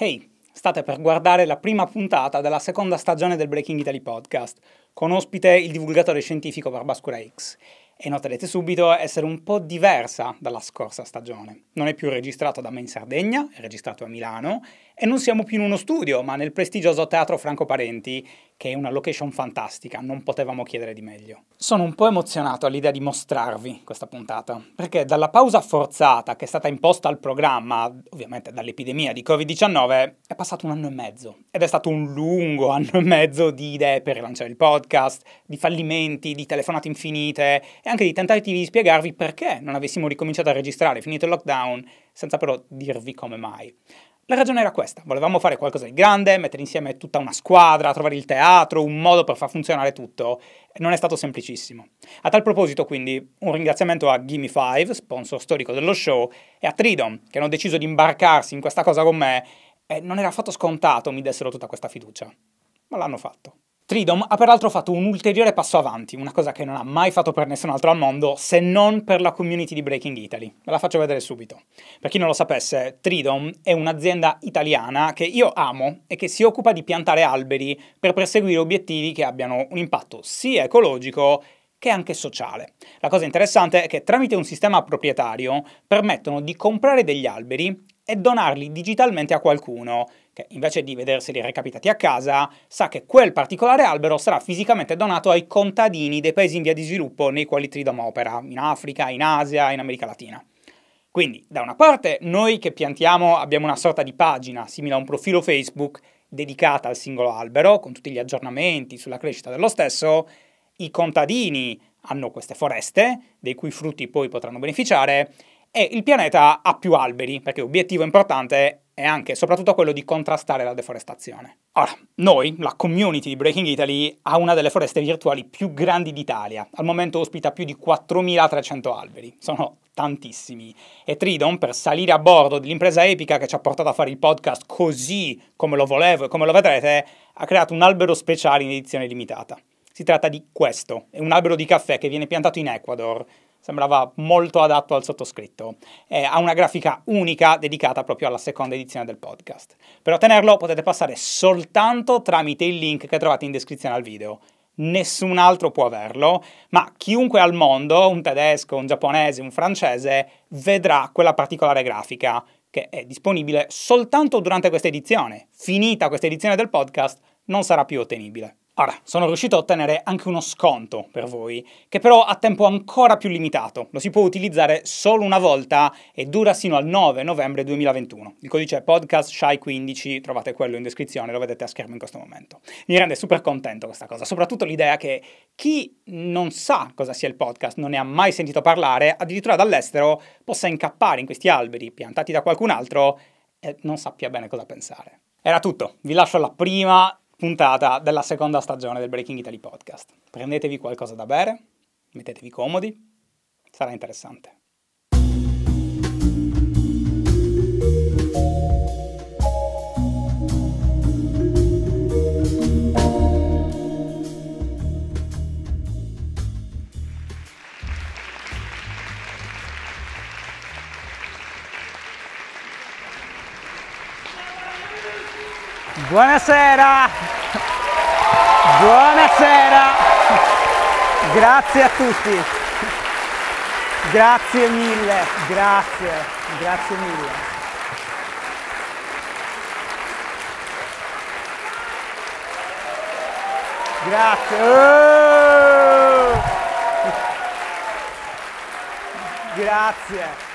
Hey, state per guardare la prima puntata della seconda stagione del Breaking Italy podcast, con ospite il divulgatore scientifico Barbascura X. E noterete subito essere un po' diversa dalla scorsa stagione. Non è più registrato da me in Sardegna, è registrato a Milano e non siamo più in uno studio, ma nel prestigioso Teatro Franco Parenti, che è una location fantastica, non potevamo chiedere di meglio. Sono un po' emozionato all'idea di mostrarvi questa puntata, perché dalla pausa forzata che è stata imposta al programma, ovviamente dall'epidemia di Covid-19, è passato un anno e mezzo. Ed è stato un lungo anno e mezzo di idee per rilanciare il podcast, di fallimenti, di telefonate infinite e anche di tentativi di spiegarvi perché non avessimo ricominciato a registrare finito il lockdown, senza però dirvi come mai. La ragione era questa, volevamo fare qualcosa di grande, mettere insieme tutta una squadra, trovare il teatro, un modo per far funzionare tutto, non è stato semplicissimo. A tal proposito, quindi, un ringraziamento a Gimme 5, sponsor storico dello show, e a Tridon, che hanno deciso di imbarcarsi in questa cosa con me, e non era affatto scontato mi dessero tutta questa fiducia, ma l'hanno fatto. Tridom ha peraltro fatto un ulteriore passo avanti, una cosa che non ha mai fatto per nessun altro al mondo, se non per la community di Breaking Italy. Ve la faccio vedere subito. Per chi non lo sapesse, Tridom è un'azienda italiana che io amo e che si occupa di piantare alberi per perseguire obiettivi che abbiano un impatto sia ecologico che anche sociale. La cosa interessante è che tramite un sistema proprietario permettono di comprare degli alberi e donarli digitalmente a qualcuno che invece di vederseli recapitati a casa, sa che quel particolare albero sarà fisicamente donato ai contadini dei paesi in via di sviluppo nei quali Tridom opera, in Africa, in Asia, in America Latina. Quindi, da una parte, noi che piantiamo abbiamo una sorta di pagina, simile a un profilo Facebook, dedicata al singolo albero, con tutti gli aggiornamenti sulla crescita dello stesso, i contadini hanno queste foreste, dei cui frutti poi potranno beneficiare, e il pianeta ha più alberi, perché l'obiettivo importante è anche e soprattutto quello di contrastare la deforestazione. Ora, noi, la community di Breaking Italy, ha una delle foreste virtuali più grandi d'Italia. Al momento ospita più di 4.300 alberi. Sono tantissimi. E Tridon, per salire a bordo dell'impresa epica che ci ha portato a fare il podcast così come lo volevo e come lo vedrete, ha creato un albero speciale in edizione limitata. Si tratta di questo, è un albero di caffè che viene piantato in Ecuador, sembrava molto adatto al sottoscritto. Eh, ha una grafica unica dedicata proprio alla seconda edizione del podcast. Per ottenerlo potete passare soltanto tramite il link che trovate in descrizione al video. Nessun altro può averlo, ma chiunque al mondo, un tedesco, un giapponese, un francese, vedrà quella particolare grafica che è disponibile soltanto durante questa edizione. Finita questa edizione del podcast, non sarà più ottenibile. Ora, sono riuscito a ottenere anche uno sconto per voi, che però ha tempo ancora più limitato, lo si può utilizzare solo una volta e dura sino al 9 novembre 2021. Il codice è podcast shy15, trovate quello in descrizione, lo vedete a schermo in questo momento. Mi rende super contento questa cosa, soprattutto l'idea che chi non sa cosa sia il podcast, non ne ha mai sentito parlare, addirittura dall'estero, possa incappare in questi alberi piantati da qualcun altro e non sappia bene cosa pensare. Era tutto, vi lascio alla prima puntata della seconda stagione del Breaking Italy Podcast. Prendetevi qualcosa da bere, mettetevi comodi, sarà interessante. Buonasera! Buonasera! Grazie a tutti! Grazie mille, grazie, grazie mille. Grazie. Oh! Grazie.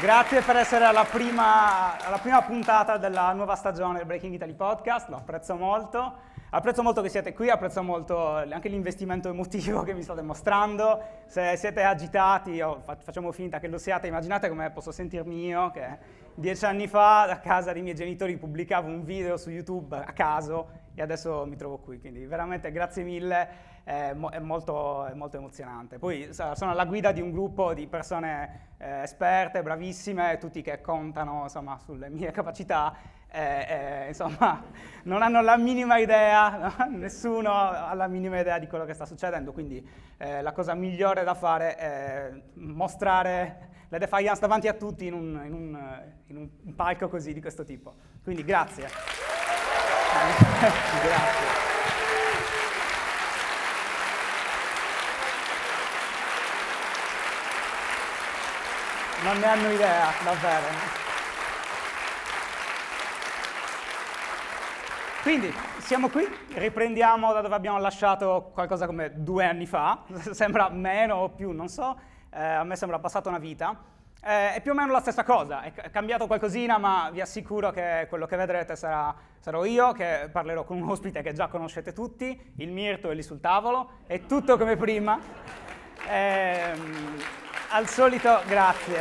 Grazie per essere alla prima, alla prima, puntata della nuova stagione del Breaking Italy Podcast, lo apprezzo molto. Apprezzo molto che siete qui, apprezzo molto anche l'investimento emotivo che mi state mostrando. Se siete agitati o facciamo finta che lo siate, immaginate come posso sentirmi io che dieci anni fa a casa dei miei genitori pubblicavo un video su YouTube a caso e adesso mi trovo qui. Quindi veramente grazie mille è, mo è, molto, è molto, emozionante. Poi sono alla guida di un gruppo di persone eh, esperte, bravissime, tutti che contano insomma, sulle mie capacità, eh, eh insomma, non hanno la minima idea, no? nessuno ha la minima idea di quello che sta succedendo, quindi eh, la cosa migliore da fare è mostrare le defiance davanti a tutti in un, in, un, in un, palco così di questo tipo. Quindi grazie. grazie. non ne hanno idea, davvero. Quindi siamo qui, riprendiamo da dove abbiamo lasciato qualcosa come due anni fa, sembra meno o più, non so, eh, a me sembra passata una vita. Eh, è più o meno la stessa cosa, è cambiato qualcosina, ma vi assicuro che quello che vedrete sarà, sarò io, che parlerò con un ospite che già conoscete tutti, il Mirto è lì sul tavolo, è tutto come prima. Eh, al solito, grazie.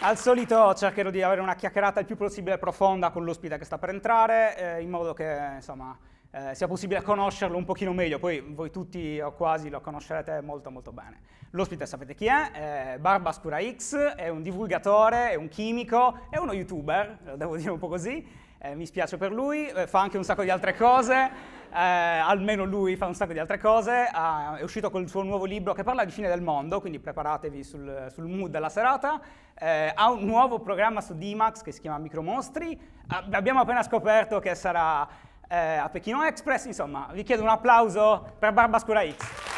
Al solito cercherò di avere una chiacchierata il più possibile profonda con l'ospite che sta per entrare, eh, in modo che insomma, eh, sia possibile conoscerlo un pochino meglio, poi voi tutti o quasi lo conoscerete molto molto bene. L'ospite sapete chi è? Eh, Barba Scura X, è un divulgatore, è un chimico, è uno youtuber, lo devo dire un po' così, eh, mi spiace per lui, eh, fa anche un sacco di altre cose. Eh, almeno lui fa un sacco di altre cose, ah, è uscito col suo nuovo libro che parla di fine del mondo, quindi preparatevi sul, sul mood della serata, eh, ha un nuovo programma su Dimax che si chiama Micromostri, ah, abbiamo appena scoperto che sarà eh, a Pechino Express, insomma vi chiedo un applauso per Barbascura X.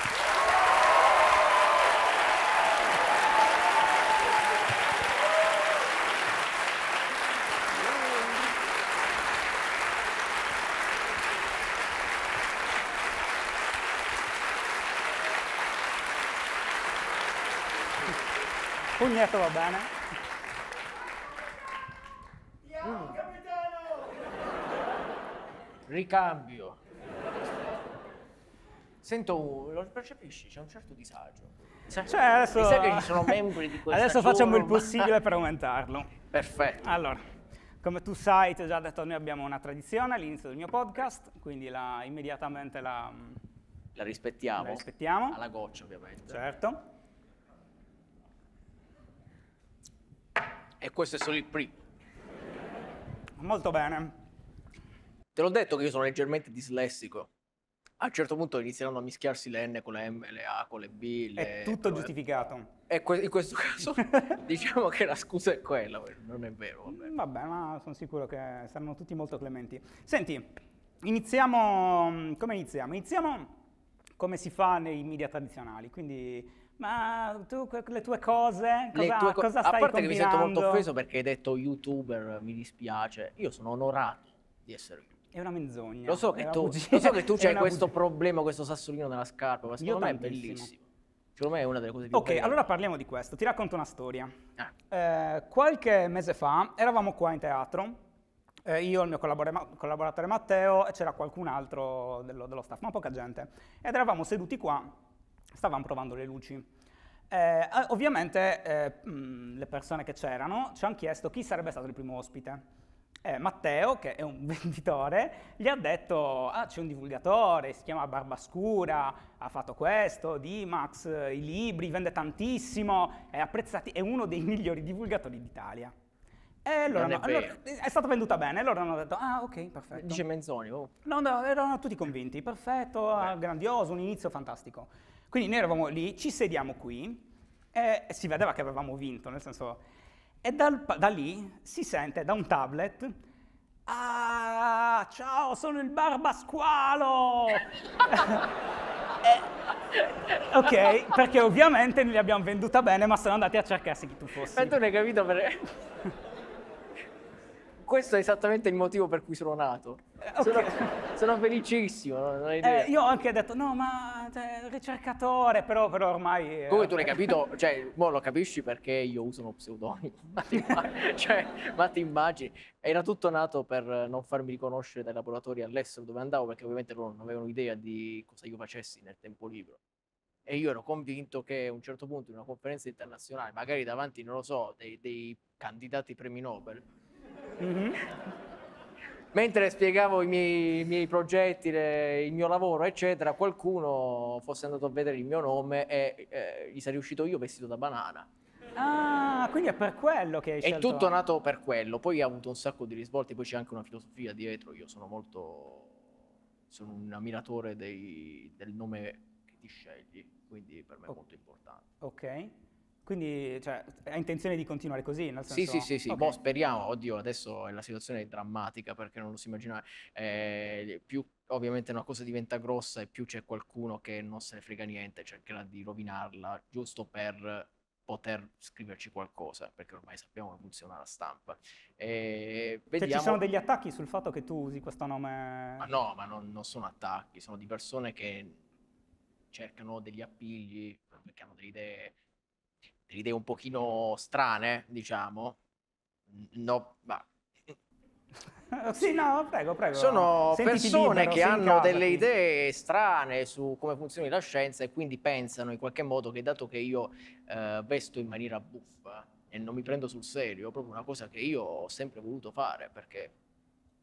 questo va bene. Piano, mm. capitano! Ricambio. Sento, lo percepisci? C'è un certo disagio. Cioè, adesso, Mi sa che ci sono membri di questa Adesso facciamo il possibile per aumentarlo. Perfetto. Allora, come tu sai, ti ho già detto, noi abbiamo una tradizione all'inizio del mio podcast, quindi la, immediatamente la... La rispettiamo. La rispettiamo. Alla goccia, ovviamente. Certo. e questo è solo il pre. Molto bene. Te l'ho detto che io sono leggermente dislessico. A un certo punto inizieranno a mischiarsi le N con le M, le A con le B. Le... È tutto giustificato. E in questo caso diciamo che la scusa è quella, non è vero. Vabbè, mm, vabbè ma sono sicuro che saranno tutti molto clementi. Senti, iniziamo... come iniziamo? Iniziamo come si fa nei media tradizionali, quindi ma tu, le tue cose, cosa, tue co cosa stai combinando? A parte combinando? che mi sento molto offeso perché hai detto youtuber, mi dispiace. Io sono onorato di essere youtuber. È una menzogna. Lo so che tu, lo so che tu c'hai questo bugia. problema, questo sassolino nella scarpa, ma secondo Io me tantissimo. è bellissimo. Secondo me è una delle cose più Ok, belle. allora parliamo di questo. Ti racconto una storia. Ah. Eh, qualche mese fa eravamo qua in teatro eh, io, il mio collaboratore Matteo e c'era qualcun altro dello, dello, staff, ma poca gente. Ed eravamo seduti qua stavamo provando le luci. Eh, eh, ovviamente eh, mh, le persone che c'erano ci hanno chiesto chi sarebbe stato il primo ospite. Eh, Matteo, che è un venditore, gli ha detto, ah c'è un divulgatore, si chiama Barbascura, ha fatto questo, Max, eh, i libri, vende tantissimo, è, è uno dei migliori divulgatori d'Italia. E allora, è, no, allora, è, stata venduta bene, loro hanno detto, ah ok, perfetto. Dice Menzoni. Oh. No, no, erano tutti convinti, perfetto, Beh. Ah, grandioso, un inizio fantastico. Quindi noi eravamo lì, ci sediamo qui, e si vedeva che avevamo vinto, nel senso... E dal, da lì si sente da un tablet Ah, ciao, sono il Barbasqualo! eh, ok, perché ovviamente non li abbiamo venduta bene, ma sono andati a cercarsi chi tu fossi. Ma tu ne hai capito perché... questo è esattamente il motivo per cui sono nato. Eh, okay. Sono, sono, felicissimo, non hai idea. Eh, io anche detto, no, ma cioè, ricercatore, però, però ormai... Eh, Come tu l'hai capito, cioè, mo lo capisci perché io uso uno pseudonimo, ma ti, cioè, ma ti immagini. Era tutto nato per non farmi riconoscere dai laboratori all'estero dove andavo, perché ovviamente loro non avevano idea di cosa io facessi nel tempo libero e io ero convinto che a un certo punto in una conferenza internazionale, magari davanti, non lo so, dei, dei candidati premi Nobel, Mm-hmm. Mentre spiegavo i miei, i miei progetti, le, il mio lavoro, eccetera, qualcuno fosse andato a vedere il mio nome e eh, gli sarei uscito io vestito da banana. Ah, quindi è per quello che hai è scelto. È tutto nato per quello, poi ha avuto un sacco di risvolti, poi c'è anche una filosofia dietro, io sono molto... sono un ammiratore dei, del nome che ti scegli, quindi per me è oh. molto importante. Ok. Quindi cioè, ha intenzione di continuare così? Nel senso... Sì, sì, sì, sì. Okay. Boh, speriamo. Oddio, adesso è la situazione è drammatica perché non lo si immagina. Eh, più ovviamente una cosa diventa grossa e più c'è qualcuno che non se ne frega niente, cercherà cioè, di rovinarla giusto per poter scriverci qualcosa, perché ormai sappiamo come funziona la stampa. E cioè, ci sono degli attacchi sul fatto che tu usi questo nome? Ma no, ma non, non sono attacchi, sono di persone che cercano degli appigli perché hanno delle idee idee un pochino strane, diciamo. No, ma... sì, no, prego, prego. Sono Sentiti persone libero, che hanno casa, delle quindi. idee strane su come funziona la scienza e quindi pensano in qualche modo che dato che io eh, vesto in maniera buffa e non mi prendo sul serio, proprio una cosa che io ho sempre voluto fare perché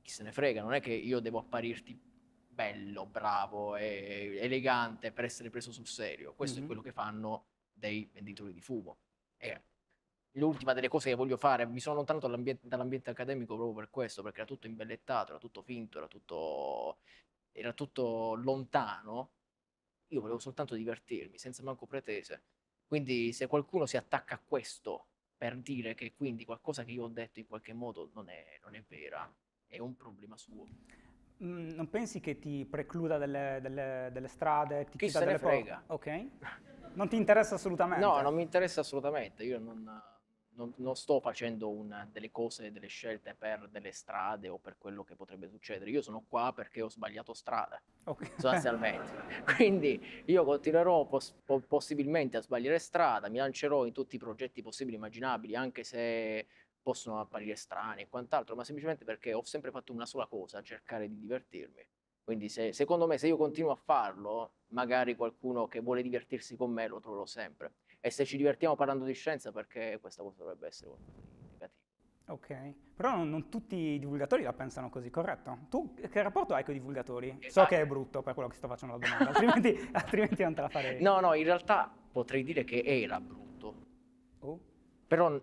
chi se ne frega, non è che io devo apparirti bello, bravo e elegante per essere preso sul serio. Questo mm-hmm. è mhm. quello che fanno dei venditori di fumo. E ecco. l'ultima delle cose che voglio fare, mi sono allontanato dall'ambiente accademico proprio per questo, perché era tutto imbellettato, era tutto finto, era tutto, era tutto lontano. Io volevo soltanto divertirmi, senza manco pretese. Quindi se qualcuno si attacca a questo per dire che quindi qualcosa che io ho detto in qualche modo non è, non è vera, è un problema suo. Mm, non pensi che ti precluda delle, delle, delle strade, ti Chi chiuda delle frega. Ok. Non ti interessa assolutamente? No, non mi interessa assolutamente. Io non, non, non sto facendo una, delle cose, delle scelte per delle strade o per quello che potrebbe succedere. Io sono qua perché ho sbagliato strada, okay. sostanzialmente. Quindi io continuerò poss- possibilmente a sbagliare strada, mi lancerò in tutti i progetti possibili e immaginabili, anche se possono apparire strane e quant'altro, ma semplicemente perché ho sempre fatto una sola cosa, cercare di divertirmi. Quindi se, secondo me se io continuo a farlo, magari qualcuno che vuole divertirsi con me lo troverò sempre. E se ci divertiamo parlando di scienza, perché questa cosa dovrebbe essere negativa. Ok, però non, non, tutti i divulgatori la pensano così, corretto? Tu che rapporto hai con i divulgatori? Esatto. So che è esatto. brutto per quello che sto facendo la domanda, altrimenti, altrimenti non te la farei. No, no, in realtà potrei dire che era brutto però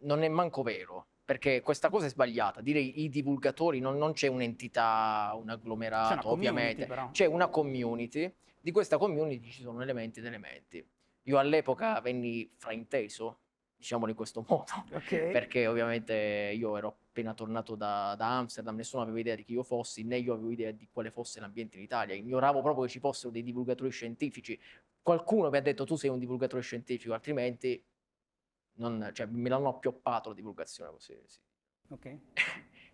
non è manco vero, perché questa cosa è sbagliata. Dire i divulgatori non, non c'è un'entità, un agglomerato, ovviamente, però. c'è una community, di questa community ci sono elementi ed elementi. Io all'epoca venni frainteso, diciamolo in questo modo, okay. perché ovviamente io ero appena tornato da, da, Amsterdam, nessuno aveva idea di chi io fossi, né io avevo idea di quale fosse l'ambiente in Italia, ignoravo proprio che ci fossero dei divulgatori scientifici. Qualcuno mi ha detto tu sei un divulgatore scientifico, altrimenti non, cioè, me l'hanno appioppato la divulgazione così. Sì. Ok.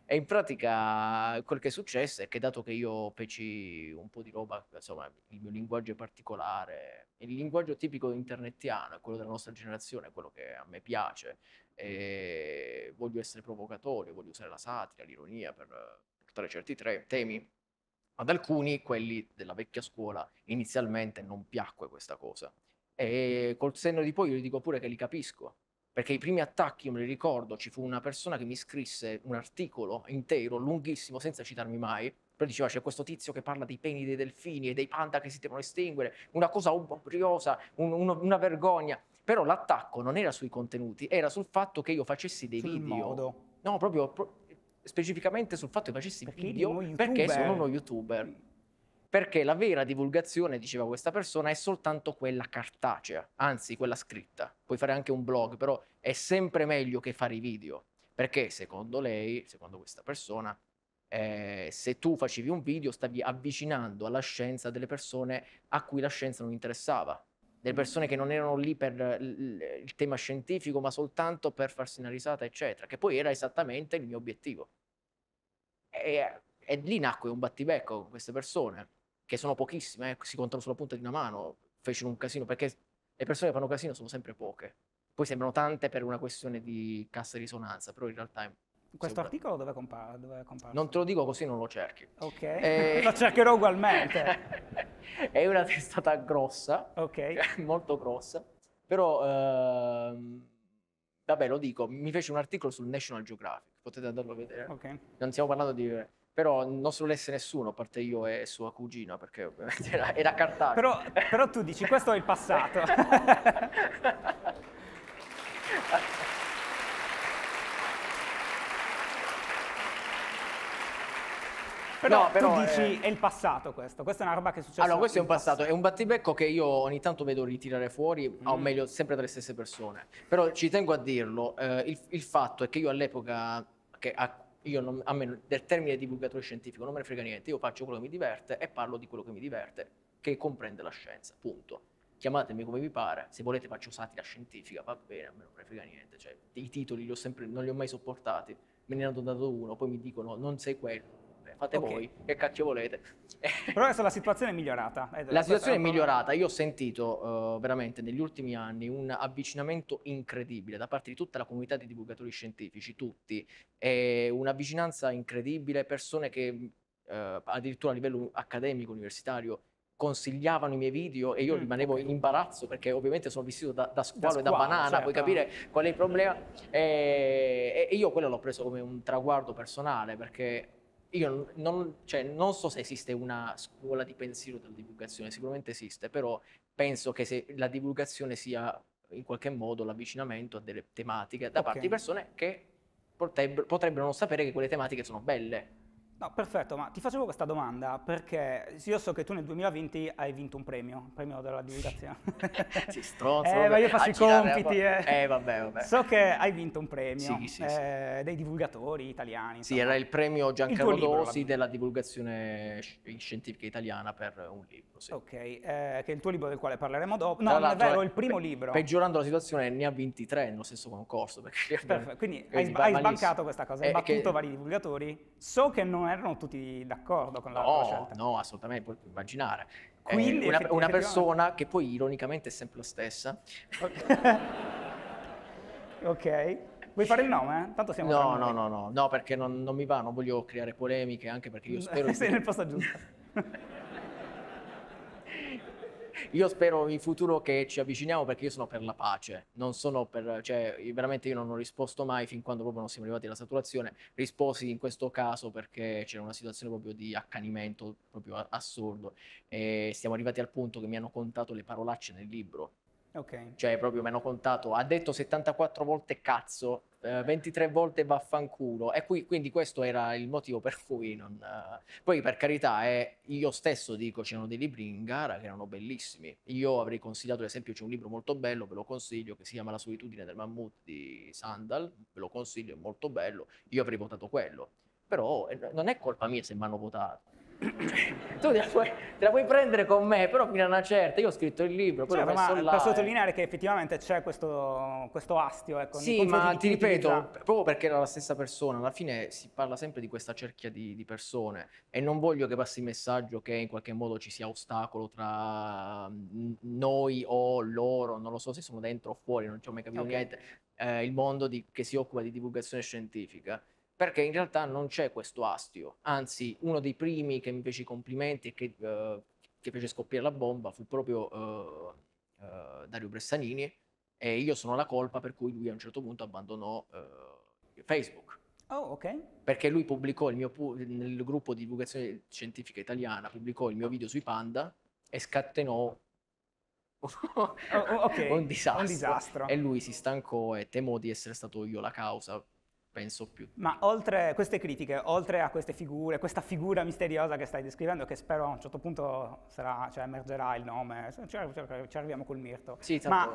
e in pratica quel che è successo è che dato che io feci un po' di roba, insomma, il mio linguaggio è particolare, il linguaggio tipico internettiano è quello della nostra generazione, quello che a me piace, e mm. voglio essere provocatorio, voglio usare la satira, l'ironia per portare certi tre temi. Ad alcuni, quelli della vecchia scuola, inizialmente non piacque questa cosa. E col senno di poi io gli dico pure che li capisco, perché i primi attacchi, me li ricordo, ci fu una persona che mi scrisse un articolo intero, lunghissimo, senza citarmi mai, però diceva c'è questo tizio che parla dei peni dei delfini e dei panda che si devono estinguere, una cosa obriosa, un, un, una vergogna. Però l'attacco non era sui contenuti, era sul fatto che io facessi dei sul video. Modo. No, proprio pro- specificamente sul fatto che facessi perché video perché sono uno youtuber perché la vera divulgazione, diceva questa persona, è soltanto quella cartacea, anzi quella scritta. Puoi fare anche un blog, però è sempre meglio che fare i video, perché secondo lei, secondo questa persona, eh, se tu facevi un video stavi avvicinando alla scienza delle persone a cui la scienza non interessava, delle mm. persone che non erano lì per il tema scientifico, ma soltanto per farsi una risata, eccetera, che poi era esattamente il mio obiettivo. E, e lì nacque un battibecco con queste persone che sono pochissime, eh, si contano sulla punta di una mano, fecero un casino, perché le persone che fanno casino sono sempre poche. Poi sembrano tante per una questione di cassa e risonanza, però in realtà... È... Questo articolo dove, compare? dove è Non te lo dico così non lo cerchi. Ok, e... Eh, lo cercherò ugualmente. è una testata grossa, okay. molto grossa, però... Ehm vabbè lo dico, mi fece un articolo sul National Geographic, potete andarlo a vedere. Okay. Non stiamo parlando di però non se lo lesse nessuno, a parte io e sua cugina, perché era, era Cartagine. Però, però tu dici, questo è il passato. Però, no, però tu dici eh... è il passato questo, questa è una roba che è successa. Allora, questo è un passato. passato, è un battibecco che io ogni tanto vedo ritirare fuori, mm. o mm-hmm. meglio, sempre dalle stesse persone. Però ci tengo a dirlo, eh, il, il, fatto è che io all'epoca, che a io non, a me del termine divulgatore scientifico non me ne frega niente, io faccio quello che mi diverte e parlo di quello che mi diverte, che comprende la scienza, punto. Chiamatemi come vi pare, se volete faccio satira scientifica, va bene, a me non me ne frega niente, cioè, i titoli li sempre, non li ho mai sopportati, me ne hanno dato uno, poi mi dicono non sei quello, fate okay. voi, che cacchio volete. Però adesso la situazione è migliorata. Eh, la situazione è migliorata, io ho sentito uh, veramente negli ultimi anni un avvicinamento incredibile da parte di tutta la comunità di divulgatori scientifici, tutti, e una vicinanza incredibile, persone che uh, addirittura a livello accademico, universitario, consigliavano i miei video e io mm, rimanevo okay. in imbarazzo perché ovviamente sono vestito da, da squalo e da banana, certo. puoi capire qual è il problema. E, eh, e io quello l'ho preso come un traguardo personale perché io non, cioè, non, so se esiste una scuola di pensiero della divulgazione, sicuramente esiste, però penso che se la divulgazione sia in qualche modo l'avvicinamento a delle tematiche da okay. parte di persone che potrebbero, potrebbero non sapere che quelle tematiche sono belle. No, perfetto, ma ti facevo questa domanda perché io so che tu nel 2020 hai vinto un premio, il premio della divulgazione. Sì, stronzo. eh, ma io faccio i compiti. A... Eh. eh, vabbè, vabbè. So che hai vinto un premio sì, sì, eh, dei divulgatori italiani. Insomma. Sì, era il premio Giancarlo Dosi della divulgazione scientifica italiana per un libro, sì. Ok, eh, che è il tuo libro del quale parleremo dopo. No, è vero, il primo pe- libro. Peggiorando la situazione ne ha vinti tre nello stesso concorso. Perché Perfetto, quindi hai, hai sbancato questa cosa, hai eh, battuto che... vari divulgatori. So che non non erano tutti d'accordo con la no, scelta. No, assolutamente, puoi immaginare. Eh, Quindi, eh, una, una, persona che poi ironicamente è sempre la stessa. ok. Vuoi fare il nome? Eh? Tanto siamo no, no, no, no, no, perché non, non mi va, non voglio creare polemiche, anche perché io spero... Sei nel posto giusto. io spero in futuro che ci avviciniamo perché io sono per la pace, non sono per, cioè veramente io non ho risposto mai fin quando proprio non siamo arrivati alla saturazione, risposi in questo caso perché c'era una situazione proprio di accanimento proprio assurdo e siamo arrivati al punto che mi hanno contato le parolacce nel libro. Okay. Cioè proprio mi hanno contato, ha detto 74 volte cazzo 23 eh, volte vaffanculo. E qui, quindi questo era il motivo per cui non... Eh. Poi per carità, eh, io stesso dico, c'erano dei libri in gara che erano bellissimi. Io avrei consigliato, ad esempio, c'è un libro molto bello, ve lo consiglio, che si chiama La solitudine del mammut di Sandal, ve lo consiglio, è molto bello. Io avrei votato quello. Però eh, non è colpa mia se mi hanno votato tu te la, puoi, te la, puoi, prendere con me, però fino a una certa, io ho scritto il libro, poi certo, l'ho messo ma eh, Per eh. sottolineare che effettivamente c'è questo, questo astio. Ecco, sì, ma ti ripeto, utilizza. proprio perché era la stessa persona, alla fine si parla sempre di questa cerchia di, di, persone e non voglio che passi il messaggio che in qualche modo ci sia ostacolo tra mm, noi o loro, non lo so se sono dentro o fuori, non ci ho mai capito okay. niente, eh, il mondo di, che si occupa di divulgazione scientifica perché in realtà non c'è questo astio. Anzi, uno dei primi che mi fece i complimenti e che, eh, che, fece scoppiare la bomba fu proprio eh, eh, Dario Bressanini e io sono la colpa per cui lui a un certo punto abbandonò eh, Facebook. Oh, ok. Perché lui pubblicò il mio, nel gruppo di divulgazione scientifica italiana, pubblicò il mio video sui panda e scatenò oh, oh okay. un, disastro. un disastro. E lui si stancò e temò di essere stato io la causa penso più. Ma oltre a queste critiche, oltre a queste figure, questa figura misteriosa che stai descrivendo, che spero a un certo punto sarà, cioè, emergerà il nome, cioè, ci, arriviamo col mirto. Sì, Ma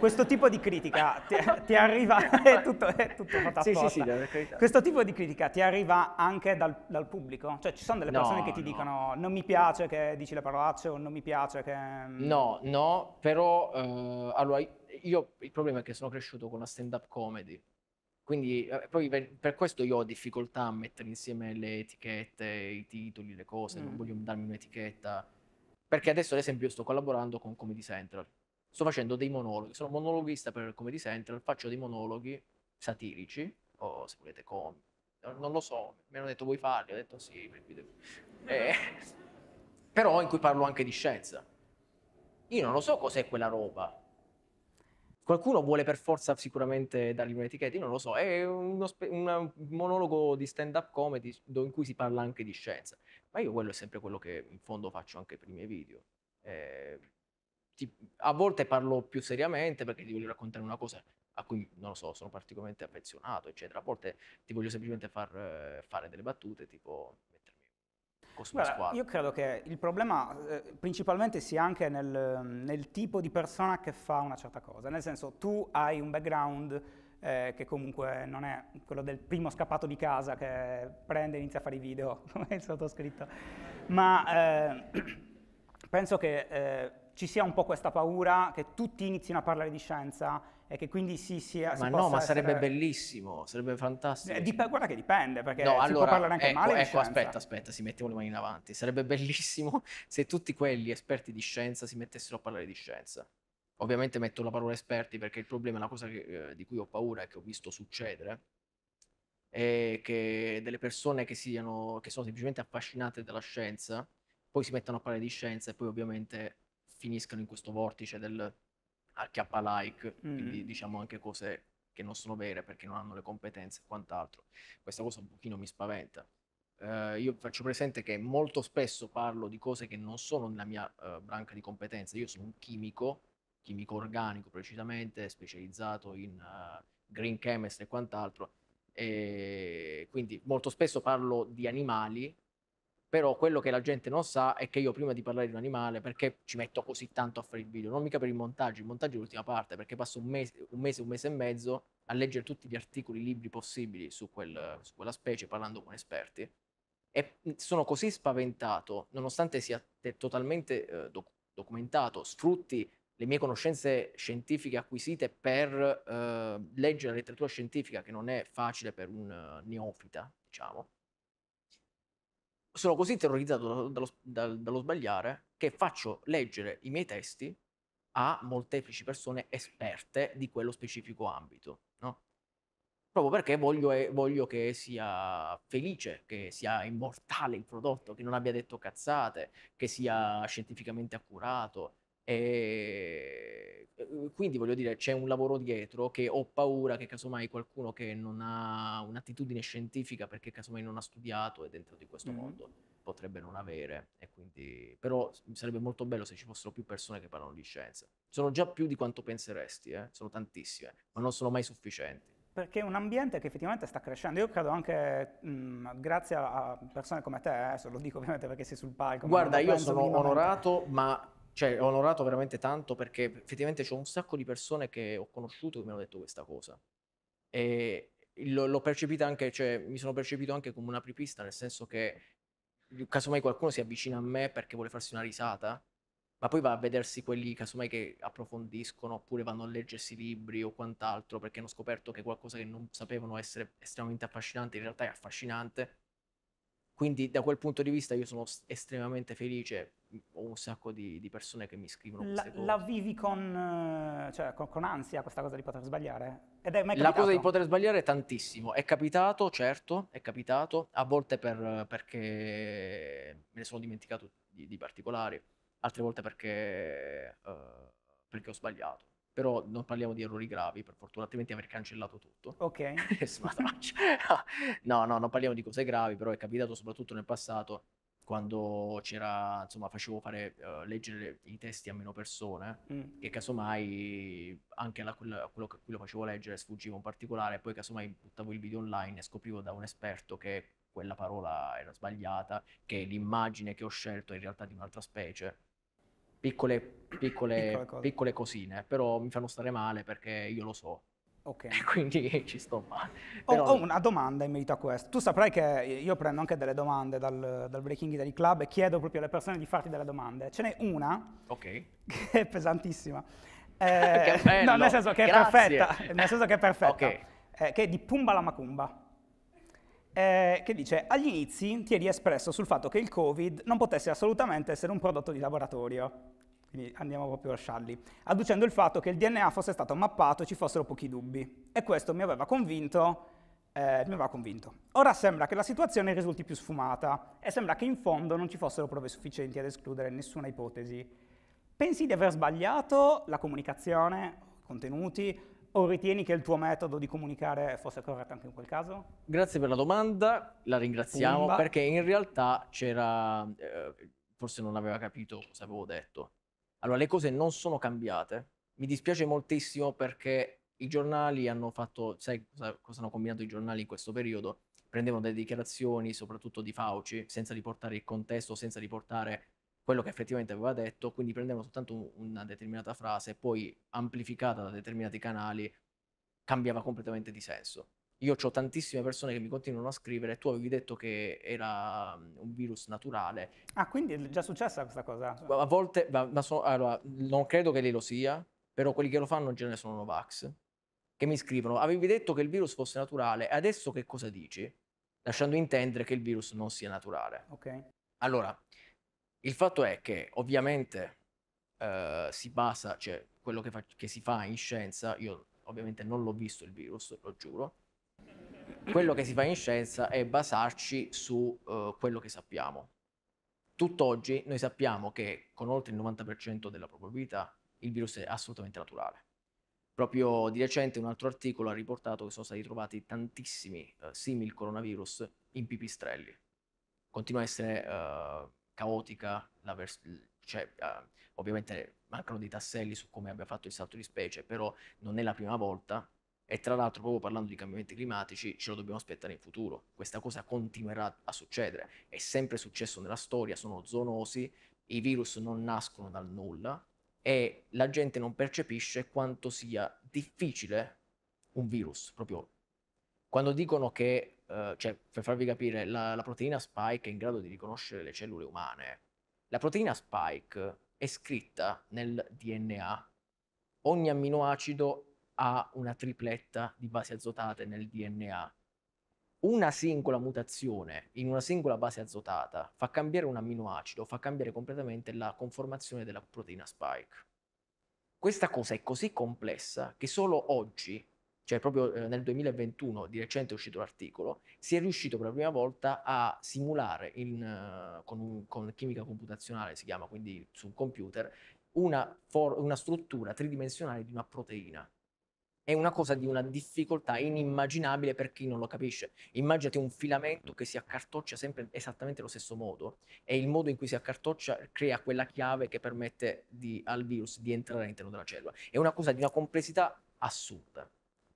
questo tipo di critica ti, ti arriva, è tutto, è tutto fatto sì, apposta. Sì, sì, questo tipo di critica ti arriva anche dal, dal pubblico? Cioè ci sono delle persone che ti no. dicono non mi piace che dici le parolacce o non mi piace che... No, no, però eh, allora io il problema è che sono cresciuto con la stand-up comedy quindi poi per, questo io ho difficoltà a mettere insieme le etichette, i titoli, le cose, mm. non voglio darmi un'etichetta. Perché adesso ad esempio sto collaborando con Comedy Central, sto facendo dei monologhi, sono monologhista per Comedy Central, faccio dei monologhi satirici, o se volete comici, non lo so, mi hanno detto vuoi farli, ho detto sì, eh. eh, però in cui parlo anche di scienza. Io non lo so cos'è quella roba, Qualcuno vuole per forza sicuramente dargli un'etichetta, io non lo so, è uno un monologo di stand-up comedy in cui si parla anche di scienza, ma io quello è sempre quello che in fondo faccio anche per i miei video. Eh, ti, a volte parlo più seriamente perché ti voglio raccontare una cosa a cui, non lo so, sono particolarmente affezionato, eccetera. A volte ti voglio semplicemente far eh, fare delle battute, tipo, Cosmo Guarda, Io credo che il problema eh, principalmente sia anche nel, nel, tipo di persona che fa una certa cosa, nel senso tu hai un background eh, che comunque non è quello del primo scappato di casa che prende e inizia a fare i video, come il sottoscritto, ma eh, penso che eh, ci sia un po' questa paura che tutti inizino a parlare di scienza e che quindi si sia... Ma no, ma sarebbe bellissimo, sarebbe eh, fantastico. Eh, dip- guarda che dipende, perché no, si allora, può parlare anche ecco, male Ecco, scienza. aspetta, aspetta, si mettiamo le mani in avanti. Sarebbe bellissimo se tutti quelli esperti di scienza si mettessero a parlare di scienza. Ovviamente metto la parola esperti perché il problema, la cosa che, eh, di cui ho paura e che ho visto succedere, è che delle persone che, siano, che sono semplicemente affascinate dalla scienza, poi si mettono a parlare di scienza e poi ovviamente finiscano in questo vortice del a like, mm. quindi mm-hmm. diciamo anche cose che non sono vere perché non hanno le competenze e quant'altro. Questa cosa un pochino mi spaventa. Uh, io faccio presente che molto spesso parlo di cose che non sono nella mia uh, branca di competenza. Io sono un chimico, chimico organico precisamente, specializzato in uh, green chemist e quant'altro. E quindi molto spesso parlo di animali però quello che la gente non sa è che io prima di parlare di un animale, perché ci metto così tanto a fare il video? Non mica per il montaggio, il montaggio è l'ultima parte, perché passo un mese, un mese, un mese e mezzo a leggere tutti gli articoli, libri possibili su, quel, su quella specie, parlando con esperti. E sono così spaventato, nonostante sia totalmente eh, doc- documentato, sfrutti le mie conoscenze scientifiche acquisite per eh, leggere la letteratura scientifica, che non è facile per un uh, neofita, diciamo, sono così terrorizzato dallo, dallo, dallo sbagliare che faccio leggere i miei testi a molteplici persone esperte di quello specifico ambito, no? Proprio perché voglio, voglio, che sia felice, che sia immortale il prodotto, che non abbia detto cazzate, che sia scientificamente accurato. E uhm, quindi voglio dire, c'è un lavoro dietro che ho paura che casomai qualcuno che non ha un'attitudine scientifica perché casomai non ha studiato è dentro di questo mm mondo potrebbe non avere. E quindi, però sarebbe molto bello se ci fossero più persone che parlano di scienza. Sono già più di quanto penseresti, eh? sono tantissime, ma non sono mai sufficienti. Perché è un ambiente che effettivamente sta crescendo. Io credo anche, mh, mhmm, grazie a persone come te, eh, adesso eh, lo dico ovviamente perché sei sul palco. Guarda, io sono onorato, ma cioè ho onorato veramente tanto perché effettivamente c'è un sacco di persone che ho conosciuto che mi hanno detto questa cosa e l'ho, l'ho percepita anche, cioè mi sono percepito anche come un apripista nel senso che casomai qualcuno si avvicina a me perché vuole farsi una risata ma poi va a vedersi quelli casomai che approfondiscono oppure vanno a leggersi libri o quant'altro perché hanno scoperto che qualcosa che non sapevano essere estremamente affascinante in realtà è affascinante quindi da quel punto di vista io sono estremamente felice, mhmm, ho un sacco di, di persone che mi scrivono la, la, vivi con, eh, cioè, con, con, ansia questa cosa di poter sbagliare? Ed è mai La cosa di poter sbagliare è tantissimo, è capitato certo, è capitato, a volte per, perché me ne sono dimenticato di, di particolari, altre volte perché, uh, perché ho sbagliato però non parliamo di errori gravi, per fortuna, altrimenti aver cancellato tutto. Ok. no, no, non parliamo di cose gravi, però è capitato soprattutto nel passato, quando c'era, insomma, facevo fare, uh, leggere i testi a meno persone, mm. che casomai anche la, quello, quello che lo facevo leggere sfuggiva un particolare, poi casomai buttavo il video online e scoprivo da un esperto che quella parola era sbagliata, che l'immagine che ho scelto è in realtà di un'altra specie piccole Piccole, piccole, cosine, però mi fanno stare male perché io lo so. Ok. Quindi ci sto male. Però... Ho, una domanda in merito a questo. Tu saprai che io prendo anche delle domande dal, dal Breaking Italy Club e chiedo proprio alle persone di farti delle domande. Ce n'è una okay. che è pesantissima. Eh, che no, nel senso che è Grazie. perfetta. Nel senso che è perfetta. Okay. Eh, che è di Pumba la Macumba. Eh, che dice agli inizi ti eri espresso sul fatto che il Covid non potesse assolutamente essere un prodotto di laboratorio quindi andiamo proprio a Scialli, adducendo il fatto che il DNA fosse stato mappato e ci fossero pochi dubbi. E questo mi aveva convinto eh, mi aveva convinto. Ora sembra che la situazione risulti più sfumata e sembra che in fondo non ci fossero prove sufficienti ad escludere nessuna ipotesi. Pensi di aver sbagliato la comunicazione, i contenuti, o ritieni che il tuo metodo di comunicare fosse corretto anche in quel caso? Grazie per la domanda, la ringraziamo Umba. perché in realtà c'era, eh, forse non aveva capito cosa avevo detto. Allora, le cose non sono cambiate. Mi dispiace moltissimo perché i giornali hanno fatto, sai cosa, cosa hanno combinato i giornali in questo periodo? Prendevano delle dichiarazioni, soprattutto di Fauci, senza riportare il contesto, senza riportare quello che effettivamente aveva detto, quindi prendevano soltanto un, una determinata frase, poi amplificata da determinati canali, cambiava completamente di senso io ho tantissime persone che mi continuano a scrivere, tu avevi detto che era mm, un virus naturale. Ah, quindi è già successa questa cosa? A volte, ma, ma so, allora, non credo che lei lo sia, però quelli che lo fanno in genere sono Novax, che mi scrivono, avevi detto che il virus fosse naturale, adesso che cosa dici? Lasciando intendere che il virus non sia naturale. Ok. Allora, il fatto è che ovviamente eh, si basa, cioè quello che, fa, che si fa in scienza, io ovviamente non l'ho visto il virus, lo giuro, quello che si fa in scienza è basarci su uh, quello che sappiamo. Tutt'oggi noi sappiamo che con oltre il 90% della probabilità il virus è assolutamente naturale. Proprio di recente un altro articolo ha riportato che sono stati trovati tantissimi uh, simili coronavirus in pipistrelli. Continua a essere uh, caotica, vers- cioè, uh, ovviamente mancano dei tasselli su come abbia fatto il salto di specie, però non è la prima volta e tra l'altro, proprio parlando di cambiamenti climatici, ce lo dobbiamo aspettare in futuro. Questa cosa continuerà a succedere. È sempre successo nella storia, sono zoonosi, i virus non nascono dal nulla e la gente non percepisce quanto sia difficile un virus. Proprio quando dicono che, eh, cioè, per farvi capire, la, la proteina spike è in grado di riconoscere le cellule umane. La proteina spike è scritta nel DNA. Ogni amminoacido ha una tripletta di basi azotate nel DNA. Una singola mutazione in una singola base azotata fa cambiare un amminoacido, fa cambiare completamente la conformazione della proteina spike. Questa cosa è così complessa che solo oggi, cioè proprio eh, nel 2021, di recente è uscito l'articolo, si è riuscito per la prima volta a simulare in, eh, con, un, con chimica computazionale, si chiama quindi su un computer, una, for- una struttura tridimensionale di una proteina è una cosa di una difficoltà inimmaginabile per chi non lo capisce. Immaginate un filamento che si accartoccia sempre esattamente allo stesso modo e il modo in cui si accartoccia crea quella chiave che permette di, al virus di entrare all'interno della cellula. È una cosa di una complessità assurda.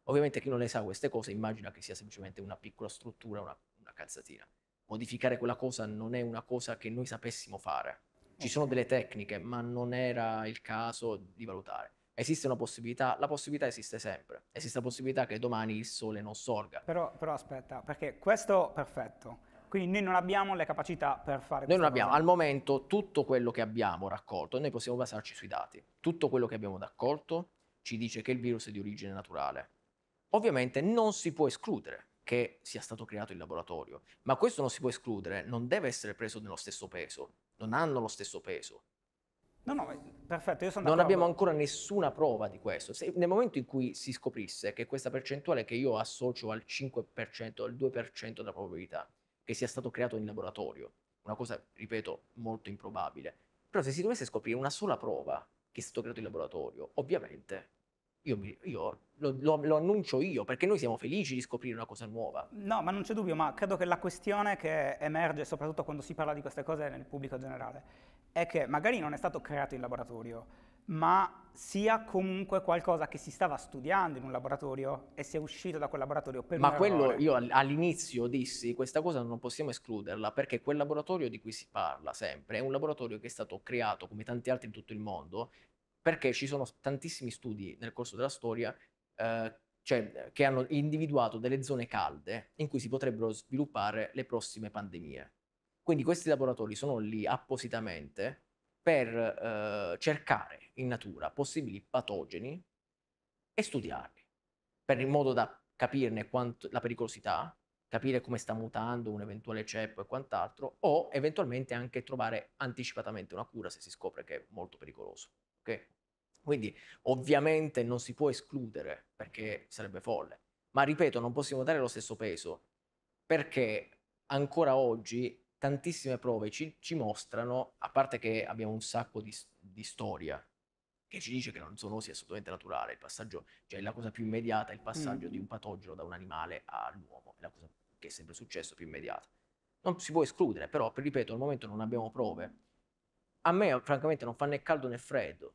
Ovviamente chi non le sa queste cose immagina che sia semplicemente una piccola struttura, una, una calzatina. Modificare quella cosa non è una cosa che noi sapessimo fare. Ci sono delle tecniche, ma non era il caso di valutare esiste una possibilità, la possibilità esiste sempre, esiste la possibilità che domani il sole non sorga. Però, però aspetta, perché questo perfetto, quindi noi non abbiamo le capacità per fare Noi non abbiamo, cosa. al momento tutto quello che abbiamo raccolto, noi possiamo basarci sui dati, tutto quello che abbiamo raccolto ci dice che il virus è di origine naturale. Ovviamente non si può escludere che sia stato creato in laboratorio, ma questo non si può escludere, non deve essere preso nello stesso peso, non hanno lo stesso peso. No, no, perfetto, io sono Non abbiamo ancora nessuna prova di questo. Se, nel momento in cui si scoprisse che questa percentuale che io associo al 5%, al 2% della probabilità che sia stato creato in laboratorio, una cosa, ripeto, molto improbabile, però se si dovesse scoprire una sola prova che è stato creato in laboratorio, ovviamente io, mi, io lo, lo, lo, annuncio io perché noi siamo felici di scoprire una cosa nuova. No, ma non c'è dubbio, ma credo che la questione che emerge soprattutto quando si parla di queste cose nel pubblico generale è che magari non è stato creato in laboratorio, ma sia comunque qualcosa che si stava studiando in un laboratorio e si è uscito da quel laboratorio per Ma quello io all'inizio dissi questa cosa non possiamo escluderla perché quel laboratorio di cui si parla sempre è un laboratorio che è stato creato come tanti altri in tutto il mondo perché ci sono tantissimi studi nel corso della storia eh, cioè, che hanno individuato delle zone calde in cui si potrebbero sviluppare le prossime pandemie. Quindi questi laboratori sono lì appositamente per eh, cercare in natura possibili patogeni e studiarli, per in modo da capirne quanto, la pericolosità, capire come sta mutando un eventuale ceppo e quant'altro, o eventualmente anche trovare anticipatamente una cura se si scopre che è molto pericoloso. Okay? Quindi ovviamente non si può escludere perché sarebbe folle, ma ripeto, non possiamo dare lo stesso peso perché ancora oggi tantissime prove ci, ci mostrano, a parte che abbiamo un sacco di, di storia che ci dice che la zoonosi è assolutamente naturale, il passaggio, cioè la cosa più immediata è il passaggio mm. di un patogeno da un animale all'uomo, è la cosa che è sempre successo più immediata. Non si può escludere, però, ripeto, al momento non abbiamo prove. A me, francamente, non fa né caldo né freddo.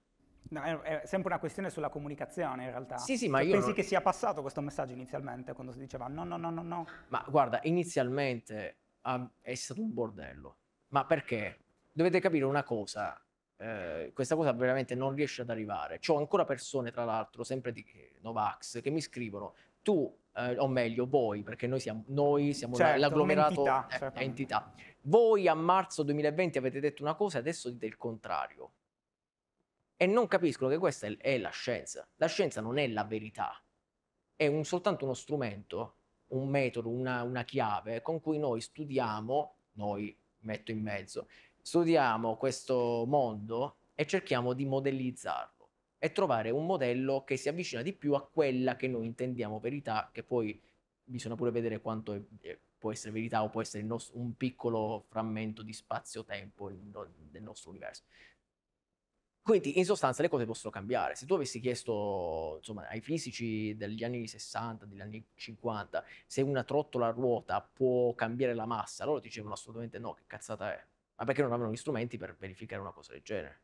No, è sempre una questione sulla comunicazione in realtà. Sì, sì, ma cioè, io pensi non... che sia passato questo messaggio inizialmente quando si diceva no, no, no, no, no. Ma guarda, inizialmente um, è stato un bordello. Ma perché? Dovete capire una cosa, eh, questa cosa veramente non riesce ad arrivare. C'ho ancora persone, tra l'altro, sempre di Novax, che mi scrivono, tu, eh, o meglio voi, perché noi siamo, noi siamo certo, l'agglomerato entità, eh, entità, voi a marzo 2020 avete detto una cosa e adesso dite il contrario. E non capiscono che questa è, è la scienza. La scienza non è la verità, è un, soltanto uno strumento un metodo, una, una chiave con cui noi studiamo, noi metto in mezzo, studiamo questo mondo e cerchiamo di modellizzarlo e trovare un modello che si avvicina di più a quella che noi intendiamo verità, che poi bisogna pure vedere quanto è, è, può essere verità o può essere nostro, un piccolo frammento di spazio-tempo in, del nostro universo. Quindi in sostanza le cose possono cambiare. Se tu avessi chiesto insomma, ai fisici degli anni 60, degli anni 50, se una trottola a ruota può cambiare la massa, loro dicevano assolutamente no, che cazzata è. Ma perché non avevano gli strumenti per verificare una cosa del genere?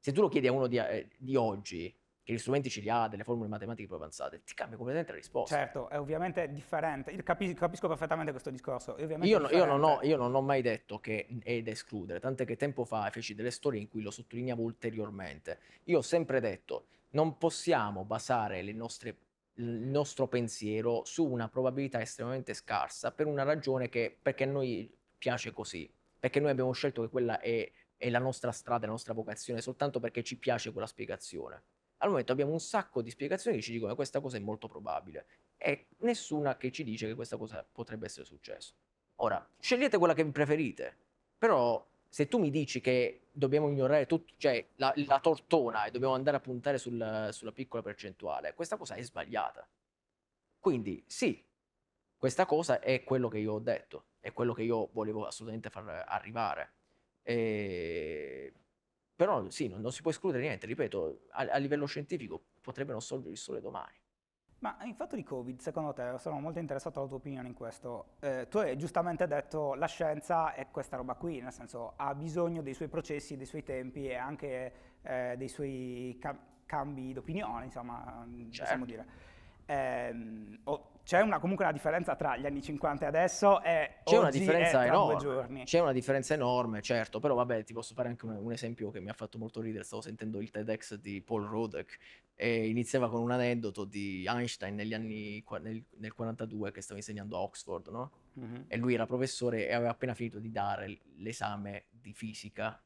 Se tu lo chiedi a uno di, eh, di oggi, che gli strumenti ce li ha, delle formule matematiche più avanzate, ti cambia completamente la risposta. Certo, è ovviamente differente, io capisco, capisco perfettamente questo discorso. Io, no, io, non ho, io, non ho, mai detto che è da escludere, tant'è che tempo fa feci delle storie in cui lo sottolineavo ulteriormente. Io ho sempre detto, non possiamo basare nostre, il nostro pensiero su una probabilità estremamente scarsa per una ragione che perché a noi piace così, perché noi abbiamo scelto che quella è, è la nostra strada, la nostra vocazione, soltanto perché ci piace quella spiegazione. Al momento abbiamo un sacco di spiegazioni che ci dicono che questa cosa è molto probabile e nessuna che ci dice che questa cosa potrebbe essere successo. Ora, scegliete quella che preferite, però se tu mi dici che dobbiamo ignorare tutto, cioè la, la tortona e dobbiamo andare a puntare sul, sulla piccola percentuale, questa cosa è sbagliata. Quindi sì, questa cosa è quello che io ho detto, è quello che io volevo assolutamente far arrivare. E però sì, non, non si può escludere niente, ripeto, a, a livello scientifico potrebbero sorgere solo domani. Ma in fatto di Covid, secondo te, sono molto interessato alla tua opinione in questo. Eh, tu hai giustamente detto che la scienza è questa roba qui, nel senso ha bisogno dei suoi processi, dei suoi tempi e anche eh, dei suoi cam- cambi d'opinione, insomma, certo. possiamo dire. Eh, o c'è una, comunque una differenza tra gli anni 50 e adesso e c'è una differenza enorme. C'è una differenza enorme, certo, però vabbè, ti posso fare anche un, un, esempio che mi ha fatto molto ridere, stavo sentendo il TEDx di Paul Rodek e iniziava con un aneddoto di Einstein negli anni nel, nel 42 che stava insegnando a Oxford, no? Mm-hmm. E lui era professore e aveva appena finito di dare l'esame di fisica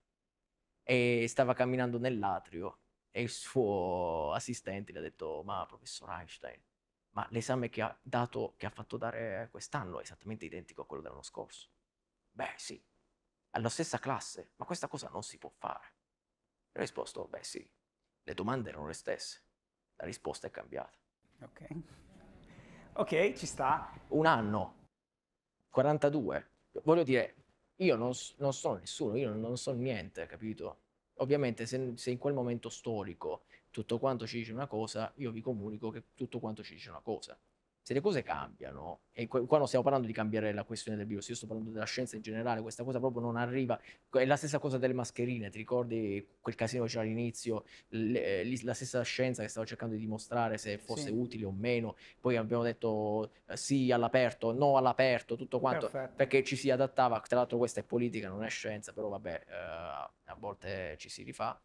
e stava camminando nell'atrio e il suo assistente gli ha detto "Ma professor Einstein, ma l'esame che ha, dato, che ha fatto dare quest'anno è esattamente identico a quello dell'anno scorso. Beh sì, alla stessa classe, ma questa cosa non si può fare. Ho risposto, oh, beh sì, le domande erano le stesse, la risposta è cambiata. Ok, ok, ci sta. Un anno, 42, voglio dire, io non, non sono nessuno, io non so niente, capito? Ovviamente se, se in quel momento storico tutto quanto ci dice una cosa, io vi comunico che tutto quanto ci dice una cosa. Se le cose cambiano, e qua non stiamo parlando di cambiare la questione del virus, io sto parlando della scienza in generale, questa cosa proprio non arriva, è la stessa cosa delle mascherine, ti ricordi quel casino che c'era all'inizio, eh, la stessa scienza che stava cercando di dimostrare se fosse sì. utile o meno, poi abbiamo detto eh, sì all'aperto, no all'aperto, tutto quanto, Perfetto. perché ci si adattava, tra l'altro questa è politica, non è scienza, però vabbè, eh, a volte ci si rifà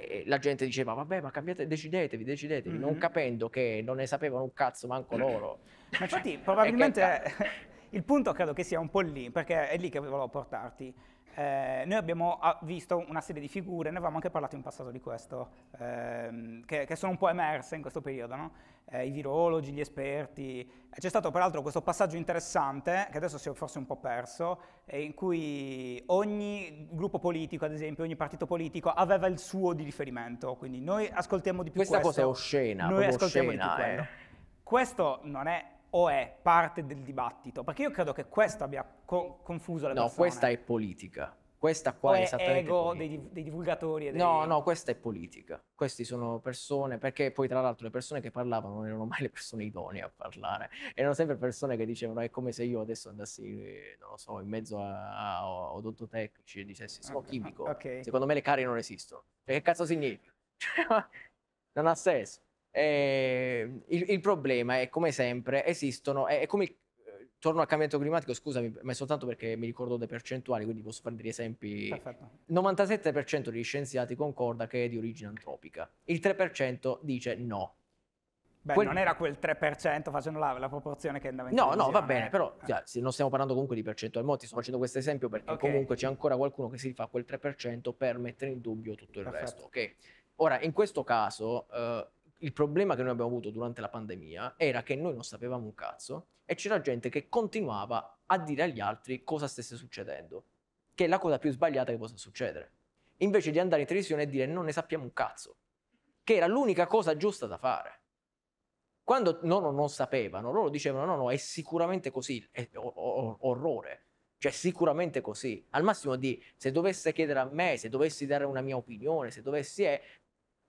e la gente diceva, vabbè, ma cambiate, decidetevi, decidetevi, mm -hmm. non capendo che non ne sapevano un cazzo manco loro. Ma cioè, infatti, probabilmente il punto credo che sia un po' lì, perché è lì che volevo portarti. Eh, noi abbiamo ah, visto una serie di figure, ne avevamo anche parlato in passato di questo, ehm, che, che, sono un po' emerse in questo periodo, no? eh, i virologi, gli esperti. Eh, c'è stato peraltro questo passaggio interessante, che adesso si è forse un po' perso, eh, in cui ogni gruppo politico, ad esempio, ogni partito politico aveva il suo di riferimento, quindi noi ascoltiamo di più Questa questo. Questa cosa è oscena, noi ascoltiamo oscena, di più quello. Eh. Questo non è o è parte del dibattito? Perché io credo che questo abbia co- confuso le no, persone. No, questa è politica. Questa qua o è, è ego dei, dei, divulgatori. Dei... No, no, questa è politica. Questi sono persone, perché poi tra l'altro le persone che parlavano non erano mai le persone idonee a parlare, erano sempre persone che dicevano è come se io adesso andassi, non lo so, in mezzo a, a odontotecnici e dicessi sono okay. chimico. Okay. Secondo me le carie non esistono. Cioè, che cazzo significa? non ha senso. Eh, il, il, problema è come sempre esistono, è, è come torno al cambiamento climatico, scusami, ma è soltanto perché mi ricordo delle percentuali, quindi posso fare degli esempi. Perfetto. Il 97% degli scienziati concorda che è di origine antropica, il 3% dice no. Beh, quel... non era quel 3% facendo la, la proporzione che andava in No, no, va bene, eh. però eh. cioè, non stiamo parlando comunque di percentuali, molti sto facendo questo esempio perché okay. comunque c'è ancora qualcuno che si rifà quel 3% per mettere in dubbio tutto il Perfetto. resto, ok? Ora, in questo caso... Eh, il problema che noi abbiamo avuto durante la pandemia era che noi non sapevamo un cazzo e c'era gente che continuava a dire agli altri cosa stesse succedendo, che è la cosa più sbagliata che possa succedere. Invece di andare in televisione e dire non ne sappiamo un cazzo, che era l'unica cosa giusta da fare. Quando loro non sapevano, loro dicevano no, no, è sicuramente così, è orrore, cioè sicuramente così. Al massimo di se dovesse chiedere a me, se dovessi dare una mia opinione, se dovessi è, eh,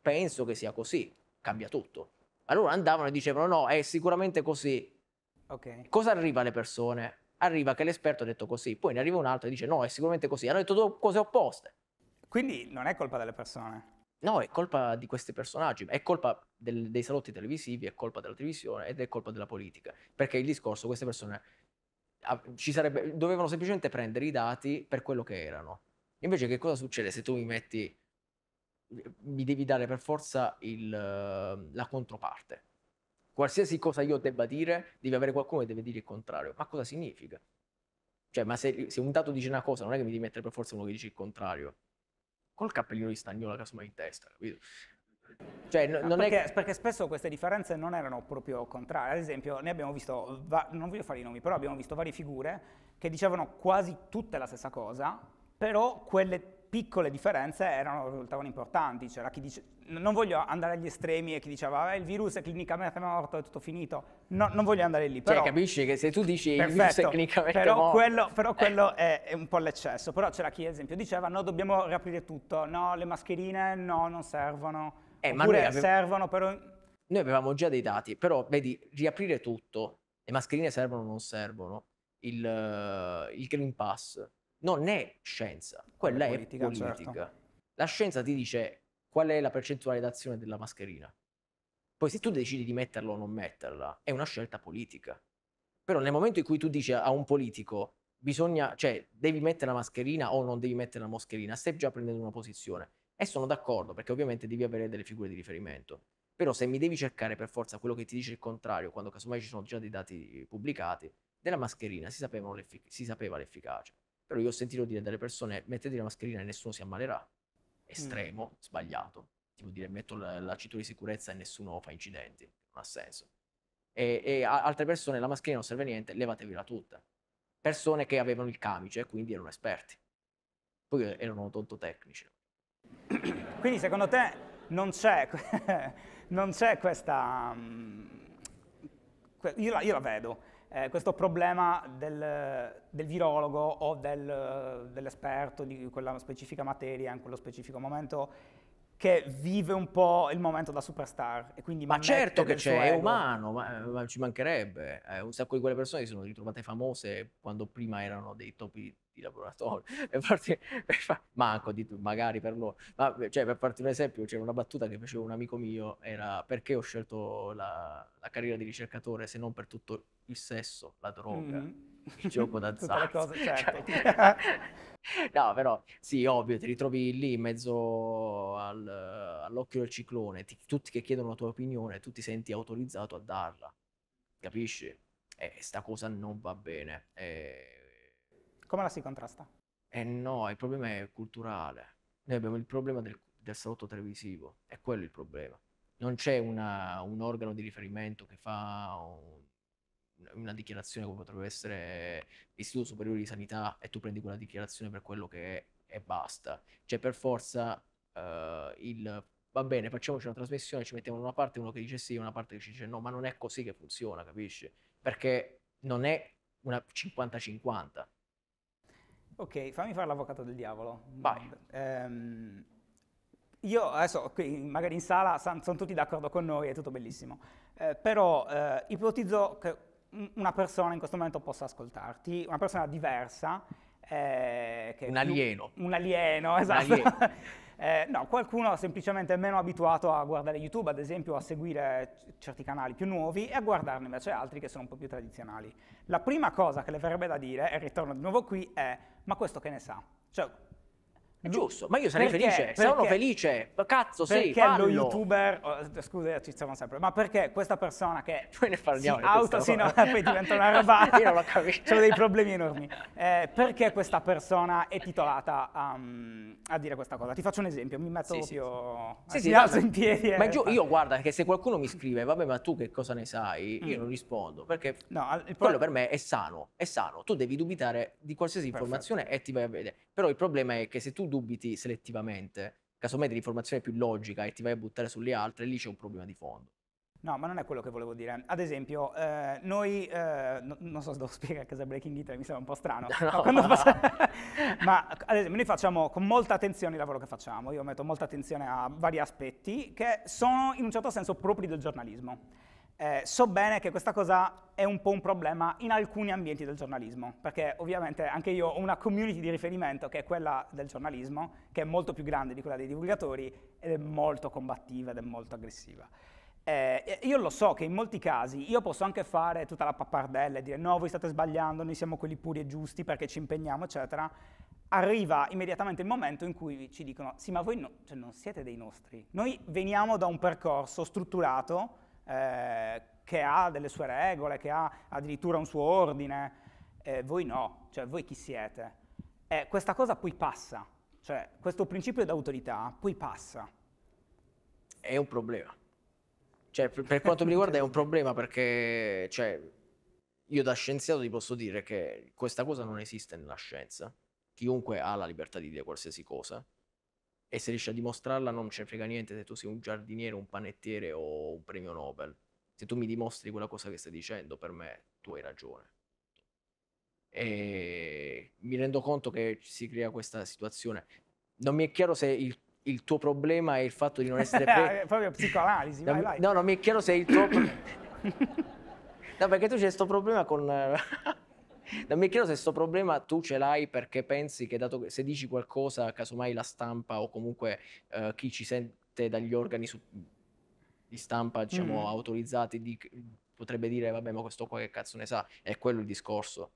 penso che sia così cambia tutto. Allora andavano e dicevano no, è sicuramente così. Okay. Cosa arriva alle persone? Arriva che l'esperto ha detto così, poi ne arriva un altro e dice no, è sicuramente così. Hanno detto due cose opposte. Quindi non è colpa delle persone. No, è colpa di questi personaggi, è colpa del, dei salotti televisivi, è colpa della televisione ed è colpa della politica. Perché il discorso, queste persone ah, sarebbe, dovevano semplicemente prendere i dati per quello che erano. Invece che cosa succede se tu mi metti mi devi dare per forza il, eh, la controparte. Qualsiasi cosa io debba dire, devi avere qualcuno che deve dire il contrario. Ma cosa significa? Cioè, ma se, se un dato dice una cosa, non è che mi devi mettere per forza uno che dice il contrario. Col cappellino di stagnola casomai in testa, capito? Cioè, no, ah, no, perché, che... perché, spesso queste differenze non erano proprio contrarie. Ad esempio, ne abbiamo visto, va... non voglio fare i nomi, però abbiamo visto varie figure che dicevano quasi tutte la stessa cosa, però quelle piccole differenze erano, risultavano importanti, c'era chi dice, non voglio andare agli estremi e chi diceva ah, il virus è clinicamente morto, è tutto finito, no, non voglio andare lì. Cioè, però, cioè capisci che se tu dici perfetto, il virus è clinicamente però morto... Quello, però eh. quello è, è, un po' l'eccesso, però c'era chi ad esempio diceva no dobbiamo riaprire tutto, no le mascherine no non servono, eh, oppure abbiamo... servono però... Noi avevamo già dei dati, però vedi riaprire tutto, le mascherine servono o non servono, il, eh, il Green Pass non è scienza, quella è politica. Certo. politica. Certo. La scienza ti dice qual è la percentuale d'azione della mascherina. Poi se tu decidi di metterla o non metterla, è una scelta politica. Però nel momento in cui tu dici a un politico bisogna, cioè devi mettere la mascherina o non devi mettere la mascherina, stai già prendendo una posizione. E sono d'accordo, perché ovviamente devi avere delle figure di riferimento. Però se mi devi cercare per forza quello che ti dice il contrario, quando casomai ci sono già dei dati pubblicati, della mascherina si, si sapeva l'efficacia. Però io ho sentito dire dalle persone, mettete la mascherina e nessuno si ammalerà. Mm. Estremo, mm. sbagliato. Tipo dire, metto la, la cintura di sicurezza e nessuno fa incidenti. Non ha senso. E, e altre persone, la mascherina non serve a niente, levatevela tutta. Persone che avevano il camice, quindi erano esperti. Poi erano tonto tecnici Quindi secondo te non c'è, non c'è questa... Mm, io la, io la vedo eh, questo problema del, del virologo o del, dell'esperto di quella specifica materia in quello specifico momento che vive un po' il momento da superstar. E quindi ma certo che c'è, è umano, ma, eh, ma, ci mancherebbe. Eh, un sacco di quelle persone si sono ritrovate famose quando prima erano dei topi i laboratori, farti, far, manco di, magari per loro, ma cioè, per farti un esempio c'era una battuta che faceva un amico mio, era perché ho scelto la, la carriera di ricercatore se non per tutto il sesso, la droga, mm. il gioco d'azzardo. Cioè, certo. cioè, no, però sì, ovvio, ti ritrovi lì in mezzo al, all'occhio del ciclone, ti, tutti che chiedono la tua opinione, tu ti senti autorizzato a darla, capisci? E eh, sta cosa non va bene. Eh, come la si contrasta? Eh no, il problema è culturale. Noi abbiamo il problema del, del salotto televisivo, è quello il problema. Non c'è una, un organo di riferimento che fa un, una dichiarazione come potrebbe essere l'Istituto Superiore di Sanità e tu prendi quella dichiarazione per quello che è e basta. C'è cioè, per forza uh, il va bene, facciamoci una trasmissione, ci mettiamo una parte uno che dice sì, una parte che ci dice no, ma non è così che funziona, capisci? Perché non è una 50-50, Ok, fammi fare l'avvocato del diavolo. Vai. Ehm, io adesso, qui, magari in sala, san, sono tutti d'accordo con noi, è tutto bellissimo, eh, però eh, ipotizzo che una persona in questo momento possa ascoltarti, una persona diversa, eh, un alieno. Più, un esatto. alieno, esatto. Un alieno. eh, no, qualcuno semplicemente è meno abituato a guardare YouTube, ad esempio a seguire certi canali più nuovi e a guardarne invece altri che sono un po' più tradizionali. La prima cosa che le verrebbe da dire, e ritorno di nuovo qui, è ma questo che ne sa? Cioè, è giusto, ma io sarei perché? felice, perché? sono felice, cazzo perché sì, lo youtuber, oh, eh, scusa ci stiamo sempre, ma perché questa persona che Poi ne parliamo si auto, sì, no, poi diventa una roba, io non l'ho capito. sono dei problemi enormi, eh, perché questa persona è titolata um, a dire questa cosa? Ti faccio un esempio, mi metto sì, proprio, sì, sì. sì in piedi. Ma giù, io guarda che se qualcuno mi scrive, vabbè ma tu che cosa ne sai, mm. io non rispondo, perché no, quello pro... per me è sano, è sano, tu devi dubitare di qualsiasi Perfetto. informazione e ti vai a vedere. Però il problema è che se tu dubiti selettivamente, casomai dell'informazione più logica e ti vai a buttare sulle altre, lì c'è un problema di fondo. No, ma non è quello che volevo dire. Ad esempio, eh, noi, eh, no, non so se devo spiegare cosa è Breaking Italy, mi sembra un po' strano. No, ma, no. Passa... ma ad esempio, noi facciamo con molta attenzione il lavoro che facciamo, io metto molta attenzione a vari aspetti che sono in un certo senso propri del giornalismo. Eh, so bene che questa cosa è un po' un problema in alcuni ambienti del giornalismo, perché ovviamente anche io ho una community di riferimento che è quella del giornalismo, che è molto più grande di quella dei divulgatori ed è molto combattiva ed è molto aggressiva. Eh, io lo so che in molti casi io posso anche fare tutta la pappardella e dire no, voi state sbagliando, noi siamo quelli puri e giusti perché ci impegniamo, eccetera. Arriva immediatamente il momento in cui ci dicono sì, ma voi no, cioè non siete dei nostri. Noi veniamo da un percorso strutturato eh, che ha delle sue regole, che ha addirittura un suo ordine, eh, voi no, cioè voi chi siete? E eh, questa cosa poi passa, cioè questo principio d'autorità poi passa. È un problema. Cioè, per, per quanto mi riguarda è un problema perché, cioè, io da scienziato ti posso dire che questa cosa non esiste nella scienza. Chiunque ha la libertà di dire qualsiasi cosa, e se riesci a dimostrarla non ci frega niente se tu sei un giardiniere, un panettiere o un premio Nobel. Se tu mi dimostri quella cosa che stai dicendo, per me tu hai ragione. E mi rendo conto che si crea questa situazione. Non mi è chiaro se il il tuo problema è il fatto di non essere eh, pre... proprio psicoanalisi, no, vai, vai. No, non mi è chiaro se il tuo... no, perché tu c'è questo problema con... Non mi chiedo se questo problema tu ce l'hai perché pensi che dato che se dici qualcosa, casomai la stampa o comunque eh, chi ci sente dagli organi su, di stampa, diciamo, mm. autorizzati di, potrebbe dire, vabbè, ma questo qua che cazzo ne sa? È quello il discorso.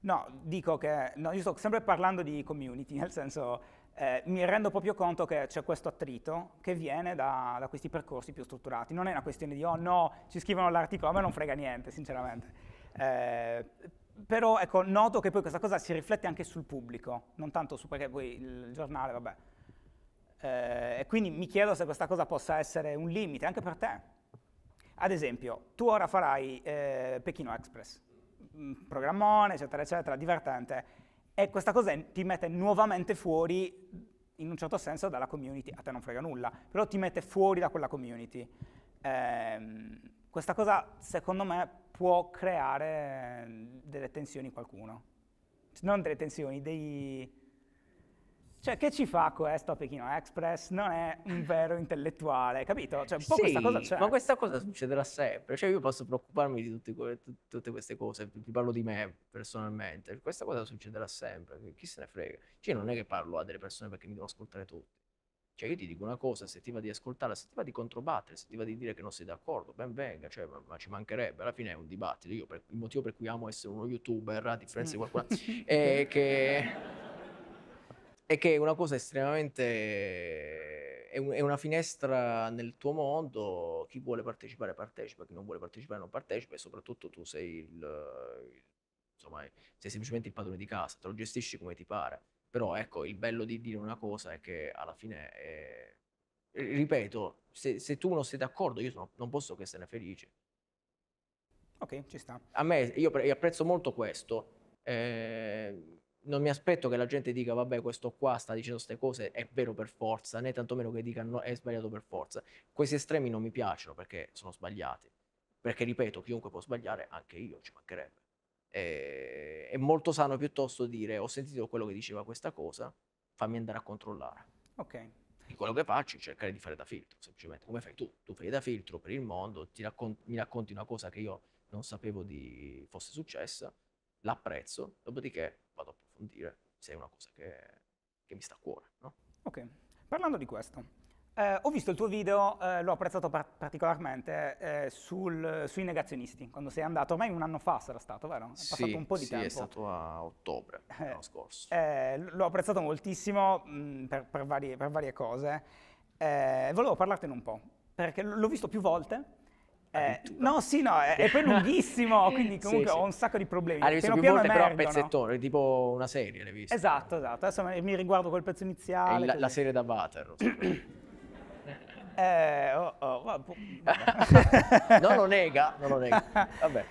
No, dico che no, io sto sempre parlando di community, nel senso eh, mi rendo proprio conto che c'è questo attrito che viene da, da, questi percorsi più strutturati. Non è una questione di oh no, ci scrivono l'articolo, a me non frega niente, sinceramente. Eh, però ecco, noto che poi questa cosa si riflette anche sul pubblico, non tanto su perché poi il giornale, vabbè. Eh, e quindi mi chiedo se questa cosa possa essere un limite anche per te. Ad esempio, tu ora farai eh, Pechino Express, un mm, programmone, eccetera, eccetera, divertente, e questa cosa ti mette nuovamente fuori, in un certo senso, dalla community. A te non frega nulla, però ti mette fuori da quella community. Eh, questa cosa, secondo me, può creare delle tensioni in qualcuno. Non delle tensioni, dei... Cioè, che ci fa questo eh, a Pechino Express? Non è un vero intellettuale, capito? Cioè, un po' sì, questa cosa c'è. ma questa cosa succederà sempre. Cioè, io posso preoccuparmi di tutte, tutte queste cose, ti parlo di me personalmente. Questa cosa succederà sempre, chi se ne frega. Cioè, non è che parlo a delle persone perché mi devo ascoltare tutti. Cioè io ti dico una cosa, se ti va di ascoltarla, se ti va di controbattere, se ti va di dire che non sei d'accordo, ben venga, cioè, ma, ma, ci mancherebbe, alla fine è un dibattito. Io per, il motivo per cui amo essere uno youtuber, a differenza di mm. qualcuno, è che... è che è una cosa estremamente... È, un, è una finestra nel tuo mondo, chi vuole partecipare partecipa, chi non vuole partecipare non partecipa e soprattutto tu sei il, il insomma, sei semplicemente il padrone di casa, te lo gestisci come ti pare. Però ecco, il bello di dire una cosa è che alla fine, è... Eh, ripeto, se, se, tu non sei d'accordo, io sono, non posso che essere felice. Ok, ci sta. A me, io, io apprezzo molto questo. Eh, non mi aspetto che la gente dica vabbè questo qua sta dicendo queste cose è vero per forza né tantomeno che dicano è sbagliato per forza questi estremi non mi piacciono perché sono sbagliati perché ripeto chiunque può sbagliare anche io ci mancherebbe eh, è molto sano piuttosto dire ho sentito quello che diceva questa cosa, fammi andare a controllare. Ok. E quello che faccio è cercare di fare da filtro, semplicemente come fai tu. Tu fai da filtro per il mondo, raccont- mi racconti una cosa che io non sapevo di fosse successa, l'apprezzo, dopodiché vado a approfondire se è una cosa che, che mi sta a cuore. No? Ok, parlando di questo, eh, ho visto il tuo video, eh, l'ho apprezzato par particolarmente, eh, sul, sui negazionisti, quando sei andato, ormai un anno fa sarà stato, vero? È passato un po' di sì, tempo. Sì, è stato a ottobre eh, l'anno scorso. Eh, l'ho apprezzato moltissimo mh, mm, per, per, varie, per, varie, cose. Eh, volevo parlartene un po', perché l'ho visto più volte. no, sì, no, è, è poi lunghissimo, quindi comunque sì, ho un sacco di problemi. Hai visto piano più volte emergono. però a pezzettone, tipo una serie l'hai visto? Esatto, esatto, adesso mi riguardo quel pezzo iniziale. La, la, serie da Butter. Eh, oh, oh, boh, non lo nega, non lo nega. Vabbè.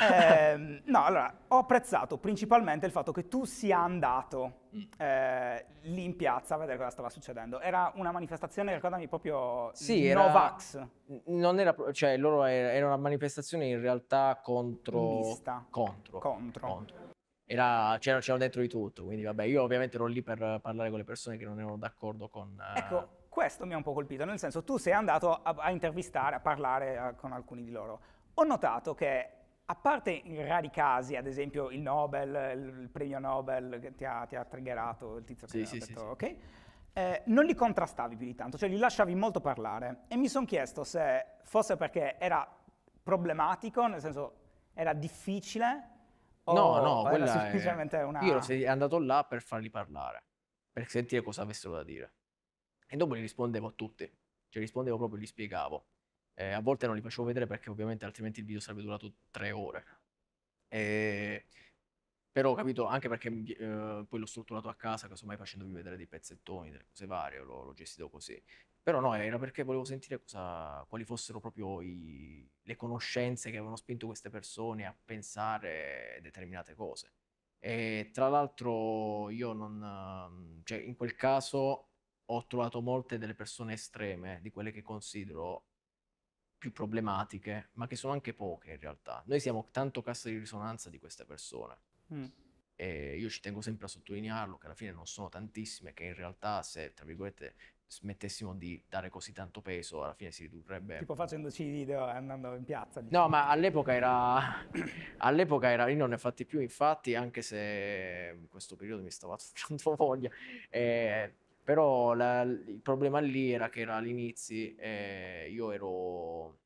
Eh, no, allora, ho apprezzato principalmente il fatto che tu sia andato mm. eh, lì in piazza a vedere cosa stava succedendo. Era una manifestazione, ricordami, proprio sì, Novax. Era, non era, cioè, loro era, era, una manifestazione in realtà contro... Mista. Contro. Contro. contro. Era, c'erano dentro di tutto, quindi vabbè, io ovviamente ero lì per parlare con le persone che non erano d'accordo con... Eh, ecco, questo mi ha un po' colpito, nel senso tu sei andato a, a intervistare, a parlare a, eh, con alcuni di loro. Ho notato che, a parte in rari casi, ad esempio il Nobel, il, il premio Nobel che ti ha, ti ha triggerato, il tizio che sì, ti sì, ha detto, sì, ok? Eh, non li contrastavi più di tanto, cioè li lasciavi molto parlare. E mi sono chiesto se fosse perché era problematico, nel senso era difficile, o no, no, era semplicemente è... una... Io ero andato là per farli parlare, per sentire cosa avessero da dire. E dopo li rispondevo a tutti, cioè rispondevo proprio e li spiegavo. Eh, a volte non li facevo vedere perché ovviamente altrimenti il video sarebbe durato tre ore. Eh, però ho capito anche perché eh, poi l'ho strutturato a casa, casomai facendomi vedere dei pezzettoni, delle cose varie, l'ho, l'ho gestito così. Però no, era perché volevo sentire cosa, quali fossero proprio i, le conoscenze che avevano spinto queste persone a pensare determinate cose. E tra l'altro io non... Ehm, cioè in quel caso ho trovato molte delle persone estreme, di quelle che considero più problematiche, ma che sono anche poche in realtà. Noi siamo tanto cassa di risonanza di queste persone. Mm. E io ci tengo sempre a sottolinearlo che alla fine non sono tantissime, che in realtà se, tra virgolette, smettessimo di dare così tanto peso, alla fine si ridurrebbe. Tipo facendoci i video e andando in piazza. Diciamo. No, ma all'epoca era. all'epoca era. Io non ne ho fatti più, infatti, anche se in questo periodo mi stava facendo voglia. Eh, però la, il problema lì era che era all'inizio eh, io ero...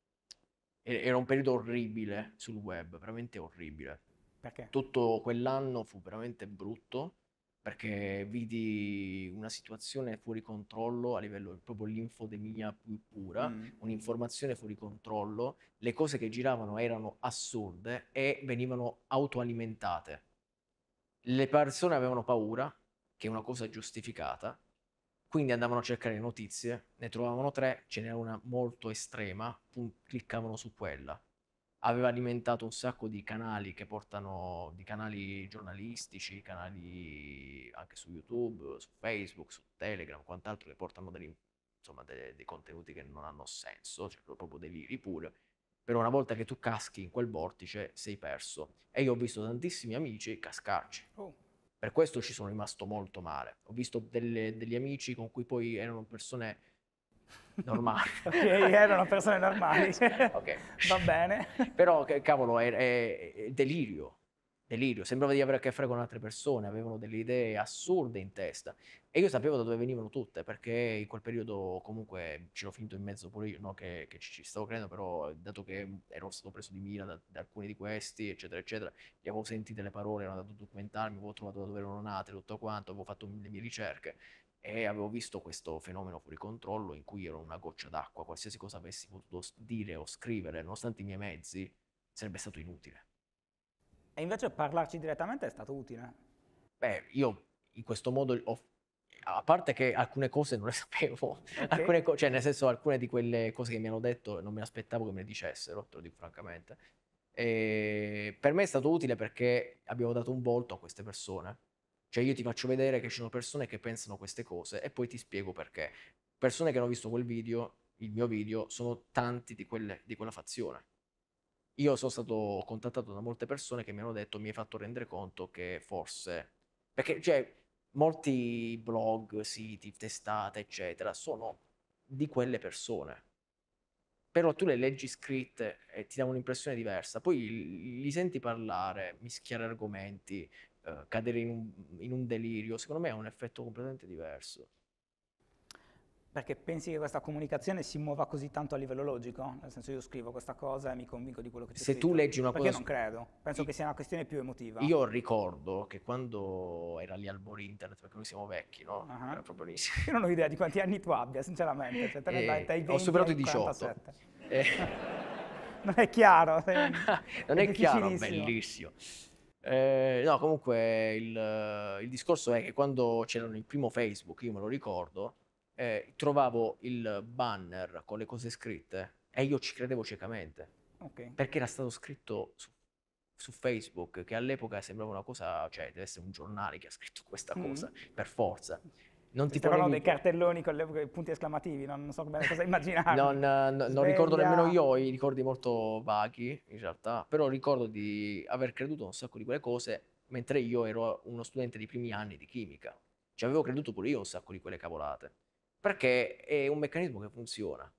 Era un periodo orribile sul web, veramente orribile. Perché? Tutto quell'anno fu veramente brutto perché vidi una situazione fuori controllo a livello proprio l'infodemia più pura, mm. un'informazione fuori controllo, le cose che giravano erano assurde e venivano autoalimentate. Le persone avevano paura, che è una cosa giustificata, quindi andavano a cercare le notizie, ne trovavano tre, ce n'era una molto estrema, cliccavano su quella. Aveva alimentato un sacco di canali che portano, di canali giornalistici, canali anche su YouTube, su Facebook, su Telegram, quant'altro, che portano degli, insomma, dei, dei contenuti che non hanno senso, cioè proprio liri pure però una volta che tu caschi in quel vortice sei perso e io ho visto tantissimi amici cascarci. Oh. Per questo ci sono rimasto molto male. Ho visto delle, degli amici con cui poi erano persone normali. okay, erano persone normali. Va bene. Però, cavolo, è, è, è delirio delirio, sembrava di avere a che fare con altre persone, avevano delle idee assurde in testa e io sapevo da dove venivano tutte perché in quel periodo comunque ci l'ho finito in mezzo pure io, no che, che ci stavo credendo, però dato che ero stato preso di mira da, da alcuni di questi, eccetera, eccetera, li avevo sentito le parole, ero andato a documentarmi, avevo trovato da dove erano nate, tutto quanto, avevo fatto le mie ricerche e avevo visto questo fenomeno fuori controllo in cui ero una goccia d'acqua, qualsiasi cosa avessi potuto dire o scrivere, nonostante i miei mezzi, sarebbe stato inutile. E invece parlarci direttamente è stato utile. Beh, io in questo modo ho a parte che alcune cose non le sapevo, okay. co- cioè nel senso alcune di quelle cose che mi hanno detto non mi aspettavo che me le dicessero, te lo dico francamente. E per me è stato utile perché abbiamo dato un volto a queste persone. Cioè io ti faccio vedere che ci sono persone che pensano queste cose e poi ti spiego perché. Persone che hanno visto quel video, il mio video, sono tanti di, quelle, di quella fazione. Io sono stato contattato da molte persone che mi hanno detto, mi hai fatto rendere conto che forse... Perché, cioè, molti blog, siti, testate, eccetera, sono di quelle persone. Però tu le leggi scritte e ti dà un'impressione diversa, poi li senti parlare, mischiare argomenti, eh, cadere in un, in un delirio, secondo me ha un effetto completamente diverso perché pensi che questa comunicazione si muova così tanto a livello logico? Nel senso io scrivo questa cosa e mi convinco di quello che c'è Se scritto. tu leggi una perché cosa... Perché non credo, penso io, che sia una questione più emotiva. Io ricordo che quando era lì al Bor Internet, perché noi siamo vecchi, no? Uh-huh. proprio lì. Io non ho idea di quanti anni tu abbia, sinceramente. Cioè, eh, dai, dai ho superato i 18. Eh. non è chiaro. Eh. Sei... non è, è chiaro, bellissimo. Eh, no, comunque il, il discorso è che quando c'erano il primo Facebook, io me lo ricordo, eh, trovavo il banner con le cose scritte e io ci credevo ciecamente. Okay. Perché era stato scritto su, su, Facebook, che all'epoca sembrava una cosa, cioè deve essere un giornale che ha scritto questa mm cosa, per forza. Non ti parlo dei cartelloni con i punti esclamativi, non, non so bene cosa immaginare. non, eh, no, non ricordo nemmeno io, i ricordi molto vaghi in realtà, però ricordo di aver creduto un sacco di quelle cose mentre io ero uno studente di primi anni di chimica. Ci cioè, avevo creduto pure io un sacco di quelle cavolate perché è un meccanismo che funziona.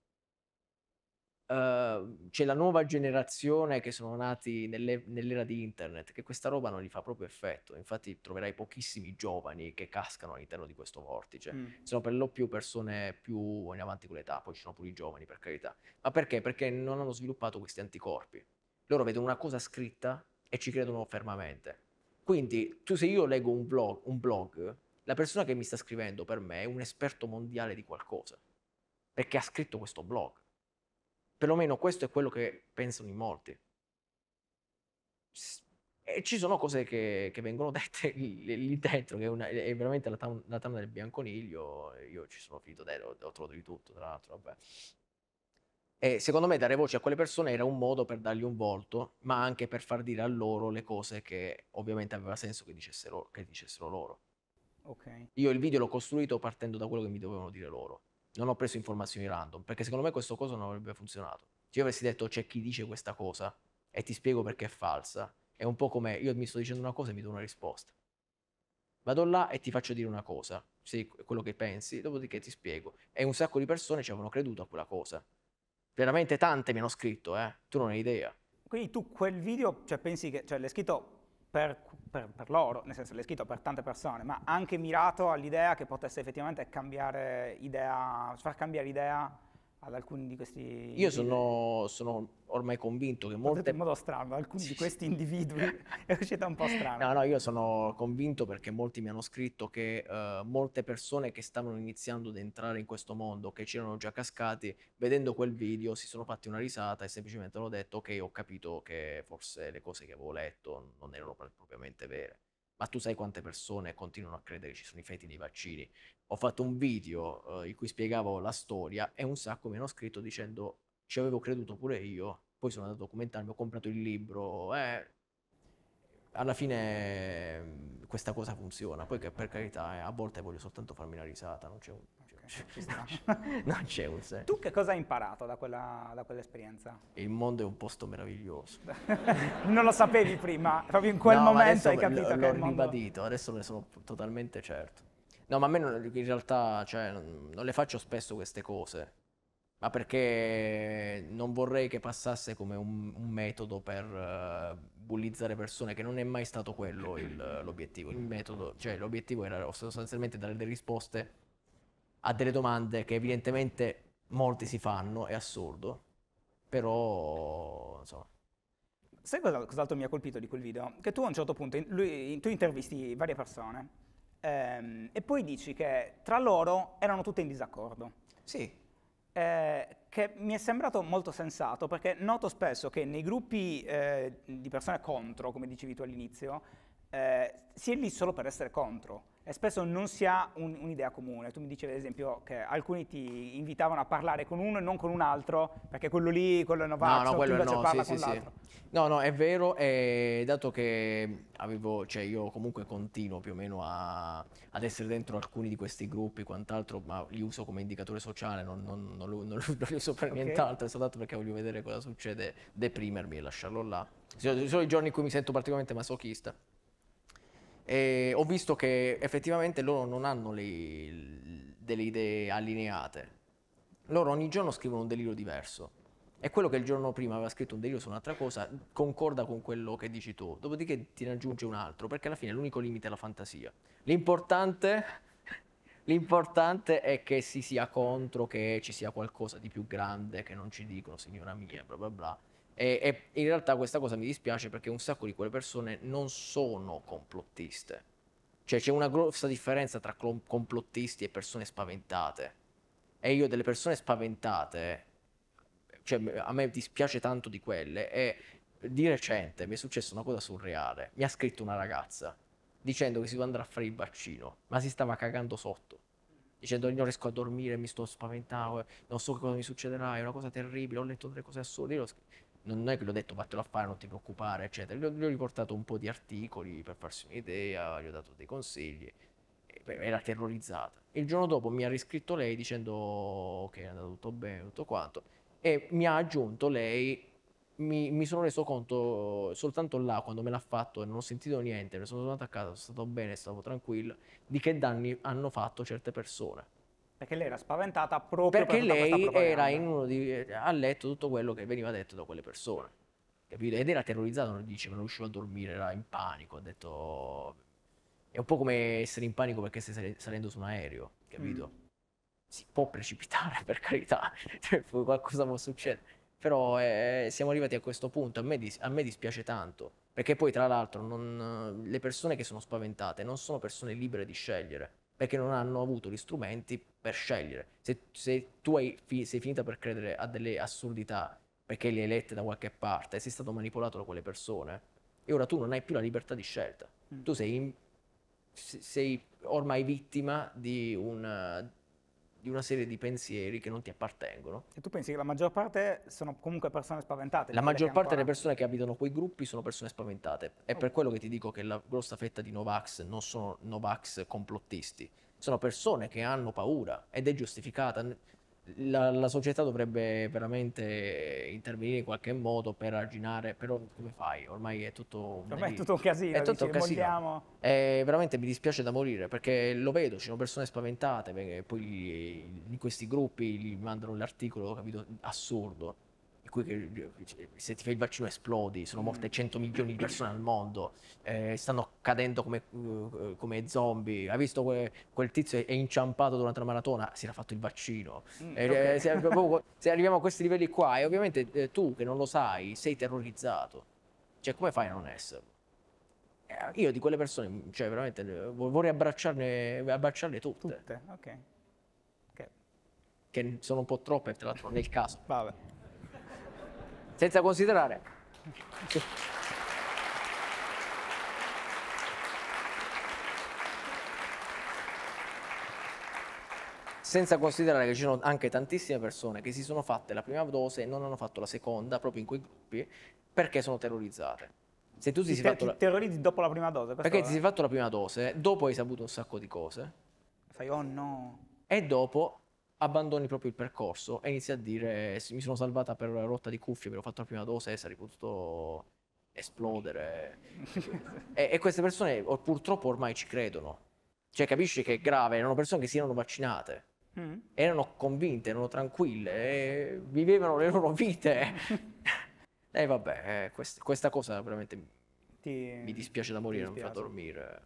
Uh, c'è la nuova generazione che sono nati nelle, nell'era di internet che questa roba non gli fa proprio effetto infatti troverai pochissimi giovani che cascano all'interno di questo vortice mm. sono per lo più persone più in avanti con l'età poi ci sono pure i giovani per carità ma perché? perché non hanno sviluppato questi anticorpi loro vedono una cosa scritta e ci credono fermamente quindi tu se io leggo un blog, un blog la persona che mi sta scrivendo per me è un esperto mondiale di qualcosa, perché ha scritto questo blog. Perlomeno questo è quello che pensano in molti. E ci sono cose che, che vengono dette lì, lì dentro, che è, una, è veramente la, tam, la tana del bianconiglio. Io ci sono finito dentro, ho, trovato di tutto, tra l'altro, vabbè. E secondo me dare voce a quelle persone era un modo per dargli un volto, ma anche per far dire a loro le cose che ovviamente aveva senso che dicessero, che dicessero loro. Okay. Io il video l'ho costruito partendo da quello che mi dovevano dire loro. Non ho preso informazioni random, perché secondo me questo cosa non avrebbe funzionato. Se io avessi detto c'è chi dice questa cosa e ti spiego perché è falsa, è un po' come io mi sto dicendo una cosa e mi do una risposta. Vado là e ti faccio dire una cosa, sì, quello che pensi, dopodiché ti spiego. E un sacco di persone ci avevano creduto a quella cosa. Veramente tante mi hanno scritto, eh? Tu non hai idea. Quindi tu quel video, cioè pensi che, cioè l'hai scritto per, per, per, loro, nel senso l'hai scritto per tante persone, ma anche mirato all'idea che potesse effettivamente cambiare idea, far cambiare idea ad alcuni di questi... Io sono, sono ormai convinto che molte... In modo strano, alcuni di questi individui è uscita un po' strana. No, no, io sono convinto perché molti mi hanno scritto che uh, molte persone che stavano iniziando ad entrare in questo mondo, che c'erano già cascati, vedendo quel video si sono fatti una risata e semplicemente hanno detto ok, ho capito che forse le cose che avevo letto non erano propriamente vere ma tu sai quante persone continuano a credere che ci sono i feti dei vaccini, ho fatto un video eh, in cui spiegavo la storia e un sacco mi hanno scritto dicendo ci avevo creduto pure io, poi sono andato a documentarmi, ho comprato il libro, eh, alla fine mm, questa cosa funziona, poi che per carità eh, a volte voglio soltanto farmi una risata, non c'è un, okay, non c'è un senso. Tu che cosa hai imparato da, quella, da quell'esperienza? Il mondo è un posto meraviglioso. non lo sapevi prima, proprio in quel no, momento hai capito l- che l'ho il mondo... ribadito, adesso ne sono totalmente certo. No, ma a me non, in realtà cioè, non, non le faccio spesso queste cose, ma perché non vorrei che passasse come un, un metodo per uh, bullizzare persone, che non è mai stato quello il, l'obiettivo. Il metodo, cioè, l'obiettivo era sostanzialmente dare delle risposte a delle domande che evidentemente molti si fanno, è assurdo, però insomma. Sai cos'altro mi ha colpito di quel video? Che tu a un certo punto, lui, tu intervisti varie persone Ehm, e poi dici che tra loro erano tutte in disaccordo. Sì. Eh, che mi è sembrato molto sensato perché noto spesso che nei gruppi eh, di persone contro, come dicevi tu all'inizio, eh, si è lì solo per essere contro e spesso non si ha un, un'idea comune. Tu mi dicevi ad esempio che alcuni ti invitavano a parlare con uno e non con un altro, perché quello lì, quello è novazzo, no, no, quello invece no, parla sì, con sì, l'altro. Sì. No, no, è vero, e dato che avevo, cioè io comunque continuo più o meno a, ad essere dentro alcuni di questi gruppi, quant'altro, ma li uso come indicatore sociale, non, non, non, non li uso per okay. nient'altro, è soltanto perché voglio vedere cosa succede, deprimermi e lasciarlo là. Sono i giorni in cui mi sento particolarmente masochista. E ho visto che effettivamente loro non hanno le, delle idee allineate. Loro ogni giorno scrivono un delirio diverso. E quello che il giorno prima aveva scritto un delirio su un'altra cosa concorda con quello che dici tu, dopodiché ti ne aggiunge un altro, perché alla fine l'unico limite è la fantasia. L'importante, l'importante è che si sia contro, che ci sia qualcosa di più grande che non ci dicono, signora mia, bla bla bla. E, e, in realtà questa cosa mi dispiace perché un sacco di quelle persone non sono complottiste. Cioè c'è una grossa differenza tra complottisti e persone spaventate. E io delle persone spaventate, cioè a me dispiace tanto di quelle e di recente mi è successa una cosa surreale. Mi ha scritto una ragazza dicendo che si doveva andare a fare il vaccino, ma si stava cagando sotto dicendo io non riesco a dormire, mi sto spaventando, non so cosa mi succederà, è una cosa terribile, ho letto delle cose assurde. Io scritto non è che gli ho detto vattelo a fare, non ti preoccupare, eccetera. Gli ho, gli ho riportato un po' di articoli per farsi un'idea, gli ho dato dei consigli. Era terrorizzata. Il giorno dopo mi ha riscritto lei dicendo che è andato tutto bene, tutto quanto, e mi ha aggiunto lei. Mi, mi sono reso conto soltanto là quando me l'ha fatto e non ho sentito niente, sono tornato a casa, sono stato bene, stato tranquillo, di che danni hanno fatto certe persone perché lei era spaventata proprio perché per lei era in uno di, ha letto tutto quello che veniva detto da quelle persone. Capito? Ed era terrorizzata, non dice, non riusciva a dormire, era in panico. Ha detto. È un po' come essere in panico perché stai salendo su un aereo, capito? Mm. Si può precipitare, per carità, cioè, qualcosa può succedere. Però eh, siamo arrivati a questo punto, a me, dis- a me dispiace tanto, perché poi tra l'altro non, le persone che sono spaventate non sono persone libere di scegliere, perché non hanno avuto gli strumenti per scegliere. Se, se tu hai, sei finita per credere a delle assurdità perché le hai lette da qualche parte e sei stato manipolato da quelle persone, e ora tu non hai più la libertà di scelta. Mm. Tu sei, sei ormai vittima di un di una serie di pensieri che non ti appartengono. E tu pensi che la maggior parte sono comunque persone spaventate? La maggior parte ancora... delle persone che abitano quei gruppi sono persone spaventate. È oh. per quello che ti dico che la grossa fetta di Novax non sono Novax complottisti, sono persone che hanno paura ed è giustificata la, la, società dovrebbe veramente intervenire in qualche modo per arginare, però come fai? Ormai è tutto un, Ormai è tutto un casino. È tutto dici, un casino. E veramente mi dispiace da morire perché lo vedo, ci sono persone spaventate, poi in questi gruppi gli mandano l'articolo, capito, assurdo per cui eh, se ti fai il vaccino esplodi, sono morte 100 mm. milioni di persone al mondo, eh, stanno cadendo come, eh, come, zombie. Hai visto que- quel tizio è inciampato durante la maratona, si era fatto il vaccino. Mm, eh, eh okay. se, se, arriviamo a questi livelli qua, e ovviamente eh, tu che non lo sai, sei terrorizzato. Cioè, come fai a non esserlo? Io di quelle persone, cioè veramente, vorrei abbracciarne, abbracciarle tutte. Tutte, ok. Che sono un po' troppe, tra l'altro, nel caso. Vabbè senza considerare. senza considerare che ci sono anche tantissime persone che si sono fatte la prima dose e non hanno fatto la seconda, proprio in quei gruppi, perché sono terrorizzate. Se tu ti, ti sei te, fatto ti la... terrorizzi dopo la prima dose? Perché è... ti sei fatto la prima dose, dopo hai saputo un sacco di cose. Fai oh no. E dopo abbandoni proprio il percorso e inizi a dire mi sono salvata per rotta di cuffie, avevo fatto la prima dose e sarei potuto esplodere. e, e, queste persone purtroppo ormai ci credono. Cioè capisci che è grave, erano persone che si erano vaccinate, mm. erano convinte, erano tranquille, vivevano le loro vite. e vabbè, eh, quest- questa cosa veramente ti... mi dispiace da morire, non mi fa dormire.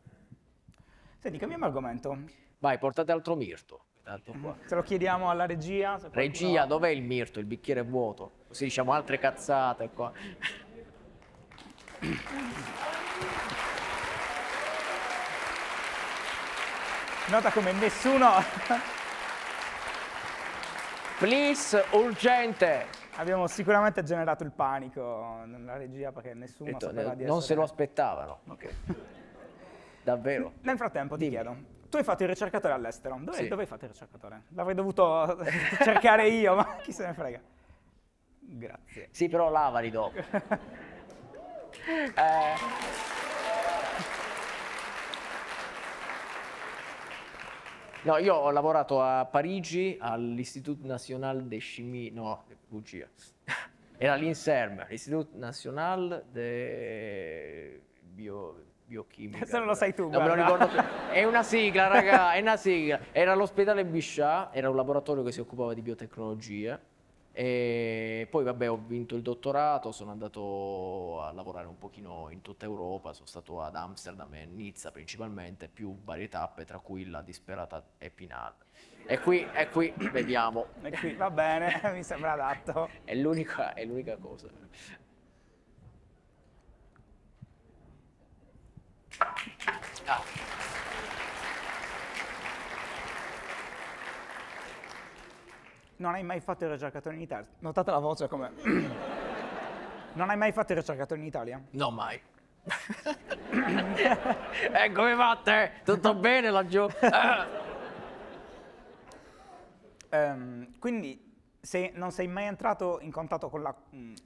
Senti, cambiamo argomento. Vai, portate altro mirto. Tanto qua. Se lo chiediamo alla regia. regia, dov'è il mirto? Il bicchiere è vuoto. Così diciamo altre cazzate qua. Nota come nessuno... Please, urgente! Abbiamo sicuramente generato il panico nella regia perché nessuno Detto, sapeva eh, di Non se lo aspettavano. Okay. Davvero. Nel frattempo ti chiedo, tu hai fatto il ricercatore all'estero. Dove, sì. dove hai fatto il ricercatore? L'avrei dovuto cercare io, ma chi se ne frega. Grazie. Sì, però lavali dopo. eh. No, io ho lavorato a Parigi all'Istitut National des Chimie, no, bugia. Era l'INSERM, l'Istitut National de Bio biochimica. Se non lo sai tu, no, me lo ricordo più. È una sigla, raga, è una sigla. Era all'ospedale Biscià, era un laboratorio che si occupava di biotecnologie. E poi vabbè ho vinto il dottorato, sono andato a lavorare un pochino in tutta Europa, sono stato ad Amsterdam e Nizza principalmente, più varie tappe, tra cui la disperata Epinal. E qui, e qui vediamo. E qui va bene, mi sembra adatto. è l'unica cosa. Non hai mai fatto il ricercatore in Italia? Notate la voce come... non hai mai fatto il ricercatore in Italia? No, mai. Eccomi eh, fatte, tutto bene laggiù. um, quindi se non sei mai entrato in contatto con la,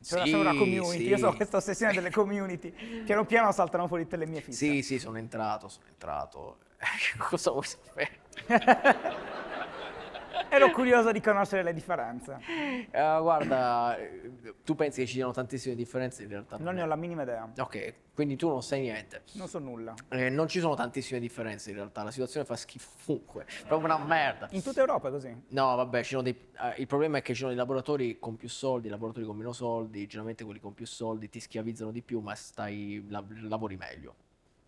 cioè sì, la community, sì. io so questa ossessione delle community, piano piano saltano fuori tutte le mie fisse. Sì, sì, sono entrato, sono entrato. Cosa vuoi sapere? Ero curioso di conoscere le differenze. Uh, guarda, tu pensi che ci siano tantissime differenze in realtà? Non, ne ho la minima idea. Ok, quindi tu non sai niente. Non so nulla. Eh, non ci sono tantissime differenze in realtà, la situazione fa schifo ovunque, proprio una merda. In tutta Europa è così? No, vabbè, dei, eh, il problema è che ci sono dei laboratori con più soldi, laboratori con meno soldi, generalmente quelli con più soldi ti schiavizzano di più ma stai, la, lavori meglio.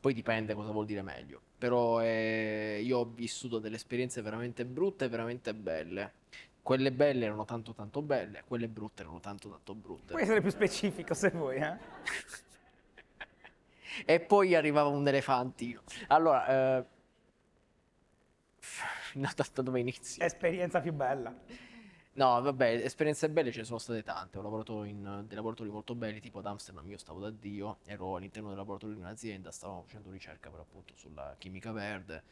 Poi dipende cosa vuol dire meglio. Però eh, io ho vissuto delle esperienze veramente brutte e veramente belle. Quelle belle erano tanto tanto belle, quelle brutte erano tanto tanto brutte. Puoi essere più specifico se vuoi, eh? e poi arrivava un elefantino. Allora, eh... da dove inizio? L'esperienza più bella. No, vabbè, esperienze belle ce ne sono state tante. Ho lavorato in eh, dei laboratori molto belli, tipo ad Amsterdam. Io stavo da Dio, ero all'interno del laboratorio di un'azienda, stavamo facendo ricerca per appunto sulla chimica verde.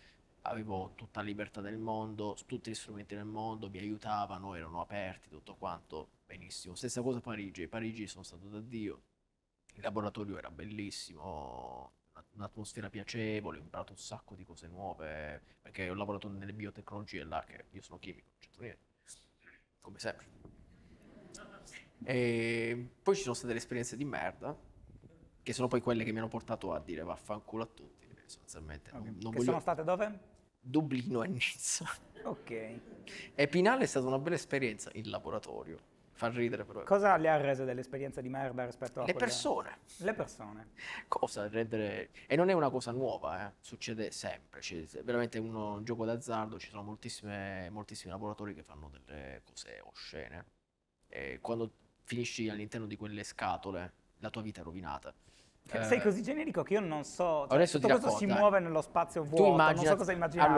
Avevo tutta la libertà del mondo, tutti gli strumenti del mondo mi aiutavano, erano aperti, tutto quanto. Benissimo. Stessa cosa a Parigi. A Parigi sono stato da Dio. Il laboratorio era bellissimo, un'atmosfera piacevole, ho imparato un sacco di cose nuove, perché ho lavorato nelle biotecnologie là, che io sono chimico, non c'entro niente come sempre. E poi ci sono state le esperienze di merda, che sono poi quelle che mi hanno portato a dire vaffanculo a tutti, sostanzialmente. Okay. Non, non voglio... sono state dove? Dublino e Nizza. Ok. E Pinale è stata una bella esperienza in laboratorio Fa ridere però. Cosa le ha reso dell'esperienza di merda rispetto a Le quelle... persone. Le persone. Cosa rendere... E non è una cosa nuova, eh. succede sempre. Cioè, è veramente uno, un gioco d'azzardo, ci sono moltissimi lavoratori che fanno delle cose oscene. E quando finisci all'interno di quelle scatole, la tua vita è rovinata sei eh. così generico che io non so. Cioè, Adesso tutto questo racconta, si muove nello spazio vuoto, immagina... non so cosa immaginare.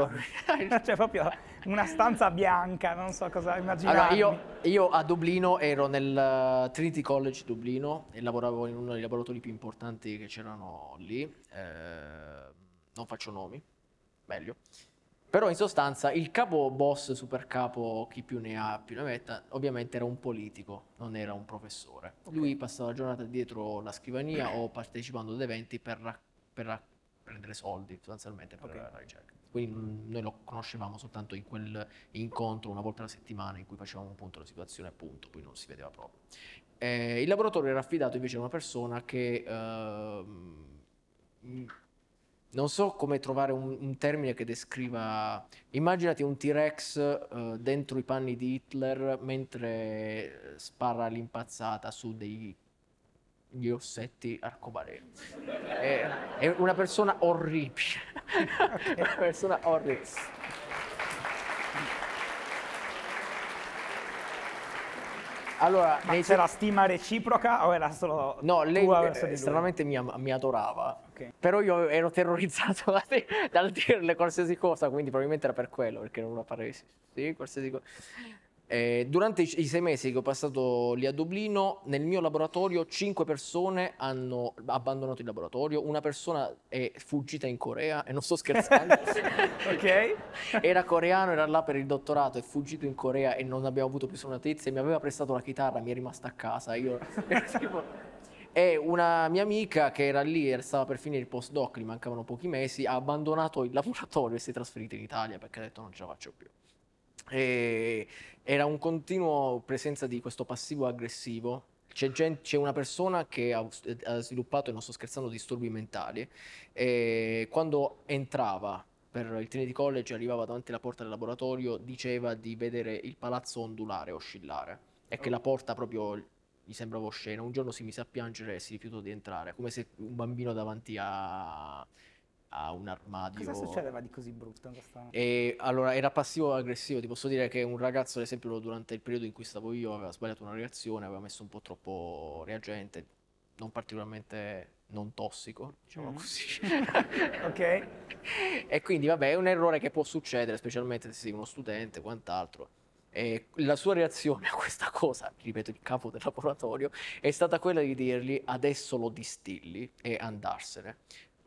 Allora... cioè, proprio una stanza bianca, non so cosa immaginare. Allora, io, io, a Dublino ero nel eh, Trinity College Dublino e lavoravo in uno dei laboratori più importanti che c'erano lì. Eh, non faccio nomi, meglio. Però in sostanza il capo boss, super capo, chi più ne ha più ne metta, ovviamente era un politico, non era un professore. Okay. Lui passava la giornata dietro la scrivania o partecipando ad eventi per, per prendere soldi sostanzialmente per okay. la ricerca. Quindi mm, noi lo conoscevamo soltanto in quel incontro una volta alla settimana in cui facevamo un punto della situazione, appunto, poi non si vedeva proprio. Eh, il laboratorio era affidato invece a una persona che... Eh, non so come trovare un, un, termine che descriva. Immaginati un T-Rex eh, dentro i panni di Hitler mentre eh, spara l'impazzata su degli gli ossetti arcobaleno. È, è, una persona orribile. Okay. una persona orribile. Allora, Ma c'è la stima reciproca o era solo No, lei tua stranamente mi, mi adorava ok. Però io ero terrorizzato da te, dal dirle qualsiasi cosa, quindi probabilmente era per quello, perché non lo pareva sì, qualsiasi cosa. Eh, durante i, sei mesi che ho passato lì a Dublino, nel mio laboratorio cinque persone hanno abbandonato il laboratorio, una persona è fuggita in Corea e non sto scherzando. ok. Era coreano, era là per il dottorato, è fuggito in Corea e non abbiamo avuto più sua notizia, mi aveva prestato la chitarra, mi è rimasta a casa. Io e una mia amica che era lì e stava per finire il postdoc, gli mancavano pochi mesi, ha abbandonato il laboratorio e si è trasferita in Italia perché ha detto non ce la faccio più. E era un continuo presenza di questo passivo aggressivo. C'è, gente, c'è una persona che ha, ha, sviluppato, e non sto scherzando, disturbi mentali. E quando entrava per il Trinity College, arrivava davanti alla porta del laboratorio, diceva di vedere il palazzo ondulare, oscillare, e che la porta proprio mi sembrava oscena. Un giorno si mise a piangere e si rifiutò di entrare, come se un bambino davanti a, a un armadio. Cosa succedeva di così brutto? E, allora, era passivo-aggressivo. Ti posso dire che un ragazzo, ad esempio, durante il periodo in cui stavo io, aveva sbagliato una reazione, aveva messo un po' troppo reagente, non particolarmente non tossico, diciamo mm. così. ok. E quindi, vabbè, è un errore che può succedere, specialmente se sei uno studente e quant'altro. E la sua reazione a questa cosa, ripeto, il capo del laboratorio, è stata quella di dirgli adesso lo distilli e andarsene.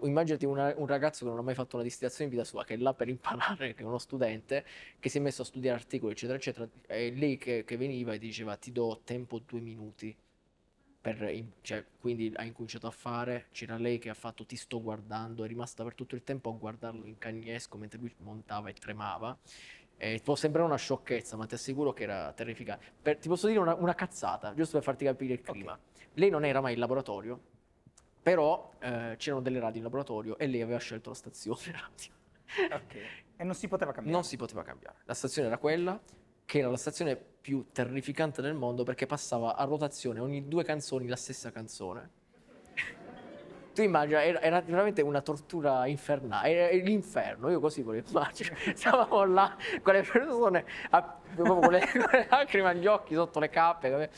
Immaginati una, un ragazzo che non ha mai fatto una distillazione in vita sua, che è là per imparare, che è uno studente, che si è messo a studiare articoli, eccetera, eccetera, e lei che, che veniva e diceva ti do tempo due minuti. Per, cioè, quindi ha incominciato a fare, c'era lei che ha fatto ti sto guardando, è rimasta per tutto il tempo a guardarlo in cagnesco mentre lui montava e tremava eh, può sembrare una sciocchezza, ma ti assicuro che era terrificante. Per, ti posso dire una, una, cazzata, giusto per farti capire il clima. Okay. Lei non era mai in laboratorio, però eh, c'erano delle radio in laboratorio e lei aveva scelto la stazione radio. Okay. E non si poteva cambiare? Non si poteva cambiare. La stazione era quella, che era la stazione più terrificante del mondo perché passava a rotazione ogni due canzoni la stessa canzone tu immagina, era, era, veramente una tortura infernale, era eh, eh, l'inferno, io così volevo immaginare. Stavamo là con le persone, a, con le, con le lacrime agli occhi sotto le cappe.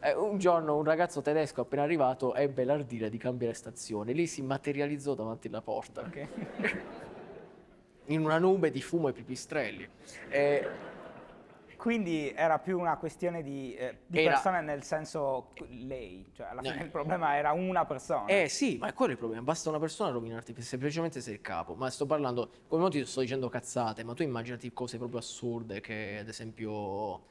Eh, un giorno un ragazzo tedesco appena arrivato ebbe l'ardire di cambiare stazione, lì si materializzò davanti alla porta, okay. in una nube di fumo e pipistrelli. Eh, quindi era più una questione di, eh, di era... persone nel senso lei, cioè alla eh. fine no. il problema era una persona. Eh sì, ma è quello il problema, basta una persona a rovinarti semplicemente sei il capo, ma sto parlando, come non ti sto dicendo cazzate, ma tu immaginati cose proprio assurde che ad esempio,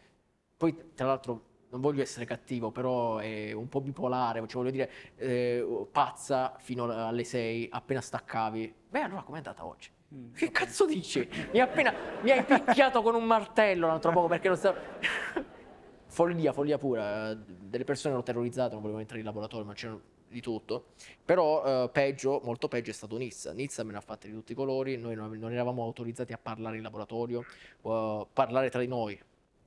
poi tra l'altro non voglio essere cattivo, però è un po' bipolare, cioè voglio dire eh, pazza fino alle 6, appena staccavi, beh allora com'è andata oggi? Mm, che cazzo dici? Mi, appena, mi hai picchiato con un martello l'altro poco perché non stavo... follia, follia pura. Delle persone erano terrorizzate, non volevano entrare in laboratorio, ma c'erano di tutto. Però eh, peggio, molto peggio è stato Nizza. Nizza me ne ha fatte di tutti i colori, noi non, non eravamo autorizzati a parlare in laboratorio, uh, parlare tra di noi.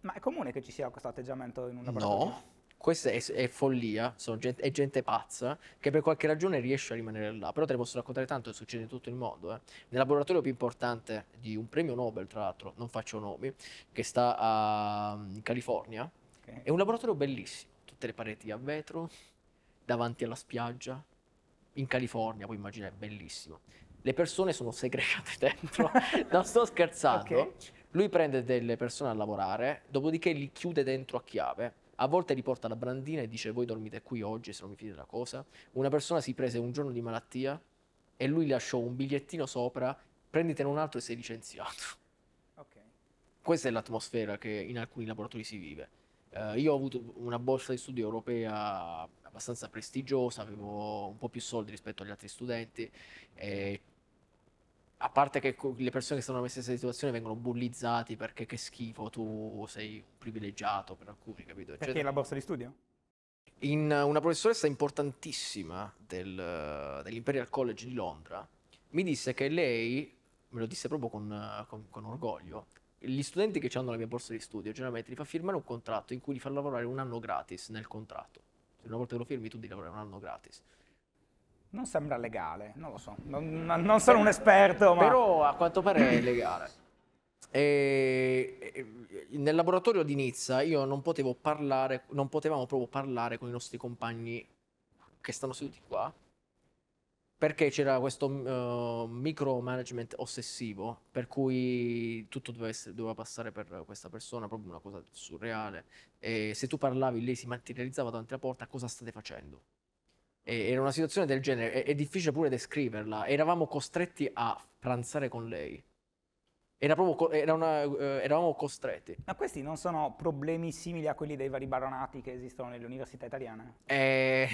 Ma è comune che ci sia questo atteggiamento in un laboratorio? No questa è, è follia, gente, è gente pazza che per qualche ragione riesce a rimanere là. Però te ne posso raccontare tanto, succede in tutto il mondo. Eh. Nel laboratorio più importante di un premio Nobel, tra l'altro, non faccio nomi, che sta a, in California, okay. è un laboratorio bellissimo, tutte le pareti a vetro, davanti alla spiaggia, in California, puoi immaginare, è bellissimo. Le persone sono segregate dentro, non sto scherzando. Okay. Lui prende delle persone a lavorare, dopodiché li chiude dentro a chiave a volte riporta la brandina e dice voi dormite qui oggi se non mi fidi la cosa. Una persona si prese un giorno di malattia e lui lasciò un bigliettino sopra, prenditene un altro e sei licenziato. Okay. Questa è l'atmosfera che in alcuni laboratori si vive. Uh, io ho avuto una borsa di studio europea abbastanza prestigiosa, avevo un po' più soldi rispetto agli altri studenti e a parte che le persone che stanno nella stessa situazione vengono bullizzati perché che schifo, tu sei privilegiato per alcuni, capito? Perché cioè, la borsa di studio? In, eh, una professoressa importantissima del, eh, dell'Imperial College di Londra mi disse che lei, me lo disse proprio con, eh, con, con orgoglio, gli studenti che hanno la mia borsa di studio generalmente li fa firmare un contratto in cui li fa lavorare un anno gratis nel contratto. Se Una volta che lo firmi tu devi lavorare un anno gratis. Non sembra legale, non lo so, non, non sono un esperto, ma... Però a quanto pare è legale. E nel laboratorio di Nizza io non potevo parlare, non potevamo proprio parlare con i nostri compagni che stanno seduti qua, perché c'era questo uh, micromanagement ossessivo, per cui tutto doveva, essere, doveva, passare per questa persona, proprio una cosa surreale. E se tu parlavi, lei si materializzava davanti alla porta, cosa state facendo? era una situazione del genere, è, è, difficile pure descriverla. Eravamo costretti a pranzare con lei. Era proprio, era una, eh, eravamo costretti. Ma questi non sono problemi simili a quelli dei vari baronati che esistono nelle università italiane? Eh,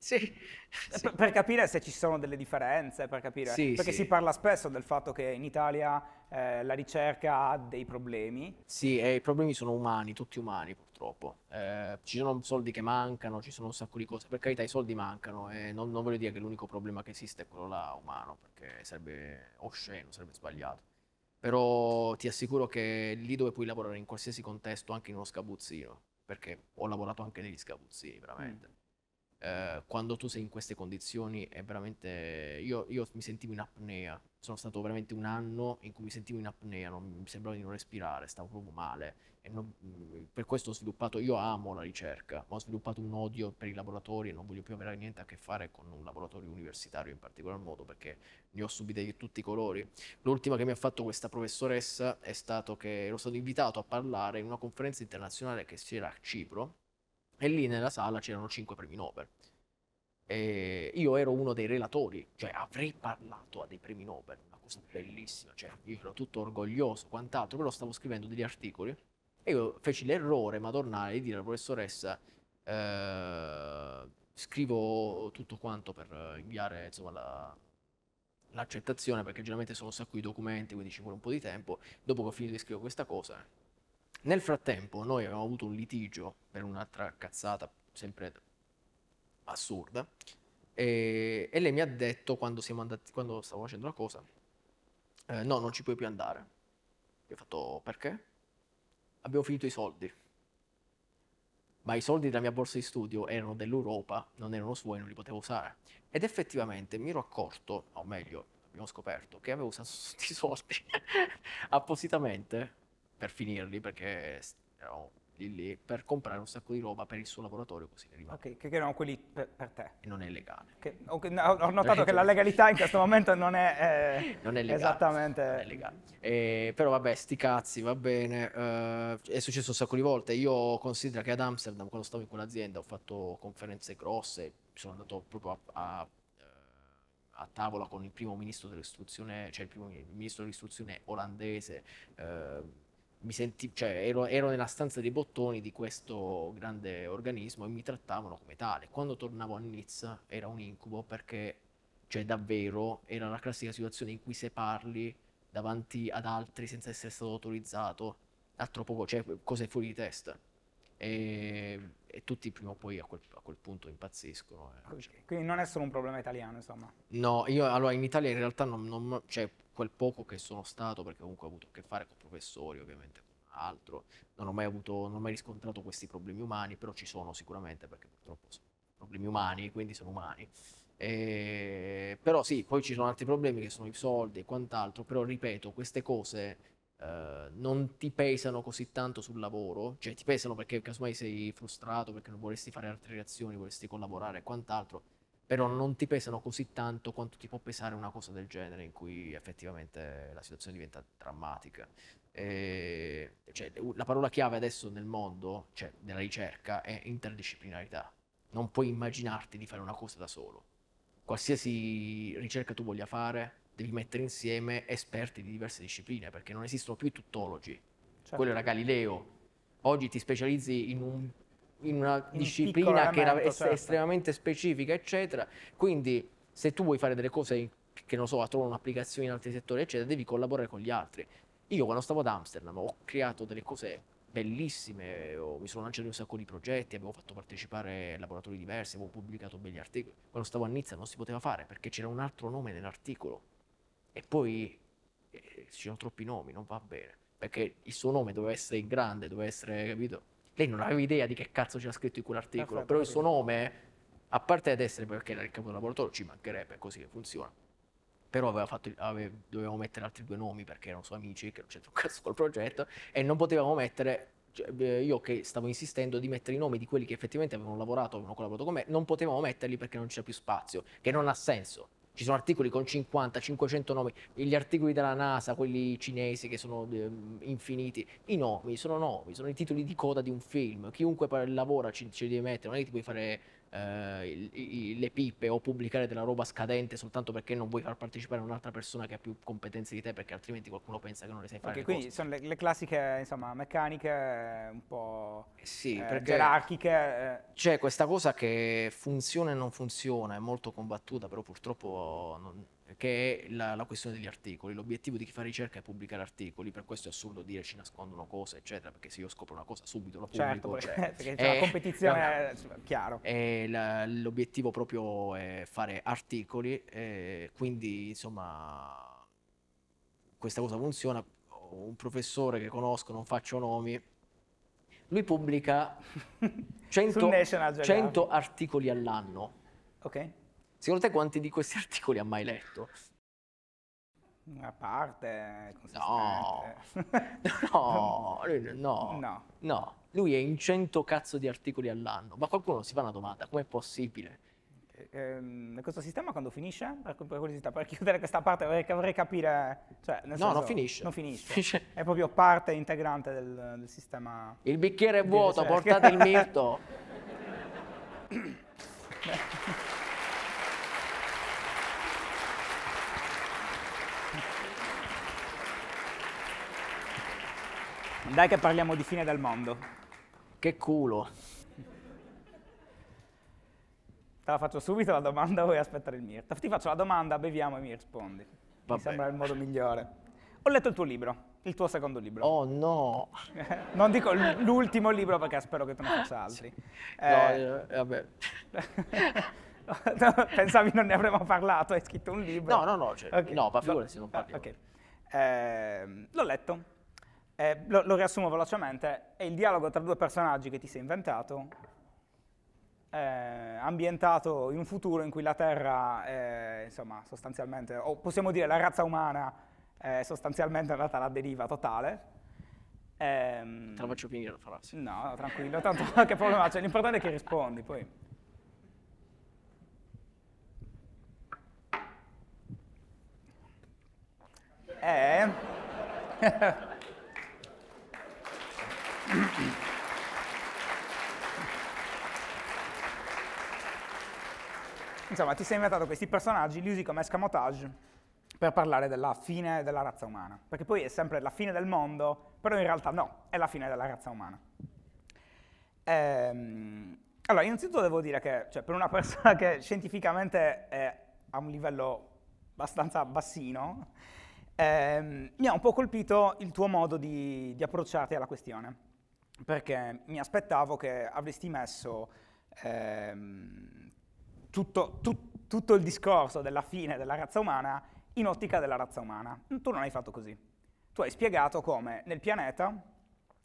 sì, eh, Per, capire se ci sono delle differenze, per capire. Sì, perché si parla spesso del fatto che in Italia eh, la ricerca ha dei problemi. Sì, e i problemi sono umani, tutti umani purtroppo. Eh, ci sono soldi che mancano, ci sono un sacco di cose. Per carità, i soldi mancano e eh, non, non voglio dire che l'unico problema che esiste è quello là umano, perché sarebbe osceno, sarebbe sbagliato però ti assicuro che lì dove puoi lavorare in qualsiasi contesto, anche in uno scabuzzino, perché ho lavorato anche negli scabuzzini veramente. Mm. Eh, quando tu sei in queste condizioni è veramente... Io, io, mi sentivo in apnea, sono stato veramente un anno in cui mi sentivo in apnea, non, mi sembrava di non respirare, stavo proprio male. Non, mm, per questo ho sviluppato, io amo la ricerca, ma ho sviluppato un odio per i laboratori e non voglio più avere niente a che fare con un laboratorio universitario in particolar modo perché ne ho subite di tutti i colori. L'ultima che mi ha fatto questa professoressa è stato che ero stato invitato a parlare in una conferenza internazionale che si era a Cipro e lì nella sala c'erano cinque premi Nobel. E io ero uno dei relatori, cioè avrei parlato a dei premi Nobel, una cosa bellissima, cioè io ero tutto orgoglioso, quant'altro, però stavo scrivendo degli articoli e io feci l'errore madornale di dire alla professoressa eh, scrivo tutto quanto per inviare insomma, la, l'accettazione perché generalmente sono un sacco di documenti quindi ci vuole un po' di tempo dopo che ho finito di scrivere questa cosa nel frattempo noi avevamo avuto un litigio per un'altra cazzata sempre assurda e, e lei mi ha detto quando siamo andati, quando stavo facendo la cosa, eh, no, non ci puoi più andare. Io ho fatto perché? Abbiamo finito i soldi. Ma i soldi della mia borsa di studio erano dell'Europa, non erano suoi, non li potevo usare. Ed effettivamente mi ero accorto, o meglio, abbiamo scoperto, che avevo usato i soldi appositamente per finirli perché ero lì lì per comprare un sacco di roba per il suo laboratorio così ne Ok, che erano quelli per, per te. E non è legale. Che, okay, no, ho notato che la legalità in questo momento non è, eh, non è legale, esattamente... Non è legale. Eh, però vabbè, sti cazzi, va bene. Eh, è successo un sacco di volte. Io considero che ad Amsterdam, quando stavo in quell'azienda, ho fatto conferenze grosse, sono andato proprio a, a eh, a tavola con il primo ministro dell'istruzione, cioè il primo ministro dell'istruzione olandese, eh, mi senti, cioè, ero, ero, nella stanza dei bottoni di questo grande organismo e mi trattavano come tale. Quando tornavo a Nizza era un incubo perché, cioè, davvero era la classica situazione in cui se parli davanti ad altri senza essere stato autorizzato, a troppo cioè, cose fuori di testa. E, e tutti prima o poi a quel, a quel punto impazziscono. Eh. Quindi non è solo un problema italiano, insomma. No, io allora in Italia in realtà non, non cioè, quel poco che sono stato, perché comunque ho avuto a che fare con professori, ovviamente con altro, non ho mai, avuto, non ho mai riscontrato questi problemi umani, però ci sono sicuramente perché purtroppo sono problemi umani, quindi sono umani. E, ehm, però sì, poi ci sono altri problemi che sono i soldi e quant'altro, però ripeto, queste cose eh, non ti pesano così tanto sul lavoro, cioè ti pesano perché casomai sei frustrato, perché non vorresti fare altre reazioni, vorresti collaborare e quant'altro, però non ti pesano così tanto quanto ti può pesare una cosa del genere in cui effettivamente la situazione diventa drammatica. E, ehm, cioè, la parola chiave adesso nel mondo, cioè nella ricerca, è interdisciplinarità. Non puoi immaginarti di fare una cosa da solo. Qualsiasi ricerca tu voglia fare, devi mettere insieme esperti di diverse discipline, perché non esistono più i tuttologi. Certo. Quello era Galileo. Oggi ti specializzi in un in una in disciplina che era certo. estremamente specifica, eccetera. Quindi se tu vuoi fare delle cose che non so, trovano un'applicazione in altri settori, eccetera, devi collaborare con gli altri. Io quando stavo ad Amsterdam ho creato delle cose bellissime, mi sono lanciato un sacco di progetti, avevo fatto partecipare laboratori diversi, avevo pubblicato belli articoli. Quando stavo a Nizza non si poteva fare perché c'era un altro nome nell'articolo. E poi eh, ci sono troppi nomi, non va bene. Perché il suo nome doveva essere in grande, doveva essere, capito? lei non aveva idea di che cazzo c'era scritto in quell'articolo, però il suo nome, a parte ad essere perché era il capo del laboratorio, ci mancherebbe, è così che funziona. Però fatto, aveva, dovevamo mettere altri due nomi perché erano suoi amici, che non c'entra un cazzo col progetto, e non potevamo mettere cioè, io che stavo insistendo di mettere i nomi di quelli che effettivamente avevano lavorato, avevano collaborato con me, non potevamo metterli perché non c'era più spazio, che non ha senso ci sono articoli con 50, 500 nomi, gli articoli della NASA, quelli cinesi che sono eh, infiniti, i nomi sono nomi, sono i titoli di coda di un film, chiunque lavora ci, ci deve mettere, non è che ti puoi fare eh, le pippe o pubblicare della roba scadente soltanto perché non vuoi far partecipare un'altra persona che ha più competenze di te perché altrimenti qualcuno pensa che non le sai fare. Perché quindi cose. sono le, le, classiche insomma, meccaniche eh, un po' eh sì, eh, gerarchiche. Eh. C'è questa cosa che funziona e non funziona, è molto combattuta, però purtroppo non, che è la, la questione degli articoli. L'obiettivo di chi fa ricerca è pubblicare articoli, per questo è assurdo dire ci nascondono cose, eccetera, perché se io scopro una cosa subito la pubblico. Certo, cioè, perché eh, è, la competizione è, chiaro. La, l'obiettivo proprio è fare articoli, quindi insomma questa cosa funziona. Un professore che conosco, non faccio nomi, lui pubblica 100, 100 articoli all'anno. Okay. Secondo te quanti di questi articoli ha mai letto? Una parte no. no, no, no, no. Lui è in 100 cazzo di articoli all'anno, ma qualcuno si fa una domanda, com'è possibile? Ehm, questo sistema quando finisce? Per, curiosità, per chiudere questa parte vorrei, vorrei capire... Cioè, no, senso, non finisce. Non finisce. finisce. È proprio parte integrante del, del sistema... Il bicchiere è vuoto, portate il mirto. Dai che parliamo di fine del mondo. Che culo. Te la faccio subito la domanda o vuoi aspettare il Mir? Ti faccio la domanda, beviamo e mi rispondi. Va mi sembra il modo migliore. Ho letto il tuo libro, il tuo secondo libro. Oh no! non dico l'ultimo libro perché spero che tu ne faccia altri. Sì. Eh... No, eh, vabbè. Pensavi non ne avremmo parlato, hai scritto un libro. No, no, no, cioè, okay. no, ma figurati se non parliamo. Okay. Eh, l'ho letto, eh, lo, lo, riassumo velocemente, è il dialogo tra due personaggi che ti sei inventato, eh, ambientato in un futuro in cui la Terra, è, insomma, sostanzialmente, o possiamo dire la razza umana è sostanzialmente andata alla deriva totale. Ehm, Te la faccio finire la frase. No, tranquillo, tanto che problema c'è, l'importante è che rispondi poi. Eh... Insomma, ti sei inventato questi personaggi, li usi come escamotage per parlare della fine della razza umana, perché poi è sempre la fine del mondo, però in realtà no, è la fine della razza umana. Ehm, allora, innanzitutto devo dire che cioè, per una persona che scientificamente è a un livello abbastanza bassino, ehm, mi ha un po' colpito il tuo modo di, di approcciarti alla questione perché mi aspettavo che avresti messo ehm, tutto, tu, tutto il discorso della fine della razza umana in ottica della razza umana. Tu non hai fatto così. Tu hai spiegato come nel pianeta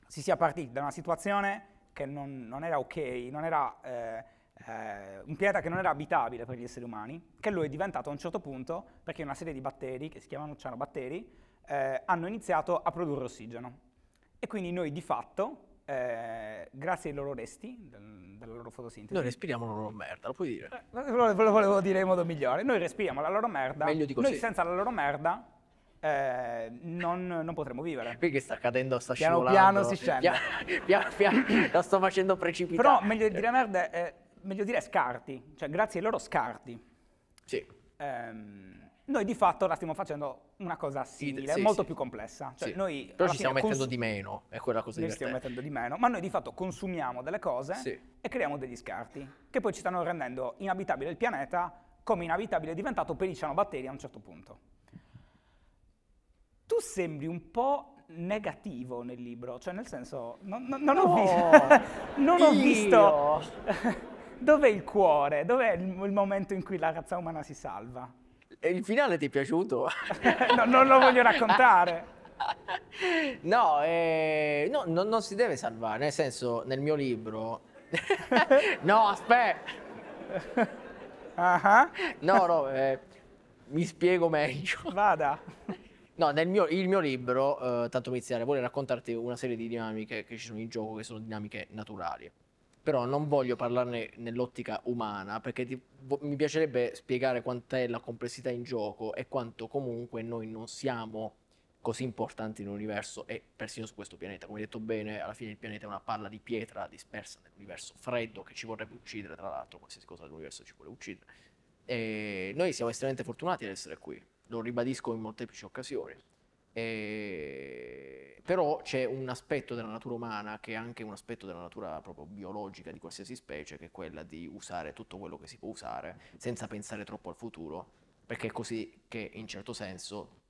si sia partiti da una situazione che non, non era ok, non era, eh, eh, un pianeta che non era abitabile per gli esseri umani, che lo è diventato a un certo punto perché una serie di batteri, che si chiamano cianobatteri, eh, hanno iniziato a produrre ossigeno. E quindi noi di fatto eh, grazie ai loro resti, della loro fotosintesi. Noi respiriamo la loro merda, lo puoi dire? Eh, lo, lo volevo dire in modo migliore. Noi respiriamo la loro merda. Meglio di così. Noi senza la loro merda eh, non, non, potremo vivere. Qui che sta cadendo, sta piano scivolando. Piano si scende. Piano, piano, piano la sto facendo precipitare. Però meglio dire merda è eh, meglio dire scarti, cioè grazie ai loro scarti. Sì. Ehm, noi di fatto la stiamo facendo una cosa simile, sì, molto sì. più complessa. Cioè sì. noi, Però ci stiamo mettendo di meno, è quella cosa Ci stiamo mettendo di meno, ma noi di fatto consumiamo delle cose e creiamo degli scarti, che poi ci stanno rendendo inabitabile il pianeta, come inabitabile è diventato per i cianobatteri a un certo punto. Tu sembri un po' negativo nel libro, cioè nel senso, non, non, non no, ho visto... non ho visto... Dov'è il cuore? Dov'è il, il momento in cui la razza umana si salva? il finale ti è piaciuto? no, non lo voglio raccontare. No, eh, no non, non, si deve salvare, nel senso, nel mio libro... no, aspetta! Uh -huh. No, no, eh, mi spiego meglio. Vada. No, nel mio, il mio libro, eh, tanto iniziare, vuole raccontarti una serie di dinamiche che ci sono in gioco, che sono dinamiche naturali però non voglio parlarne nell'ottica umana perché ti, vo, mi piacerebbe spiegare quant'è la complessità in gioco e quanto comunque noi non siamo così importanti nell'universo e persino su questo pianeta. Come hai detto bene, alla fine il pianeta è una palla di pietra dispersa nell'universo freddo che ci vorrebbe uccidere, tra l'altro qualsiasi cosa dell'universo ci vuole uccidere. E noi siamo estremamente fortunati ad essere qui, lo ribadisco in molteplici occasioni. Eh, però c'è un aspetto della natura umana che è anche un aspetto della natura proprio biologica di qualsiasi specie, che è quella di usare tutto quello che si può usare senza pensare troppo al futuro, perché è così che in certo senso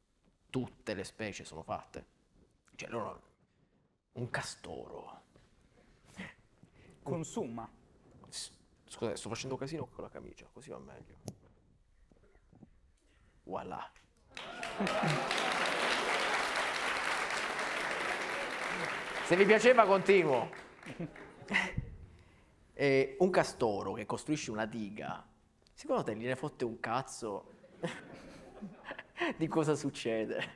tutte le specie sono fatte. Cioè loro, un castoro. Consuma. Scusate, sto facendo casino con la camicia, così va meglio. Voilà. Se vi piaceva continuo. E eh, un castoro che costruisce una diga, secondo te gliene fotte un cazzo di cosa succede?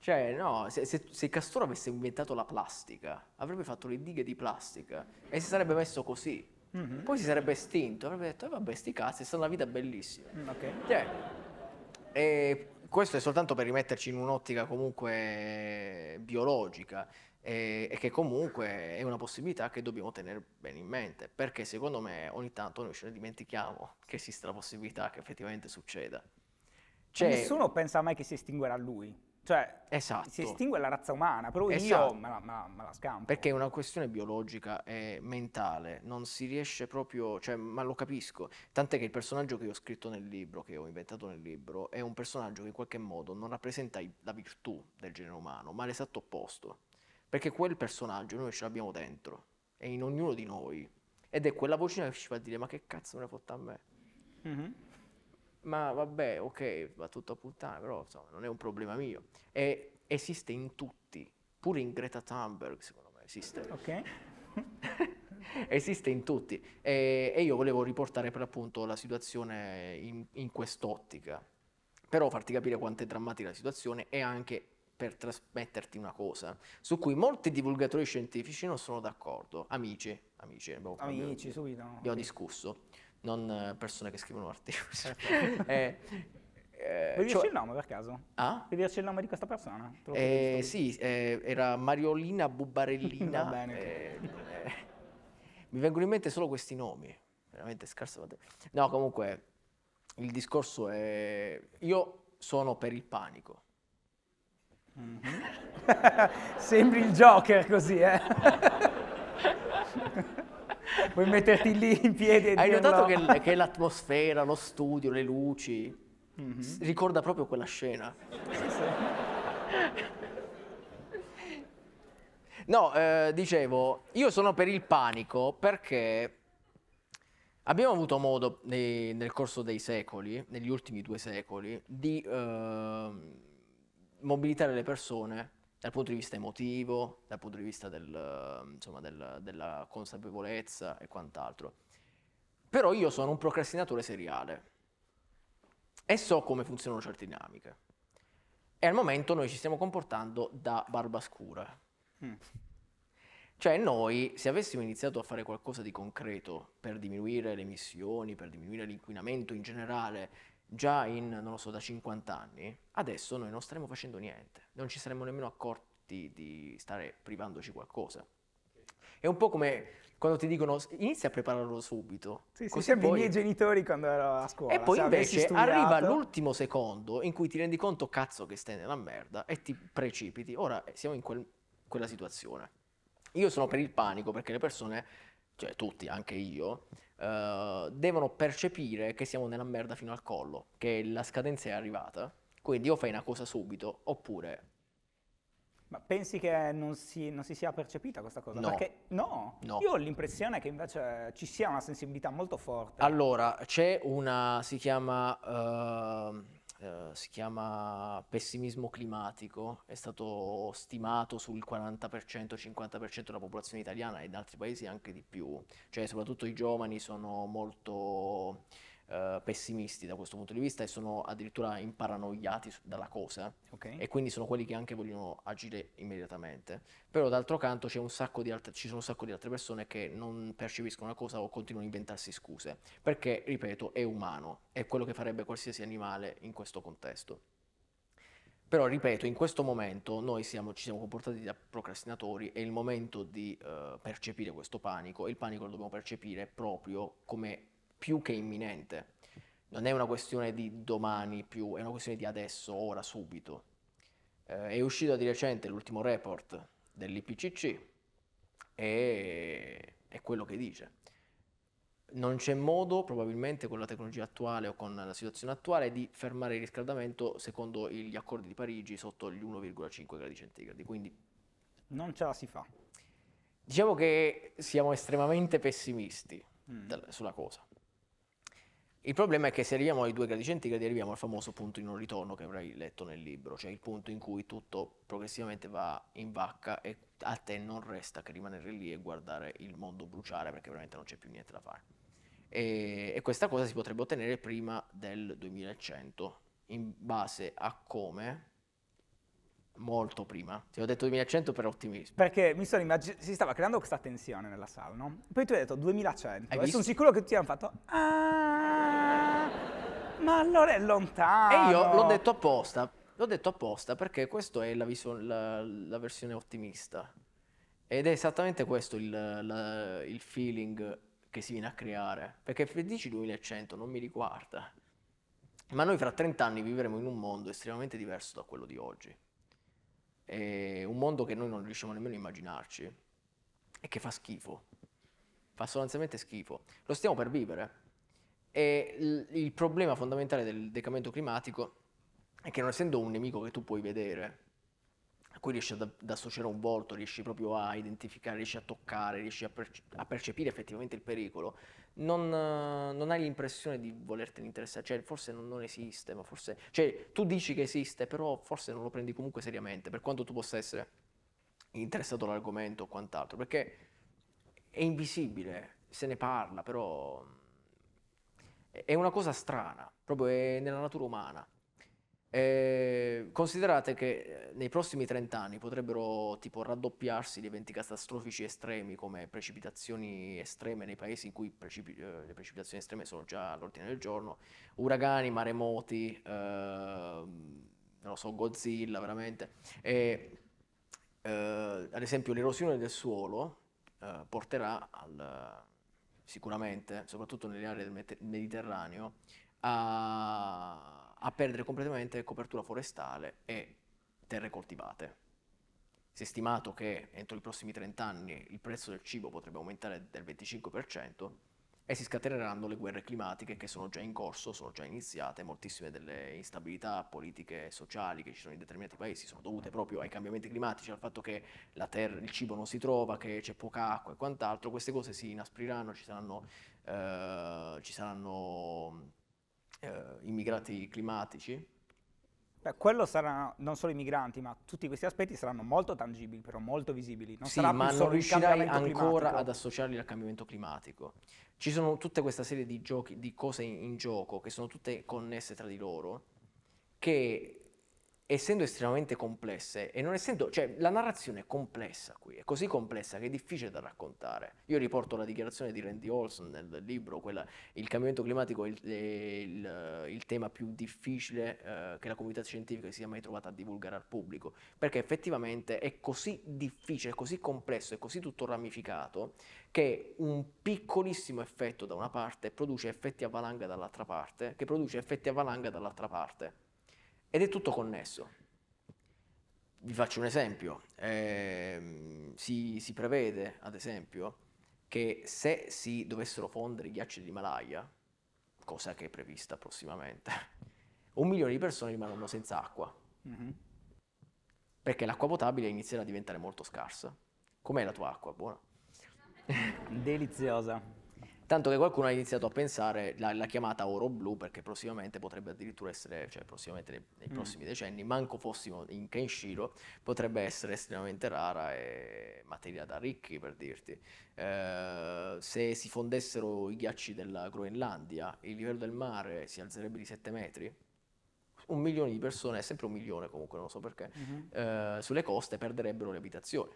Cioè, no, se, se, se, il castoro avesse inventato la plastica, avrebbe fatto le dighe di plastica e si sarebbe messo così. Mm-hmm. Poi si sarebbe estinto, avrebbe detto, eh, vabbè, sti cazzi, è stata una vita bellissima. Mm, okay. cioè, e eh, questo è soltanto per rimetterci in un'ottica comunque biologica e, e, che comunque è una possibilità che dobbiamo tenere bene in mente, perché secondo me ogni tanto noi ce ne dimentichiamo che esiste la possibilità che effettivamente succeda. Cioè, nessuno pensa mai che si estinguerà lui. Cioè, esatto. si estingue la razza umana, però esatto. io me la, me, la, scampo. Perché è una questione biologica e mentale, non si riesce proprio, cioè, ma lo capisco. Tant'è che il personaggio che io ho scritto nel libro, che ho inventato nel libro, è un personaggio che in qualche modo non rappresenta la virtù del genere umano, ma l'esatto opposto. Perché quel personaggio noi ce l'abbiamo dentro, è in ognuno di noi. Ed è quella vocina che ci fa dire ma che cazzo me ne fotta a me? Mm-hmm. Ma vabbè, ok, va tutto a puttane, però insomma, non è un problema mio. E esiste in tutti, pure in Greta Thunberg secondo me esiste. Ok. esiste in tutti e, e, io volevo riportare per appunto la situazione in, in quest'ottica però farti capire quanto è drammatica la situazione e anche per trasmetterti una cosa su cui molti divulgatori scientifici non sono d'accordo, amici, amici, boh, abbiamo, amici, subito. abbiamo discusso, non eh, persone che scrivono articoli. Certo. eh, eh, Vuoi dirci cioè il nome per caso? Ah? Vuoi dirci il nome di questa persona? Eh, sì, eh, era Mariolina Bubbarellina. bene, eh, eh, mi vengono in mente solo questi nomi, veramente scarso. No, comunque, il discorso è... Io sono per il panico Mm -hmm. Sembri il Joker così, eh? Vuoi metterti lì in piedi e Hai dirlo? notato che, che l'atmosfera, lo studio, le luci, mm -hmm. ricorda proprio quella scena. No, eh, dicevo, io sono per il panico perché abbiamo avuto modo nei, nel corso dei secoli, negli ultimi due secoli, di... Eh, mobilitare le persone dal punto di vista emotivo, dal punto di vista del, ehm, insomma, del, della consapevolezza e quant'altro. Però io sono un procrastinatore seriale e so come funzionano certe dinamiche. E al momento noi ci stiamo comportando da barbascura. Mm. Cioè noi, se avessimo iniziato a fare qualcosa di concreto per diminuire le emissioni, per diminuire l'inquinamento in generale già in, non lo so, da 50 anni, adesso noi non staremo facendo niente, non ci saremmo nemmeno accorti di stare privandoci qualcosa. È un po' come quando ti dicono inizia a prepararlo subito. Sì, sì, sempre poi... i miei genitori quando ero a scuola. E poi invece arriva l'ultimo secondo in cui ti rendi conto cazzo che stai nella merda e ti precipiti. Ora eh, siamo in quel, quella situazione. Io sono per il panico perché le persone cioè tutti, anche io, uh, devono percepire che siamo nella merda fino al collo, che la scadenza è arrivata, quindi o fai una cosa subito oppure... Ma pensi che non si, non si sia percepita questa cosa? No. Perché no. no, io ho l'impressione che invece ci sia una sensibilità molto forte. Allora, c'è una, si chiama... Uh, eh, si chiama pessimismo climatico, è stato stimato sul 40%, 50% della popolazione italiana e in altri paesi anche di più, cioè soprattutto i giovani sono molto eh, pessimisti da questo punto di vista e sono addirittura imparanoiati dalla cosa okay. e quindi sono quelli che anche vogliono agire immediatamente. Però d'altro canto ci sono un sacco di altre persone che non percepiscono la cosa o continuano a inventarsi scuse, perché, ripeto, è umano, è quello che farebbe qualsiasi animale in questo contesto. Però ripeto, in questo momento noi siamo, ci siamo comportati da procrastinatori, è il momento di eh, percepire questo panico e il panico lo dobbiamo percepire proprio come più che imminente. Non è una questione di domani più, è una questione di adesso, ora, subito. Eh, è uscito di recente l'ultimo report dell'IPCC e è quello che dice. Non c'è modo, probabilmente con la tecnologia attuale o con la situazione attuale, di fermare il riscaldamento secondo gli accordi di Parigi sotto gli 1,5 gradi centigradi. Quindi non ce la si fa. Diciamo che siamo estremamente pessimisti mm. sulla cosa. Il problema è che se arriviamo ai 2 gradi centigradi arriviamo al famoso punto di non ritorno che avrai letto nel libro, cioè il punto in cui tutto progressivamente va in vacca e a te non resta che rimanere lì e guardare il mondo bruciare perché veramente non c'è più niente da fare. E, e questa cosa si potrebbe ottenere prima del 2100 in base a come molto prima. Ti ho detto 2100 per ottimismo. Perché mi sono immaginato, si stava creando questa tensione nella sala, no? Poi tu hai detto 2100 Hai e sono sicuro che tutti hanno fatto ah, ma allora è lontano. E io l'ho detto apposta, l'ho detto apposta perché questa è la, la, la, versione ottimista. Ed è esattamente questo il, la, il feeling che si viene a creare, perché dici 2100 non mi riguarda. Ma noi fra 30 anni vivremo in un mondo estremamente diverso da quello di oggi è un mondo che noi non riusciamo nemmeno a immaginarci e che fa schifo, fa sostanzialmente schifo. Lo stiamo per vivere e il, problema fondamentale del decamento climatico è che non essendo un nemico che tu puoi vedere, cui riesci ad, associare un volto, riesci proprio a identificare, riesci a toccare, riesci a, perce a percepire effettivamente il pericolo, non, non hai l'impressione di volertene interessare, cioè forse non, non, esiste, ma forse, cioè tu dici che esiste, però forse non lo prendi comunque seriamente, per quanto tu possa essere interessato all'argomento o quant'altro, perché è invisibile, se ne parla, però è una cosa strana, proprio è nella natura umana. E ehm, considerate che eh, nei prossimi 30 anni potrebbero tipo raddoppiarsi gli eventi catastrofici estremi come precipitazioni estreme nei paesi in cui precip eh, le precipitazioni estreme sono già all'ordine del giorno, uragani, maremoti, ehm, non so, Godzilla veramente. E, eh, ad esempio l'erosione del suolo eh, porterà al, sicuramente, soprattutto nelle aree del Mediterraneo, a a perdere completamente copertura forestale e terre coltivate. Si è stimato che entro i prossimi 30 anni il prezzo del cibo potrebbe aumentare del 25% e si scateneranno le guerre climatiche che sono già in corso, sono già iniziate, moltissime delle instabilità politiche e sociali che ci sono in determinati paesi sono dovute proprio ai cambiamenti climatici, al fatto che terra, il cibo non si trova, che c'è poca acqua e quant'altro, queste cose si inaspriranno, ci saranno, eh, ci saranno eh, immigrati climatici? Beh, quello sarà non solo i migranti, ma tutti questi aspetti saranno molto tangibili, però molto visibili. Non sì, sarà ma non riuscirai ancora climatico. ad associarli al cambiamento climatico. Ci sono tutta questa serie di, giochi, di cose in, in, gioco che sono tutte connesse tra di loro, che essendo estremamente complesse e non essendo, cioè la narrazione è complessa qui, è così complessa che è difficile da raccontare. Io riporto la dichiarazione di Randy Olson nel libro, quella, il cambiamento climatico è il, il, il tema più difficile eh, che la comunità scientifica si sia mai trovata a divulgare al pubblico, perché effettivamente è così difficile, è così complesso, è così tutto ramificato che un piccolissimo effetto da una parte produce effetti a valanga dall'altra parte, che produce effetti a valanga dall'altra parte ed è tutto connesso. Vi faccio un esempio, eh, si, si, prevede ad esempio che se si dovessero fondere i ghiacci dell'Himalaya, cosa che è prevista prossimamente, un milione di persone rimarranno senza acqua, mm-hmm. perché l'acqua potabile inizierà a diventare molto scarsa. Com'è la tua acqua? Buona? Deliziosa. Tanto che qualcuno ha iniziato a pensare la, la chiamata oro blu, perché prossimamente potrebbe addirittura essere, cioè prossimamente nei mm. prossimi mm. decenni, manco fossimo in Kenshiro, potrebbe essere estremamente rara e materia da ricchi, per dirti. Eh, se si fondessero i ghiacci della Groenlandia, il livello del mare si alzerebbe di 7 metri, un milione di persone, è sempre un milione comunque, non so perché, mm-hmm. eh, sulle coste perderebbero le abitazioni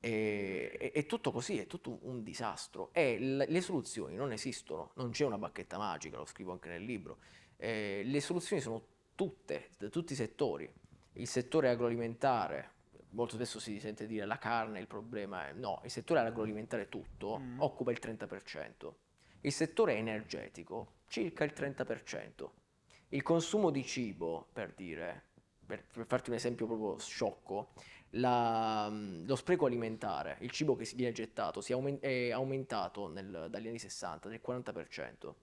è, è tutto così, è tutto un disastro. E le soluzioni non esistono, non c'è una bacchetta magica, lo scrivo anche nel libro. Eh, le soluzioni sono tutte, da tutti i settori. Il settore agroalimentare, molto spesso si sente dire la carne il problema, è... Eh, no, il settore agroalimentare tutto mm. occupa il 30%. Il settore energetico circa il 30%. Il consumo di cibo, per dire, per, per farti un esempio proprio sciocco, la, mm, lo spreco alimentare, il cibo che viene gettato, aument- è aumentato nel, dagli anni 60 del 40%, cioè,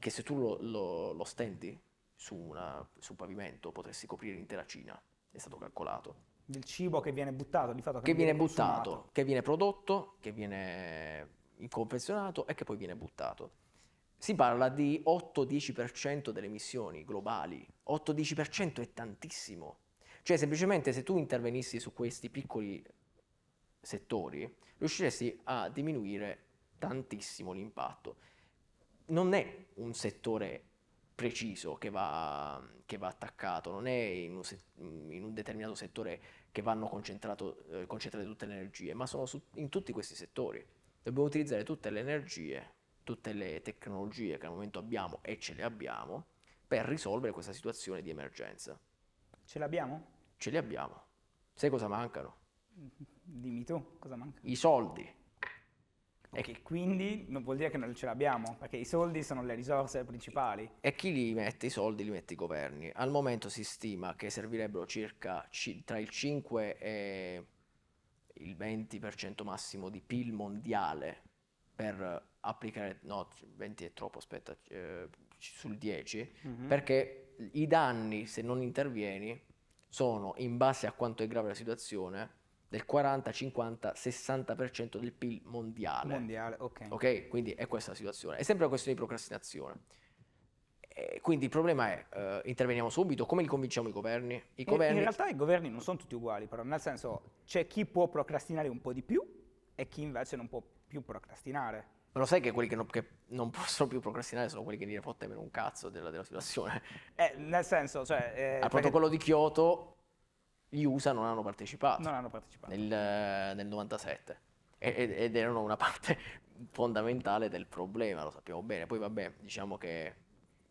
che se tu lo, lo, lo stendi su, una, su un pavimento potresti coprire l'intera Cina, è stato calcolato del cibo che viene buttato, di fatto che, che viene, buttato, che viene prodotto, che viene confezionato e che poi viene buttato si parla di 8-10% delle emissioni globali. 8-10% è tantissimo. Cioè, semplicemente se tu intervenissi su questi piccoli settori, riusciresti a diminuire tantissimo l'impatto. Non è un settore preciso che va, che va attaccato, non è in un, in un determinato settore che vanno eh, concentrate tutte le energie, ma sono su, in tutti questi settori. Dobbiamo utilizzare tutte le energie tutte le tecnologie che al momento abbiamo e ce le abbiamo per risolvere questa situazione di emergenza. Ce le abbiamo? Ce le abbiamo. Sai cosa mancano? Dimmi tu cosa manca. I soldi. E okay, quindi non vuol dire che non ce l'abbiamo, perché i soldi sono le risorse principali. E chi li mette i soldi? Li mette i governi. Al momento si stima che servirebbero circa tra il 5 e il 20% massimo di PIL mondiale per eh, applicare, no 20 è troppo, aspetta, eh, sul 10, mm-hmm. perché i danni se non intervieni sono in base a quanto è grave la situazione del 40, 50, 60% del PIL mondiale. Mondiale, ok. Ok, quindi è questa la situazione. È sempre una questione di procrastinazione. quindi il problema è, eh, interveniamo subito, come li convinciamo i governi? I eh, governi... In realtà i governi non sono tutti uguali, però nel senso c'è chi può procrastinare un po' di più e chi invece non può più procrastinare. Ma lo sai che quelli che non, che non, possono più procrastinare sono quelli che ne fottevano un cazzo della, della situazione? Eh, nel senso, cioè... Eh, Al ah, protocollo perché... di Kyoto gli USA non hanno partecipato. Non hanno partecipato. Nel, eh, nel 97. Ed, ed erano una parte fondamentale del problema, lo sappiamo bene. Poi vabbè, diciamo che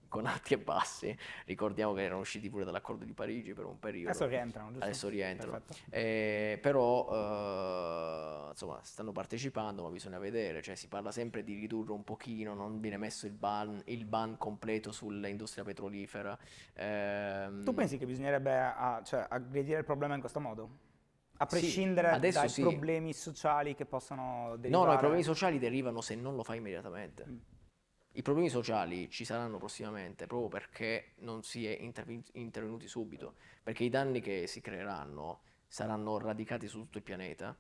con alti e bassi. Ricordiamo che erano usciti pure dall'accordo di Parigi per un periodo. Adesso rientrano, giusto? Adesso rientrano. Eh, però eh, insomma, stanno partecipando, ma bisogna vedere. Cioè, si parla sempre di ridurre un pochino, non viene messo il ban, il ban completo sull'industria petrolifera. Eh, tu pensi che bisognerebbe a, cioè, aggredire il problema in questo modo? A prescindere sì, dai sì. problemi sociali che possono derivare. No, no, i problemi sociali derivano se non lo fai immediatamente. Mm i problemi sociali ci saranno prossimamente proprio perché non si è intervenuti subito, perché i danni che si creeranno saranno radicati su tutto il pianeta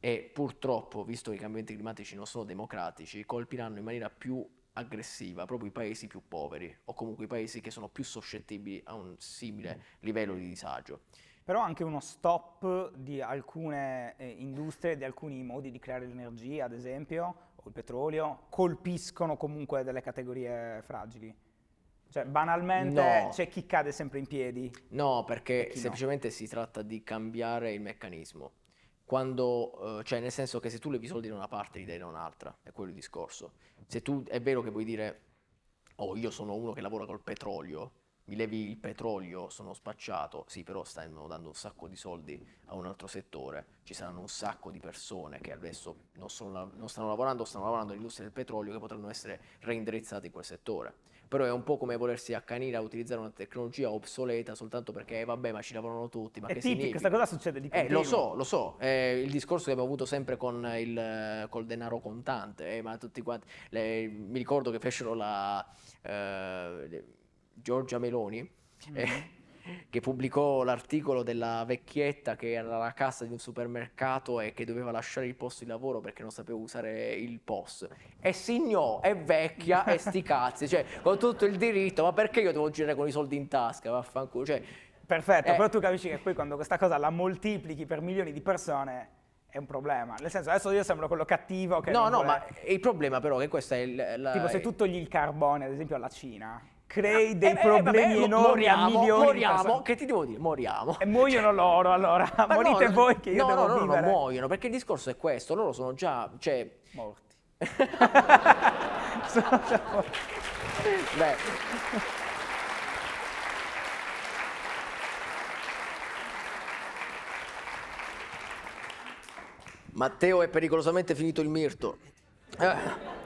e purtroppo, visto che i cambiamenti climatici non sono democratici, colpiranno in maniera più aggressiva proprio i paesi più poveri o comunque i paesi che sono più suscettibili a un simile mm. livello di disagio. Però anche uno stop di alcune eh, industrie, di alcuni modi di creare l'energia, ad esempio, col petrolio colpiscono comunque delle categorie fragili? Cioè, banalmente no. c'è chi cade sempre in piedi. No, perché semplicemente no. si tratta di cambiare il meccanismo. Quando, eh, cioè, nel senso che se tu levi soldi da una parte, li dai da un'altra, è quello il discorso. Se tu è vero che vuoi dire, oh, io sono uno che lavora col petrolio, mi levi il petrolio, sono spacciato, sì però stanno dando un sacco di soldi a un altro settore, ci saranno un sacco di persone che adesso non, sono, non stanno lavorando, stanno lavorando nell'industria del petrolio che potranno essere reindirizzate in quel settore. Però è un po' come volersi accanire a utilizzare una tecnologia obsoleta soltanto perché eh, vabbè ma ci lavorano tutti, ma è che tipico, significa? questa cosa succede di più. Eh lo so, lo so, eh, il discorso che abbiamo avuto sempre con il col denaro contante, eh, ma tutti quanti, le, mi ricordo che fecero la... Eh, Giorgia Meloni, mm. eh, che pubblicò l'articolo della vecchietta che era alla cassa di un supermercato e che doveva lasciare il posto di lavoro perché non sapeva usare il POS. E signò, è vecchia e sti cazzi, cioè, con tutto il diritto, ma perché io devo girare con i soldi in tasca? Vaffanculo, cioè, Perfetto, eh. però tu capisci che poi quando questa cosa la moltiplichi per milioni di persone è un problema. Nel senso, adesso io sembro quello cattivo che. No, no, vuole... ma il problema, però, è che questo è il. La... Tipo, se tu togli il carbone, ad esempio, alla Cina crei eh, dei eh, problemi vabbè, enormi moriamo, a milioni moriamo, che ti devo dire, moriamo e muoiono cioè, loro allora, morite no, voi che io no, devo no, vivere no, no, muoiono, perché il discorso è questo loro sono già, cioè morti sono già morti beh Matteo è pericolosamente finito il mirto eh.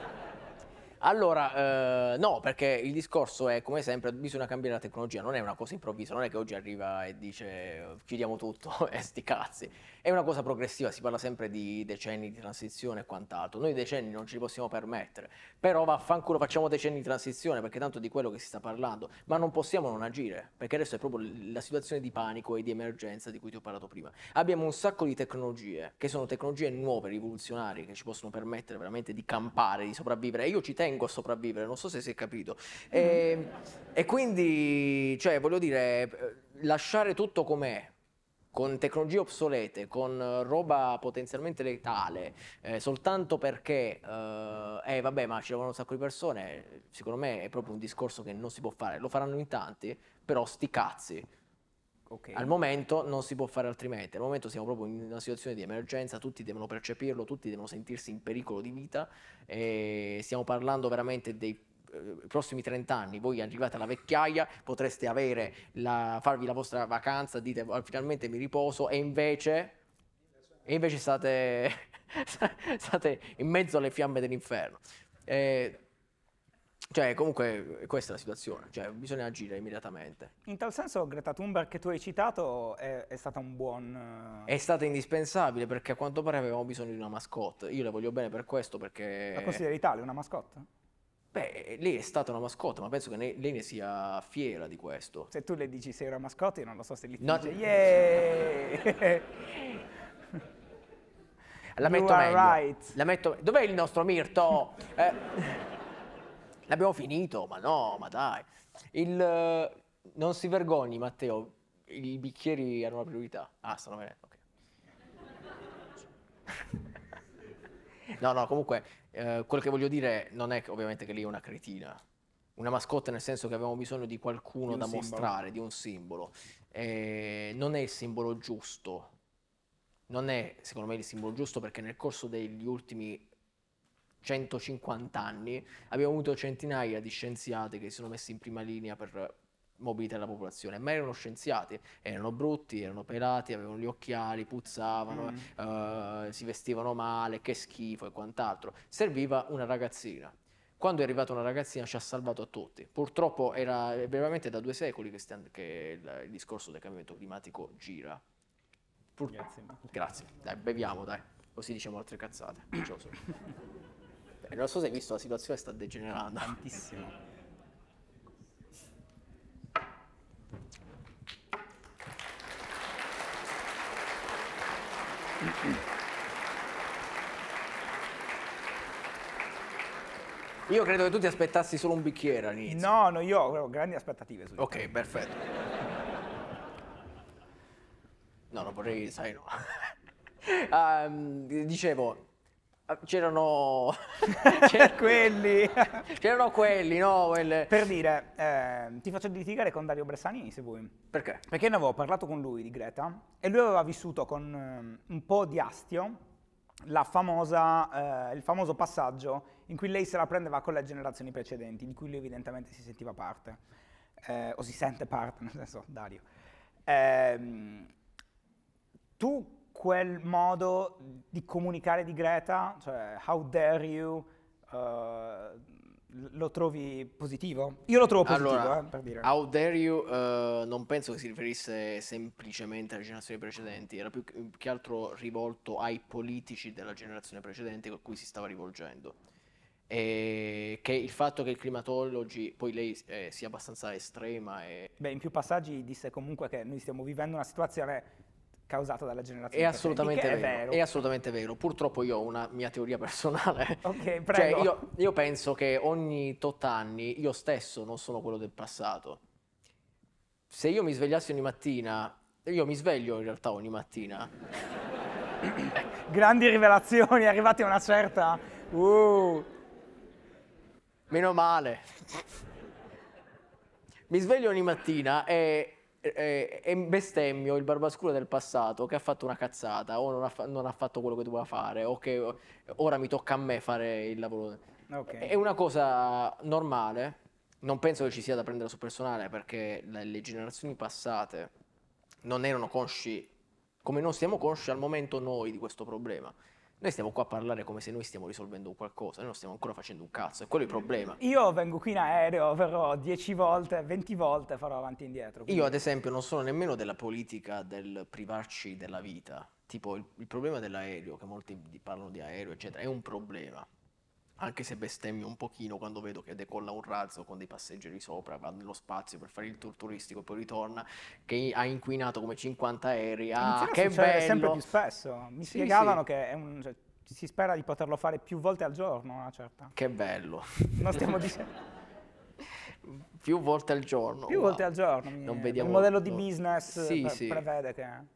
Allora, eh, no, perché il discorso è, come sempre, bisogna cambiare la tecnologia, non è una cosa improvvisa, non è che oggi arriva e dice chiudiamo tutto e sti cazzi è una cosa progressiva, si parla sempre di decenni di transizione e quant'altro, noi decenni non ce li possiamo permettere, però vaffanculo facciamo decenni di transizione perché tanto di quello che si sta parlando, ma non possiamo non agire, perché adesso è proprio la situazione di panico e di emergenza di cui ti ho parlato prima. Abbiamo un sacco di tecnologie, che sono tecnologie nuove, rivoluzionarie, che ci possono permettere veramente di campare, di sopravvivere, e io ci tengo a sopravvivere, non so se si è capito. Mm-hmm. E, ehm, e quindi, cioè, voglio dire, eh, lasciare tutto com'è con tecnologie obsolete, con eh, roba potenzialmente letale, eh, soltanto perché, eh, eh, vabbè, ma ci lavorano un sacco di persone, secondo me è proprio un discorso che non si può fare. Lo faranno in tanti, però sti cazzi. Okay. Al momento non si può fare altrimenti, al momento siamo proprio in una situazione di emergenza, tutti devono percepirlo, tutti devono sentirsi in pericolo di vita e stiamo parlando veramente dei i eh, prossimi 30 anni voi arrivate alla vecchiaia potreste avere la, farvi la vostra vacanza dite finalmente mi riposo e invece, e invece state, state in mezzo alle fiamme dell'inferno e, cioè, comunque, questa è la situazione, cioè, bisogna agire immediatamente. In tal senso, Greta Thunberg che tu hai citato è, è stata un buon... Eh, è stata indispensabile perché a quanto pare avevamo bisogno di una mascotte. Io le voglio bene per questo perché... La consideri tale una mascotte? Beh, lei è stata una mascotte, ma penso che ne, lei ne sia fiera di questo. Se tu le dici sei una mascotte, io non lo so se gli no. dice yeah! la metto you meglio. Right. La metto... Dov'è il nostro Mirto? eh, l'abbiamo finito, ma no, ma dai. Il, eh, non si vergogni, Matteo, i bicchieri erano la priorità. Ah, stanno venendo, ok. no, no, comunque eh, quello che voglio dire non è che, ovviamente che lì è una cretina. Una mascotte nel senso che avevamo bisogno di qualcuno di da simbolo. mostrare, di un simbolo. Eh, non è il simbolo giusto. Non è, secondo me, il simbolo giusto perché nel corso degli ultimi 150 anni abbiamo avuto centinaia di scienziati che si sono messi in prima linea per mobilità della popolazione, ma erano scienziati, erano brutti, erano pelati, avevano gli occhiali, puzzavano, mm. eh, si vestivano male, che schifo e quant'altro. Serviva una ragazzina. Quando è arrivata una ragazzina ci ha salvato a tutti. Purtroppo era veramente da due secoli che, stiamo, che il, il, discorso del cambiamento climatico gira. Pur... Grazie. Grazie. Dai, beviamo, dai. Così diciamo altre cazzate. Eh, non so se hai visto, la situazione sta degenerando. Tantissimo. Io credo che tu ti aspettassi solo un bicchiere all'inizio. No, no, io ho grandi aspettative su di Ok, te. perfetto. No, lo vorrei, sai, no. um, dicevo, Ah, c'erano... c'erano quelli. C'erano quelli, no? Quelle... Per dire, eh, ti faccio litigare con Dario Bressanini se vuoi. Perché? Perché ne avevo parlato con lui di Greta e lui aveva vissuto con um, un po' di astio famosa, eh, il famoso passaggio in cui lei se la prendeva con le generazioni precedenti, di cui lui evidentemente si sentiva parte, eh, o si sente parte, nel senso Dario. Ehm, tu quel modo di comunicare di Greta, cioè how dare you, uh, lo trovi positivo? Io lo trovo positivo, allora, eh, per dire. How dare you uh, non penso che si riferisse semplicemente alle generazioni precedenti, era più che altro rivolto ai politici della generazione precedente con cui si stava rivolgendo. E che il fatto che il climatologi poi lei eh, sia abbastanza estrema e... Beh, in più passaggi disse comunque che noi stiamo vivendo una situazione causata dalla generazione è assolutamente vero, è vero, È assolutamente vero. Purtroppo io ho una mia teoria personale. Ok, cioè, prego. Cioè io, io penso che ogni tot anni io stesso non sono quello del passato. Se io mi svegliassi ogni mattina, io mi sveglio in realtà ogni mattina. Grandi rivelazioni, arrivati a una certa. Uh. Meno male. Mi sveglio ogni mattina e eh, eh, è bestemmio il barbascuro del passato che ha fatto una cazzata o non ha, fa- non ha, fatto quello che doveva fare o che ora mi tocca a me fare il lavoro. Okay. È una cosa normale, non penso che ci sia da prendere sul personale perché le generazioni passate non erano consci, come non siamo consci al momento noi di questo problema. Noi stiamo qua a parlare come se noi stiamo risolvendo qualcosa, noi non stiamo ancora facendo un cazzo, è quello il problema. Io vengo qui in aereo, verrò 10 volte, 20 volte, farò avanti e indietro. Quindi... Io ad esempio non sono nemmeno della politica del privarci della vita, tipo il, il problema dell'aereo, che molti parlano di aereo, eccetera, è un problema, anche se bestemmio un pochino quando vedo che decolla un razzo con dei passeggeri sopra, va nello spazio per fare il tour turistico e poi ritorna, che ha inquinato come 50 aerei. Ah, che bello! sempre più spesso. Mi sì, spiegavano sì. che è un, cioè, si spera di poterlo fare più volte al giorno, una certa. Che bello! Non stiamo dicendo... più volte al giorno. Più volte al giorno. Mi... Non vediamo... Il modello di business sì, pre sì. prevede che...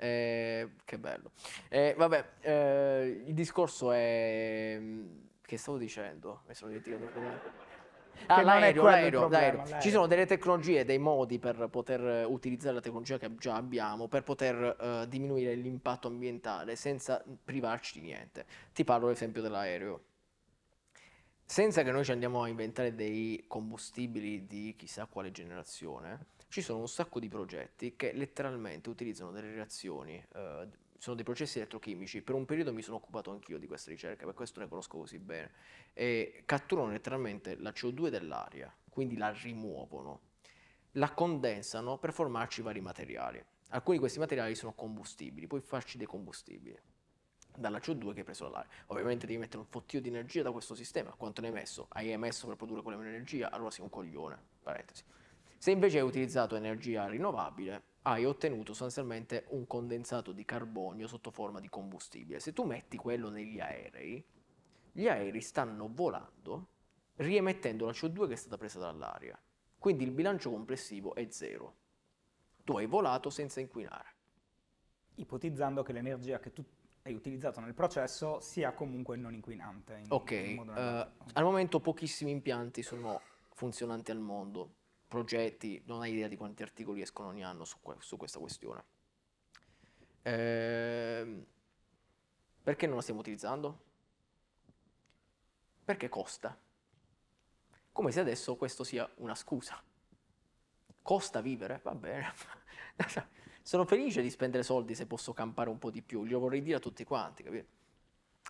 Eh, che bello. Eh, vabbè, eh, il discorso è che stavo dicendo? Mi sono dimenticato. Ah, l'aereo, l'aereo, l'aereo. Ci sono delle tecnologie, dei modi per poter eh, utilizzare la tecnologia che già abbiamo, per poter uh, diminuire l'impatto ambientale senza privarci di niente. Ti parlo ad esempio dell'aereo. Senza che noi ci andiamo a inventare dei combustibili di chissà quale generazione, ci sono un sacco di progetti che letteralmente utilizzano delle reazioni uh, sono dei processi elettrochimici, per un periodo mi sono occupato anch'io di questa ricerca, per questo ne conosco così bene, e catturano letteralmente la CO2 dell'aria, quindi la rimuovono, la condensano per formarci vari materiali. Alcuni di questi materiali sono combustibili, puoi farci dei combustibili dalla CO2 che hai preso dall'aria. Ovviamente devi mettere un fottio di energia da questo sistema, quanto ne hai messo? Hai emesso per produrre quella meno energia? Allora sei un coglione, parentesi. Se invece hai utilizzato energia rinnovabile, hai ottenuto sostanzialmente un condensato di carbonio sotto forma di combustibile. Se tu metti quello negli aerei, gli aerei stanno volando riemettendo la CO2 che è stata presa dall'aria. Quindi il bilancio complessivo è zero. Tu hai volato senza inquinare. Ipotizzando che l'energia che tu hai utilizzato nel processo sia comunque non inquinante. In ok, in uh, al momento pochissimi impianti sono funzionanti al mondo progetti, non hai idea di quanti articoli escono ogni anno su, su questa questione. Ehm, perché non la stiamo utilizzando? Perché costa. Come se adesso questo sia una scusa. Costa vivere? Va bene. Sono felice di spendere soldi se posso campare un po' di più, glielo vorrei dire a tutti quanti, capito?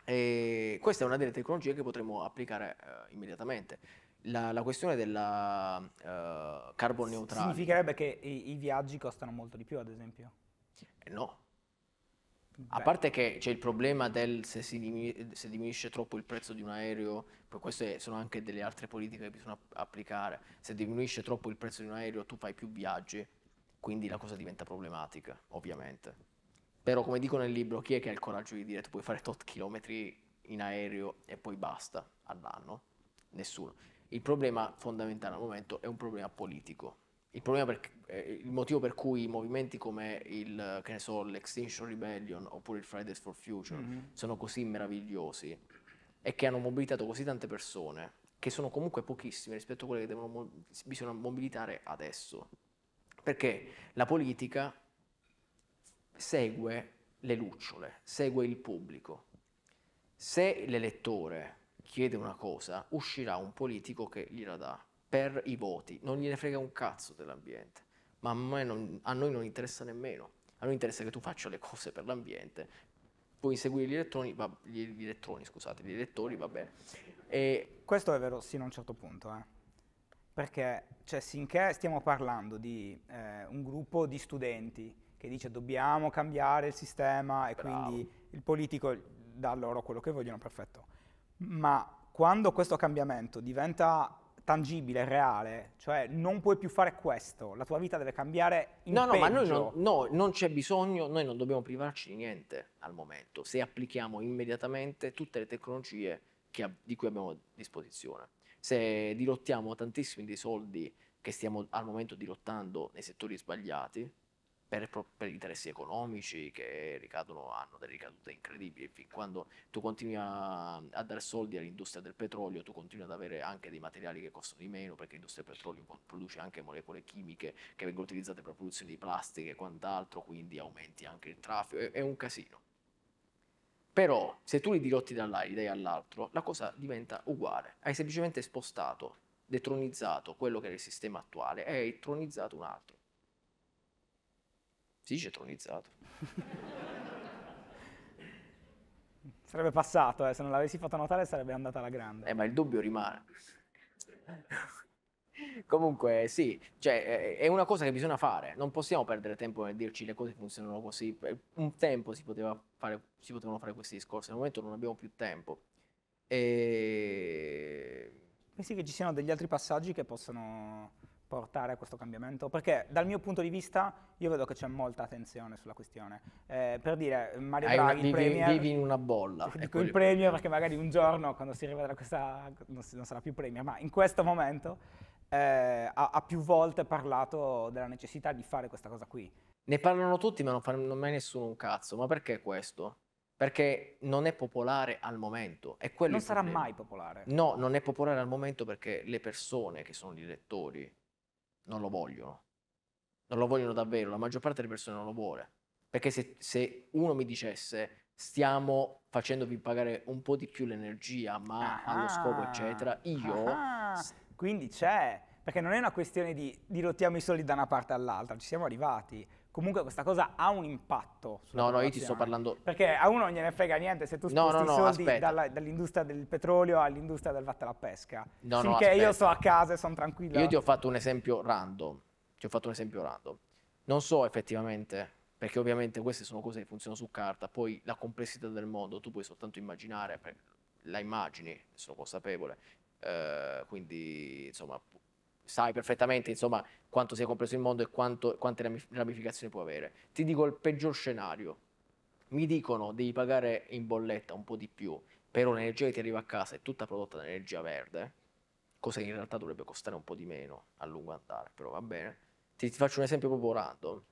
E questa è una delle tecnologie che potremmo applicare eh, immediatamente la, la questione della uh, carbon neutrale. Significherebbe che i, i, viaggi costano molto di più, ad esempio? Eh, no. Beh. A parte che c'è il problema del se, diminu- se, diminuisce troppo il prezzo di un aereo, poi queste sono anche delle altre politiche che bisogna applicare, se diminuisce troppo il prezzo di un aereo tu fai più viaggi, quindi la cosa diventa problematica, ovviamente. Però come dico nel libro, chi è che ha il coraggio di dire tu puoi fare tot chilometri in aereo e poi basta all'anno? Nessuno. Il problema fondamentale al momento è un problema politico. Il, problema per, eh, il motivo per cui i movimenti come il, so, l'Extinction Rebellion oppure il Fridays for Future mm-hmm. sono così meravigliosi è che hanno mobilitato così tante persone, che sono comunque pochissime rispetto a quelle che mo- bisogna mobilitare adesso. Perché la politica segue le lucciole, segue il pubblico. Se l'elettore chiede una cosa, uscirà un politico che gliela dà per i voti, non gliene frega un cazzo dell'ambiente, ma a, non, a noi non interessa nemmeno, a noi interessa che tu faccia le cose per l'ambiente, puoi inseguire gli elettroni, va, gli, gli elettroni scusate, gli elettori, vabbè. E... Questo è vero sino a un certo punto, eh. perché cioè, sinché stiamo parlando di eh, un gruppo di studenti che dice dobbiamo cambiare il sistema e Bravo. quindi il politico dà loro quello che vogliono, perfetto ma quando questo cambiamento diventa tangibile, reale, cioè non puoi più fare questo, la tua vita deve cambiare in No, no, peggio. ma noi non, no, non c'è bisogno, noi non dobbiamo privarci di niente al momento, se applichiamo immediatamente tutte le tecnologie che, di cui abbiamo a disposizione. Se dirottiamo tantissimi dei soldi che stiamo al momento dirottando nei settori sbagliati, per, per, interessi economici che ricadono, hanno delle ricadute incredibili. Fin quando tu continui a, a, dare soldi all'industria del petrolio, tu continui ad avere anche dei materiali che costano di meno, perché l'industria del petrolio produce anche molecole chimiche che vengono utilizzate per la produzione di plastiche e quant'altro, quindi aumenti anche il traffico, è, è un casino. Però se tu li dirotti dall'aria, li dai all'altro, la cosa diventa uguale. Hai semplicemente spostato, detronizzato quello che era il sistema attuale e hai tronizzato un altro. Sì, c'è tronizzato. sarebbe passato, eh, se non l'avessi fatto notare sarebbe andata alla grande. Eh, ma il dubbio rimane. Comunque sì, cioè, eh, è una cosa che bisogna fare, non possiamo perdere tempo nel dirci le cose funzionano così, un tempo si, fare, si potevano fare questi discorsi, al momento non abbiamo più tempo. E... Pensi che ci siano degli altri passaggi che possono portare a questo cambiamento? Perché dal mio punto di vista io vedo che c'è molta attenzione sulla questione. Eh, per dire, Mario Draghi, una, vivi, premier, vivi in una bolla. Dico il premier perché magari un giorno quando si arriverà a questa non, si, non, sarà più premier, ma in questo momento eh, ha, ha, più volte parlato della necessità di fare questa cosa qui. Ne parlano tutti ma non fanno mai nessuno un cazzo. Ma perché questo? Perché non è popolare al momento. non sarà problema. mai popolare. No, non è popolare al momento perché le persone che sono gli elettori non lo vogliono. Non lo vogliono davvero, la maggior parte delle persone non lo vuole. Perché se, se uno mi dicesse stiamo facendovi pagare un po' di più l'energia, ma ah, allo scopo, eccetera, io... Ah, quindi c'è, perché non è una questione di, dirottiamo i soldi da una parte all'altra, ci siamo arrivati comunque questa cosa ha un impatto. no, no, io ti sto parlando... Perché a uno non gliene frega niente se tu sposti no, no, no, soldi dalla, dall'industria del petrolio all'industria del latte alla pesca. No, Finché io sto a casa e sono tranquillo. Io ti ho fatto un esempio random. Ti ho fatto un esempio random. Non so effettivamente, perché ovviamente queste sono cose che funzionano su carta, poi la complessità del mondo tu puoi soltanto immaginare, la immagini, sono consapevole, Uh, quindi insomma sai perfettamente insomma, quanto sia compreso il mondo e quanto, quante ramificazioni può avere. Ti dico il peggior scenario. Mi dicono devi pagare in bolletta un po' di più, però l'energia che ti arriva a casa è tutta prodotta da energia verde, cosa che in realtà dovrebbe costare un po' di meno a lungo andare, però va bene. Ti, ti faccio un esempio proprio random.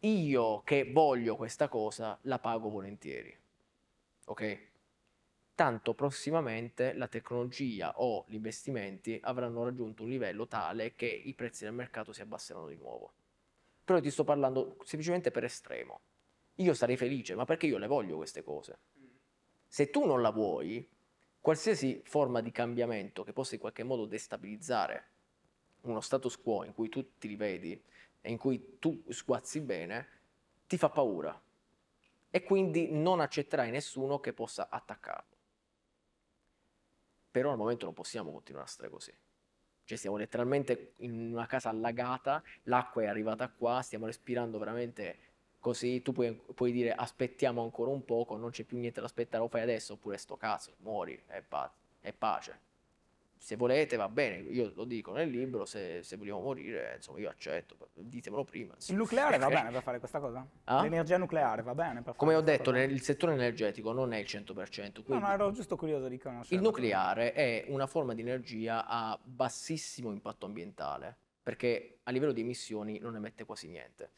Io che voglio questa cosa la pago volentieri. Ok? tanto prossimamente la tecnologia o gli investimenti avranno raggiunto un livello tale che i prezzi del mercato si abbasseranno di nuovo. Però ti sto parlando semplicemente per estremo. Io sarei felice, ma perché io le voglio queste cose? Se tu non la vuoi, qualsiasi forma di cambiamento che possa in qualche modo destabilizzare uno status quo in cui tu ti rivedi e in cui tu squazzi bene, ti fa paura. E quindi non accetterai nessuno che possa attaccarlo però al momento non possiamo continuare a stare così. Cioè stiamo letteralmente in una casa allagata, l'acqua è arrivata qua, stiamo respirando veramente così, tu puoi, puoi dire aspettiamo ancora un poco, non c'è più niente da aspettare, o fai adesso oppure sto caso, muori, è, pa- è pace se volete va bene, io lo dico nel libro, se, se vogliamo morire, insomma io accetto, ditemelo prima. Insomma. Il nucleare va bene per fare questa cosa? Ah? L'energia nucleare va bene per fare Come ho detto, cosa? nel settore energetico non è il 100%. No, no, ero giusto curioso di conoscere. Il nucleare è una forma di energia a bassissimo impatto ambientale, perché a livello di emissioni non emette quasi niente.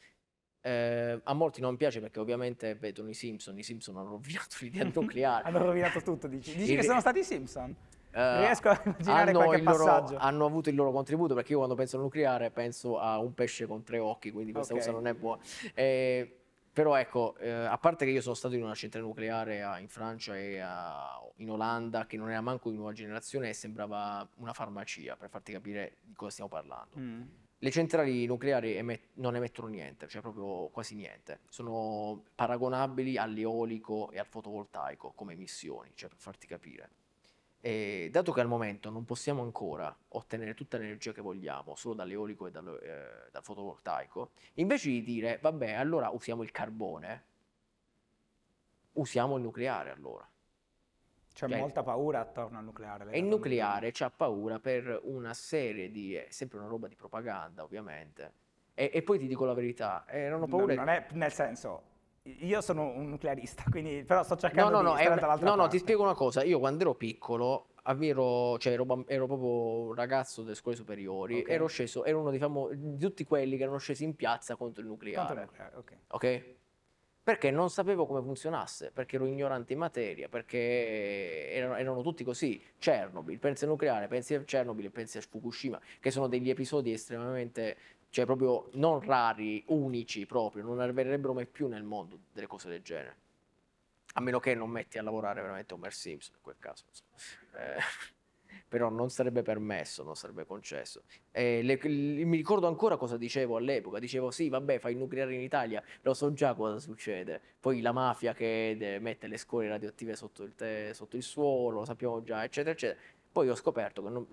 Eh, a molti non piace perché ovviamente vedono i Simpson, i Simpson hanno rovinato l'idea nucleare. hanno rovinato tutto, dici? Dici il... che sono stati i Simpson? Uh, riesco a immaginare qualche passaggio. Loro, hanno avuto il loro contributo, perché io quando penso al nucleare penso a un pesce con tre occhi, quindi questa okay. cosa non è buona. Eh, però ecco, eh, a parte che io sono stato in una centrale nucleare a, in Francia e a, in Olanda, che non era manco di nuova generazione e sembrava una farmacia, per farti capire di cosa stiamo parlando. Mm. Le centrali nucleari emet non emettono niente, cioè proprio quasi niente. Sono paragonabili all'eolico e al fotovoltaico come emissioni, cioè per farti capire. E dato che al momento non possiamo ancora ottenere tutta l'energia che vogliamo solo dall'eolico e dal, eh, dal fotovoltaico, invece di dire vabbè allora usiamo il carbone, usiamo il nucleare allora. C'è cioè, molta paura attorno al nucleare. E il nucleare c'ha paura per una serie di... è sempre una roba di propaganda ovviamente. E, e poi ti dico la verità, eh, non ho paura... Non, non è nel senso, io sono un nuclearista, quindi però sto cercando no, no, di no, una, No, parte. no, ti spiego una cosa. Io quando ero piccolo Avviro, cioè ero, ero, proprio ragazzo delle scuole superiori, okay. ero sceso, ero uno dei famo- di tutti quelli che erano scesi in piazza contro il nucleare. Contro il nucleare, ok. Ok? Perché non sapevo come funzionasse, perché ero ignorante in materia, perché erano, erano tutti così. Chernobyl, pensi al nucleare, pensi a Chernobyl, pensi a Fukushima, che sono degli episodi estremamente cioè proprio non rari, unici proprio, non arriverebbero mai più nel mondo delle cose del genere. A meno che non metti a lavorare veramente Homer Simpson in quel caso. Eh, però non sarebbe permesso, non sarebbe concesso. Eh, le, le, mi ricordo ancora cosa dicevo all'epoca, dicevo sì vabbè fai il nucleare in Italia, lo so già cosa succede. Poi la mafia che mette le scorie radioattive sotto il, te, sotto il suolo, lo sappiamo già, eccetera, eccetera. Poi ho scoperto che non,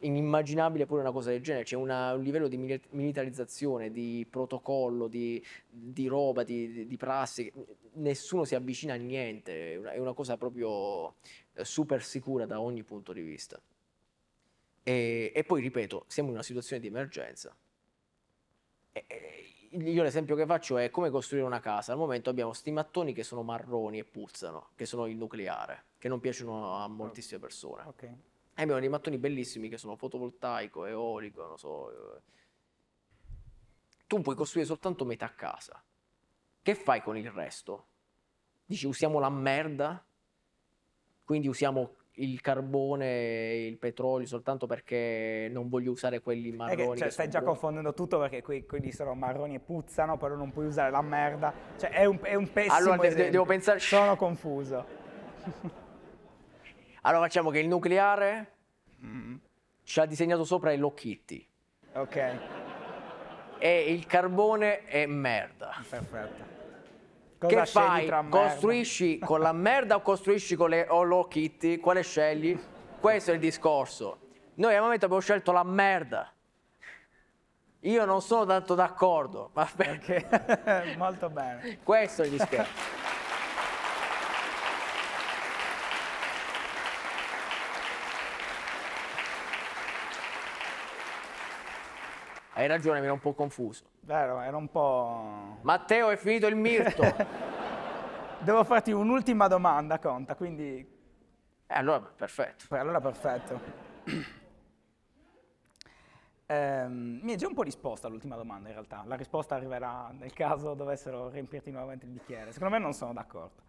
inimmaginabile pure una cosa del genere, c'è una, un livello di militarizzazione, di protocollo, di, di roba, di, di, prassi, nessuno si avvicina a niente, è una, è una cosa proprio eh, super sicura da ogni punto di vista. E, e poi, ripeto, siamo in una situazione di emergenza. E, io l'esempio che faccio è come costruire una casa. Al momento abbiamo questi mattoni che sono marroni e puzzano, che sono il nucleare, che non piacciono a moltissime persone. Okay. E eh, abbiamo dei mattoni bellissimi che sono fotovoltaico, eolico, non so. Eh. Tu puoi costruire soltanto metà casa. Che fai con il resto? Dici usiamo la merda, quindi usiamo il carbone, il petrolio soltanto perché non voglio usare quelli marroni. Che, cioè, che stai già buoni. confondendo tutto perché que- quelli sono marroni e puzzano, però non puoi usare la merda. Cioè, è un, è un pessimo. Allora, de- devo pensare. Sono confuso. Allora facciamo che il nucleare mm. ci ha disegnato sopra Hello Kitty. Ok. E il carbone è merda. Perfetto. Cosa che fai? Costruisci con la merda o costruisci con le Hello Kitty? Quale scegli? Questo è il discorso. Noi al momento abbiamo scelto la merda. Io non sono tanto d'accordo, ma perché? Molto bene. Questo è il discorso. Hai ragione, mi ero un po' confuso. Vero, era un po'... Matteo, è finito il mirto. Devo farti un'ultima domanda, Conta, quindi... Eh, allora perfetto. Eh, allora perfetto. eh, mi hai già un po' risposta all'ultima domanda, in realtà. La risposta arriverà nel caso dovessero riempirti nuovamente il bicchiere. Secondo me non sono d'accordo.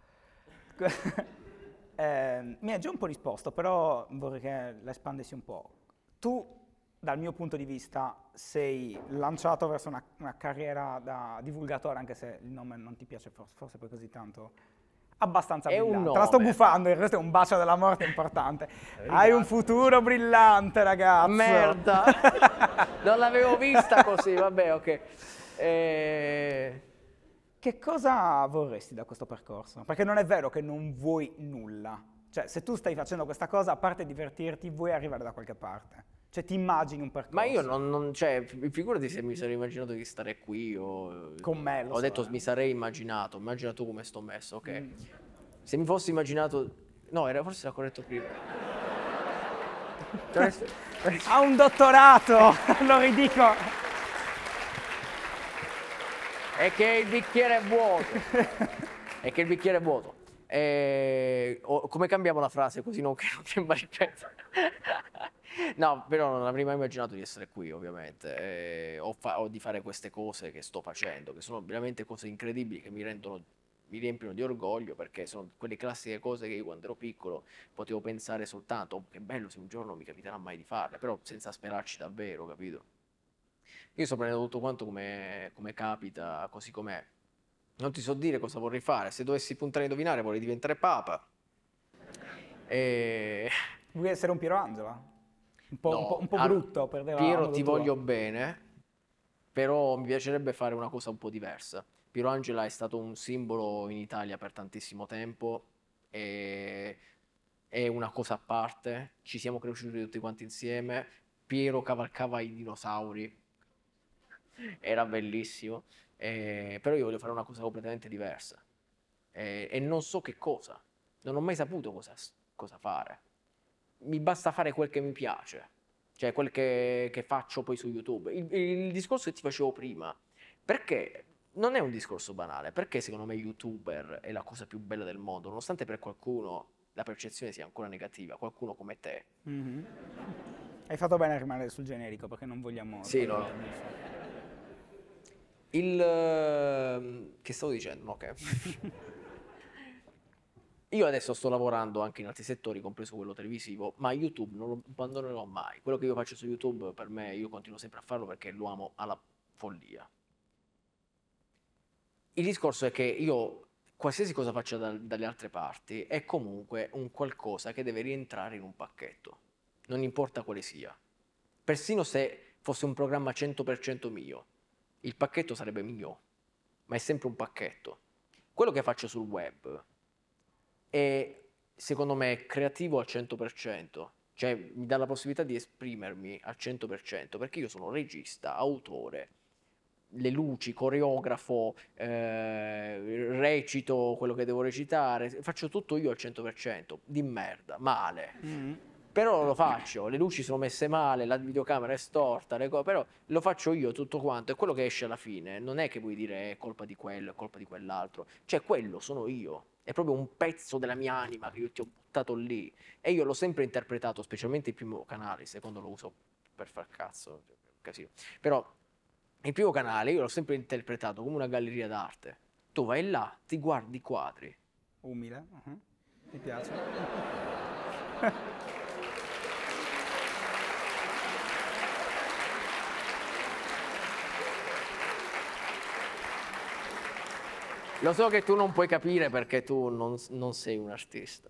eh, mi hai già un po' risposto, però vorrei che la espandessi un po'. Tu dal mio punto di vista sei lanciato verso una, una carriera da divulgatore, anche se il nome non ti piace forse, forse poi così tanto, abbastanza è brillante. Te la sto buffando, questo è un bacio della morte importante. Hai un futuro brillante, ragazzi. Merda. non l'avevo vista così, vabbè, ok. Eh... Che cosa vorresti da questo percorso? Perché non è vero che non vuoi nulla. Cioè, se tu stai facendo questa cosa, a parte divertirti, vuoi arrivare da qualche parte. Cioè ti immagini un percorso. Ma io non, non cioè, figurati se mi sarei immaginato di stare qui o... Con me, Ho so detto, è. Eh. mi sarei immaginato, immagina tu come sto messo, ok? Mm. Se mi fossi immaginato... No, era, forse era corretto prima. ha un dottorato, lo ridico. È che il bicchiere è vuoto. è che il bicchiere è vuoto. E... Eh, o, come cambiamo la frase così non che non sembra ripetere? No, però non avrei mai immaginato di essere qui, ovviamente, eh, o, fa- o, di fare queste cose che sto facendo, che sono veramente cose incredibili che mi rendono mi riempiono di orgoglio perché sono quelle classiche cose che io quando ero piccolo potevo pensare soltanto, oh, che bello se un giorno mi capiterà mai di farle, però senza sperarci davvero, capito? Io sto prendendo tutto quanto come, come capita, così com'è. Non ti so dire cosa vorrei fare, se dovessi puntare a indovinare vorrei diventare papa. E... Vuoi essere un Piero Angela? Un po', no. un po', un po brutto, perdevamo. Piero, ti voglio bene, però mi piacerebbe fare una cosa un po' diversa. Piero Angela è stato un simbolo in Italia per tantissimo tempo e è una cosa a parte, ci siamo cresciuti tutti quanti insieme, Piero cavalcava i dinosauri, era bellissimo, eh, però io voglio fare una cosa completamente diversa eh, e non so che cosa, non ho mai saputo cosa, cosa fare mi basta fare quel che mi piace, cioè quel che, che faccio poi su YouTube. Il, il, discorso che ti facevo prima, perché non è un discorso banale, perché secondo me YouTuber è la cosa più bella del mondo, nonostante per qualcuno la percezione sia ancora negativa, qualcuno come te. Mm-hmm. Hai fatto bene a rimanere sul generico perché non vogliamo... Sì, no. Il... Ehm, che stavo dicendo? No, ok. Io adesso sto lavorando anche in altri settori, compreso quello televisivo, ma YouTube non lo abbandonerò mai. Quello che io faccio su YouTube, per me, io continuo sempre a farlo perché lo amo alla follia. Il discorso è che io, qualsiasi cosa faccia da, dalle altre parti, è comunque un qualcosa che deve rientrare in un pacchetto, non importa quale sia. Persino se fosse un programma 100% mio, il pacchetto sarebbe mio, ma è sempre un pacchetto. Quello che faccio sul web è, secondo me, creativo al 100%, cioè mi dà la possibilità di esprimermi al 100%, perché io sono regista, autore, le luci, coreografo, eh, recito quello che devo recitare, faccio tutto io al 100%, di merda, male. Mm-hmm. Però lo faccio, le luci sono messe male, la videocamera è storta, co- però lo faccio io tutto quanto e quello che esce alla fine non è che vuoi dire è colpa di quello, è colpa di quell'altro, cioè quello sono io è proprio un pezzo della mia anima che io ti ho buttato lì. E io l'ho sempre interpretato, specialmente il primo canale, il secondo lo uso per far cazzo, cioè, casino. Però il primo canale io l'ho sempre interpretato come una galleria d'arte. Tu vai là, ti guardi i quadri. Umile, uh-huh. mi piace. Lo so che tu non puoi capire perché tu non, non sei un artista.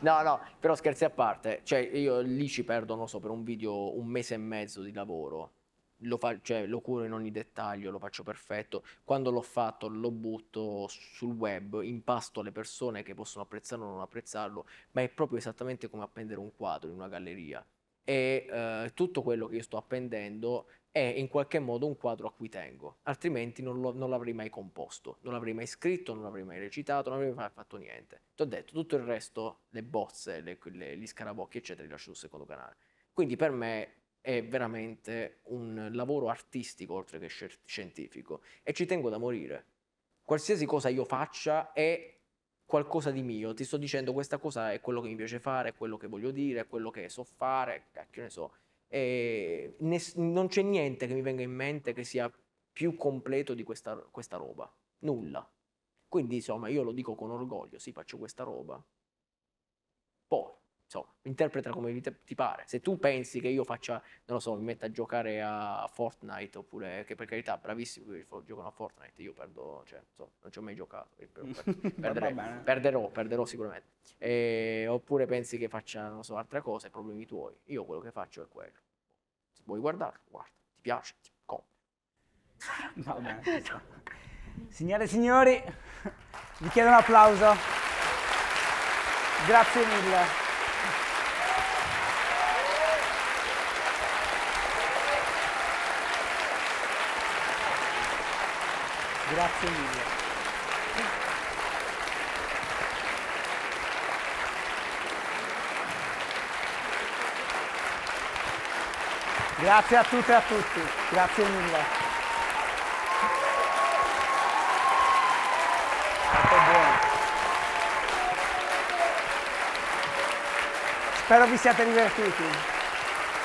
No, no, però scherzi a parte, cioè io lì ci perdo, non so, per un video un mese e mezzo di lavoro. Lo, fa, cioè, lo curo in ogni dettaglio, lo faccio perfetto. Quando l'ho fatto, lo butto sul web, impasto le persone che possono apprezzarlo o non apprezzarlo, ma è proprio esattamente come appendere un quadro in una galleria. E eh, tutto quello che io sto appendendo è in qualche modo un quadro a cui tengo, altrimenti non, lo, non l'avrei mai composto, non l'avrei mai scritto, non l'avrei mai recitato, non avrei mai fatto niente. Ti ho detto, tutto il resto, le bozze, le, le, gli scarabocchi, eccetera, li lascio sul secondo canale. Quindi per me è veramente un lavoro artistico oltre che scientifico e ci tengo da morire. Qualsiasi cosa io faccia è qualcosa di mio, ti sto dicendo questa cosa è quello che mi piace fare, è quello che voglio dire, è quello che so fare, che ne so e eh, ness- non c'è niente che mi venga in mente che sia più completo di questa, questa roba, nulla. Quindi insomma io lo dico con orgoglio, sì faccio questa roba, insomma, interpretala come ti pare. Se tu pensi che io faccia, non lo so, mi metta a giocare a Fortnite, oppure che per carità, bravissimo, giocano a Fortnite, io perdo, cioè, insomma, non ci ho mai giocato, perderò, perderò, perderò sicuramente. E, oppure pensi che faccia, non so, altre cose, problemi tuoi. Io quello che faccio è quello. Se vuoi guardarlo, guarda, ti piace, ti compri. Va bene. Signore e signori, vi chiedo un applauso. Grazie mille. Grazie a tutte e a tutti, grazie mille. Spero vi siate divertiti.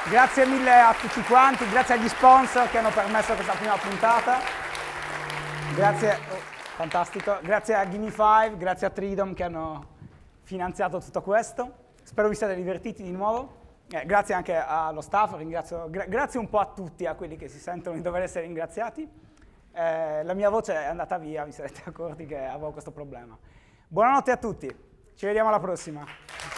Grazie mille a tutti quanti, grazie agli sponsor che hanno permesso questa prima puntata. Grazie, oh, fantastico. Grazie a Gimme 5, grazie a Tridom che hanno finanziato tutto questo. Spero vi siate divertiti di nuovo. Eh, grazie anche allo staff, gra grazie un po' a tutti, a quelli che si sentono di dover essere ringraziati. Eh, la mia voce è andata via, vi sarete accorti che avevo questo problema. Buonanotte a tutti, ci vediamo alla prossima.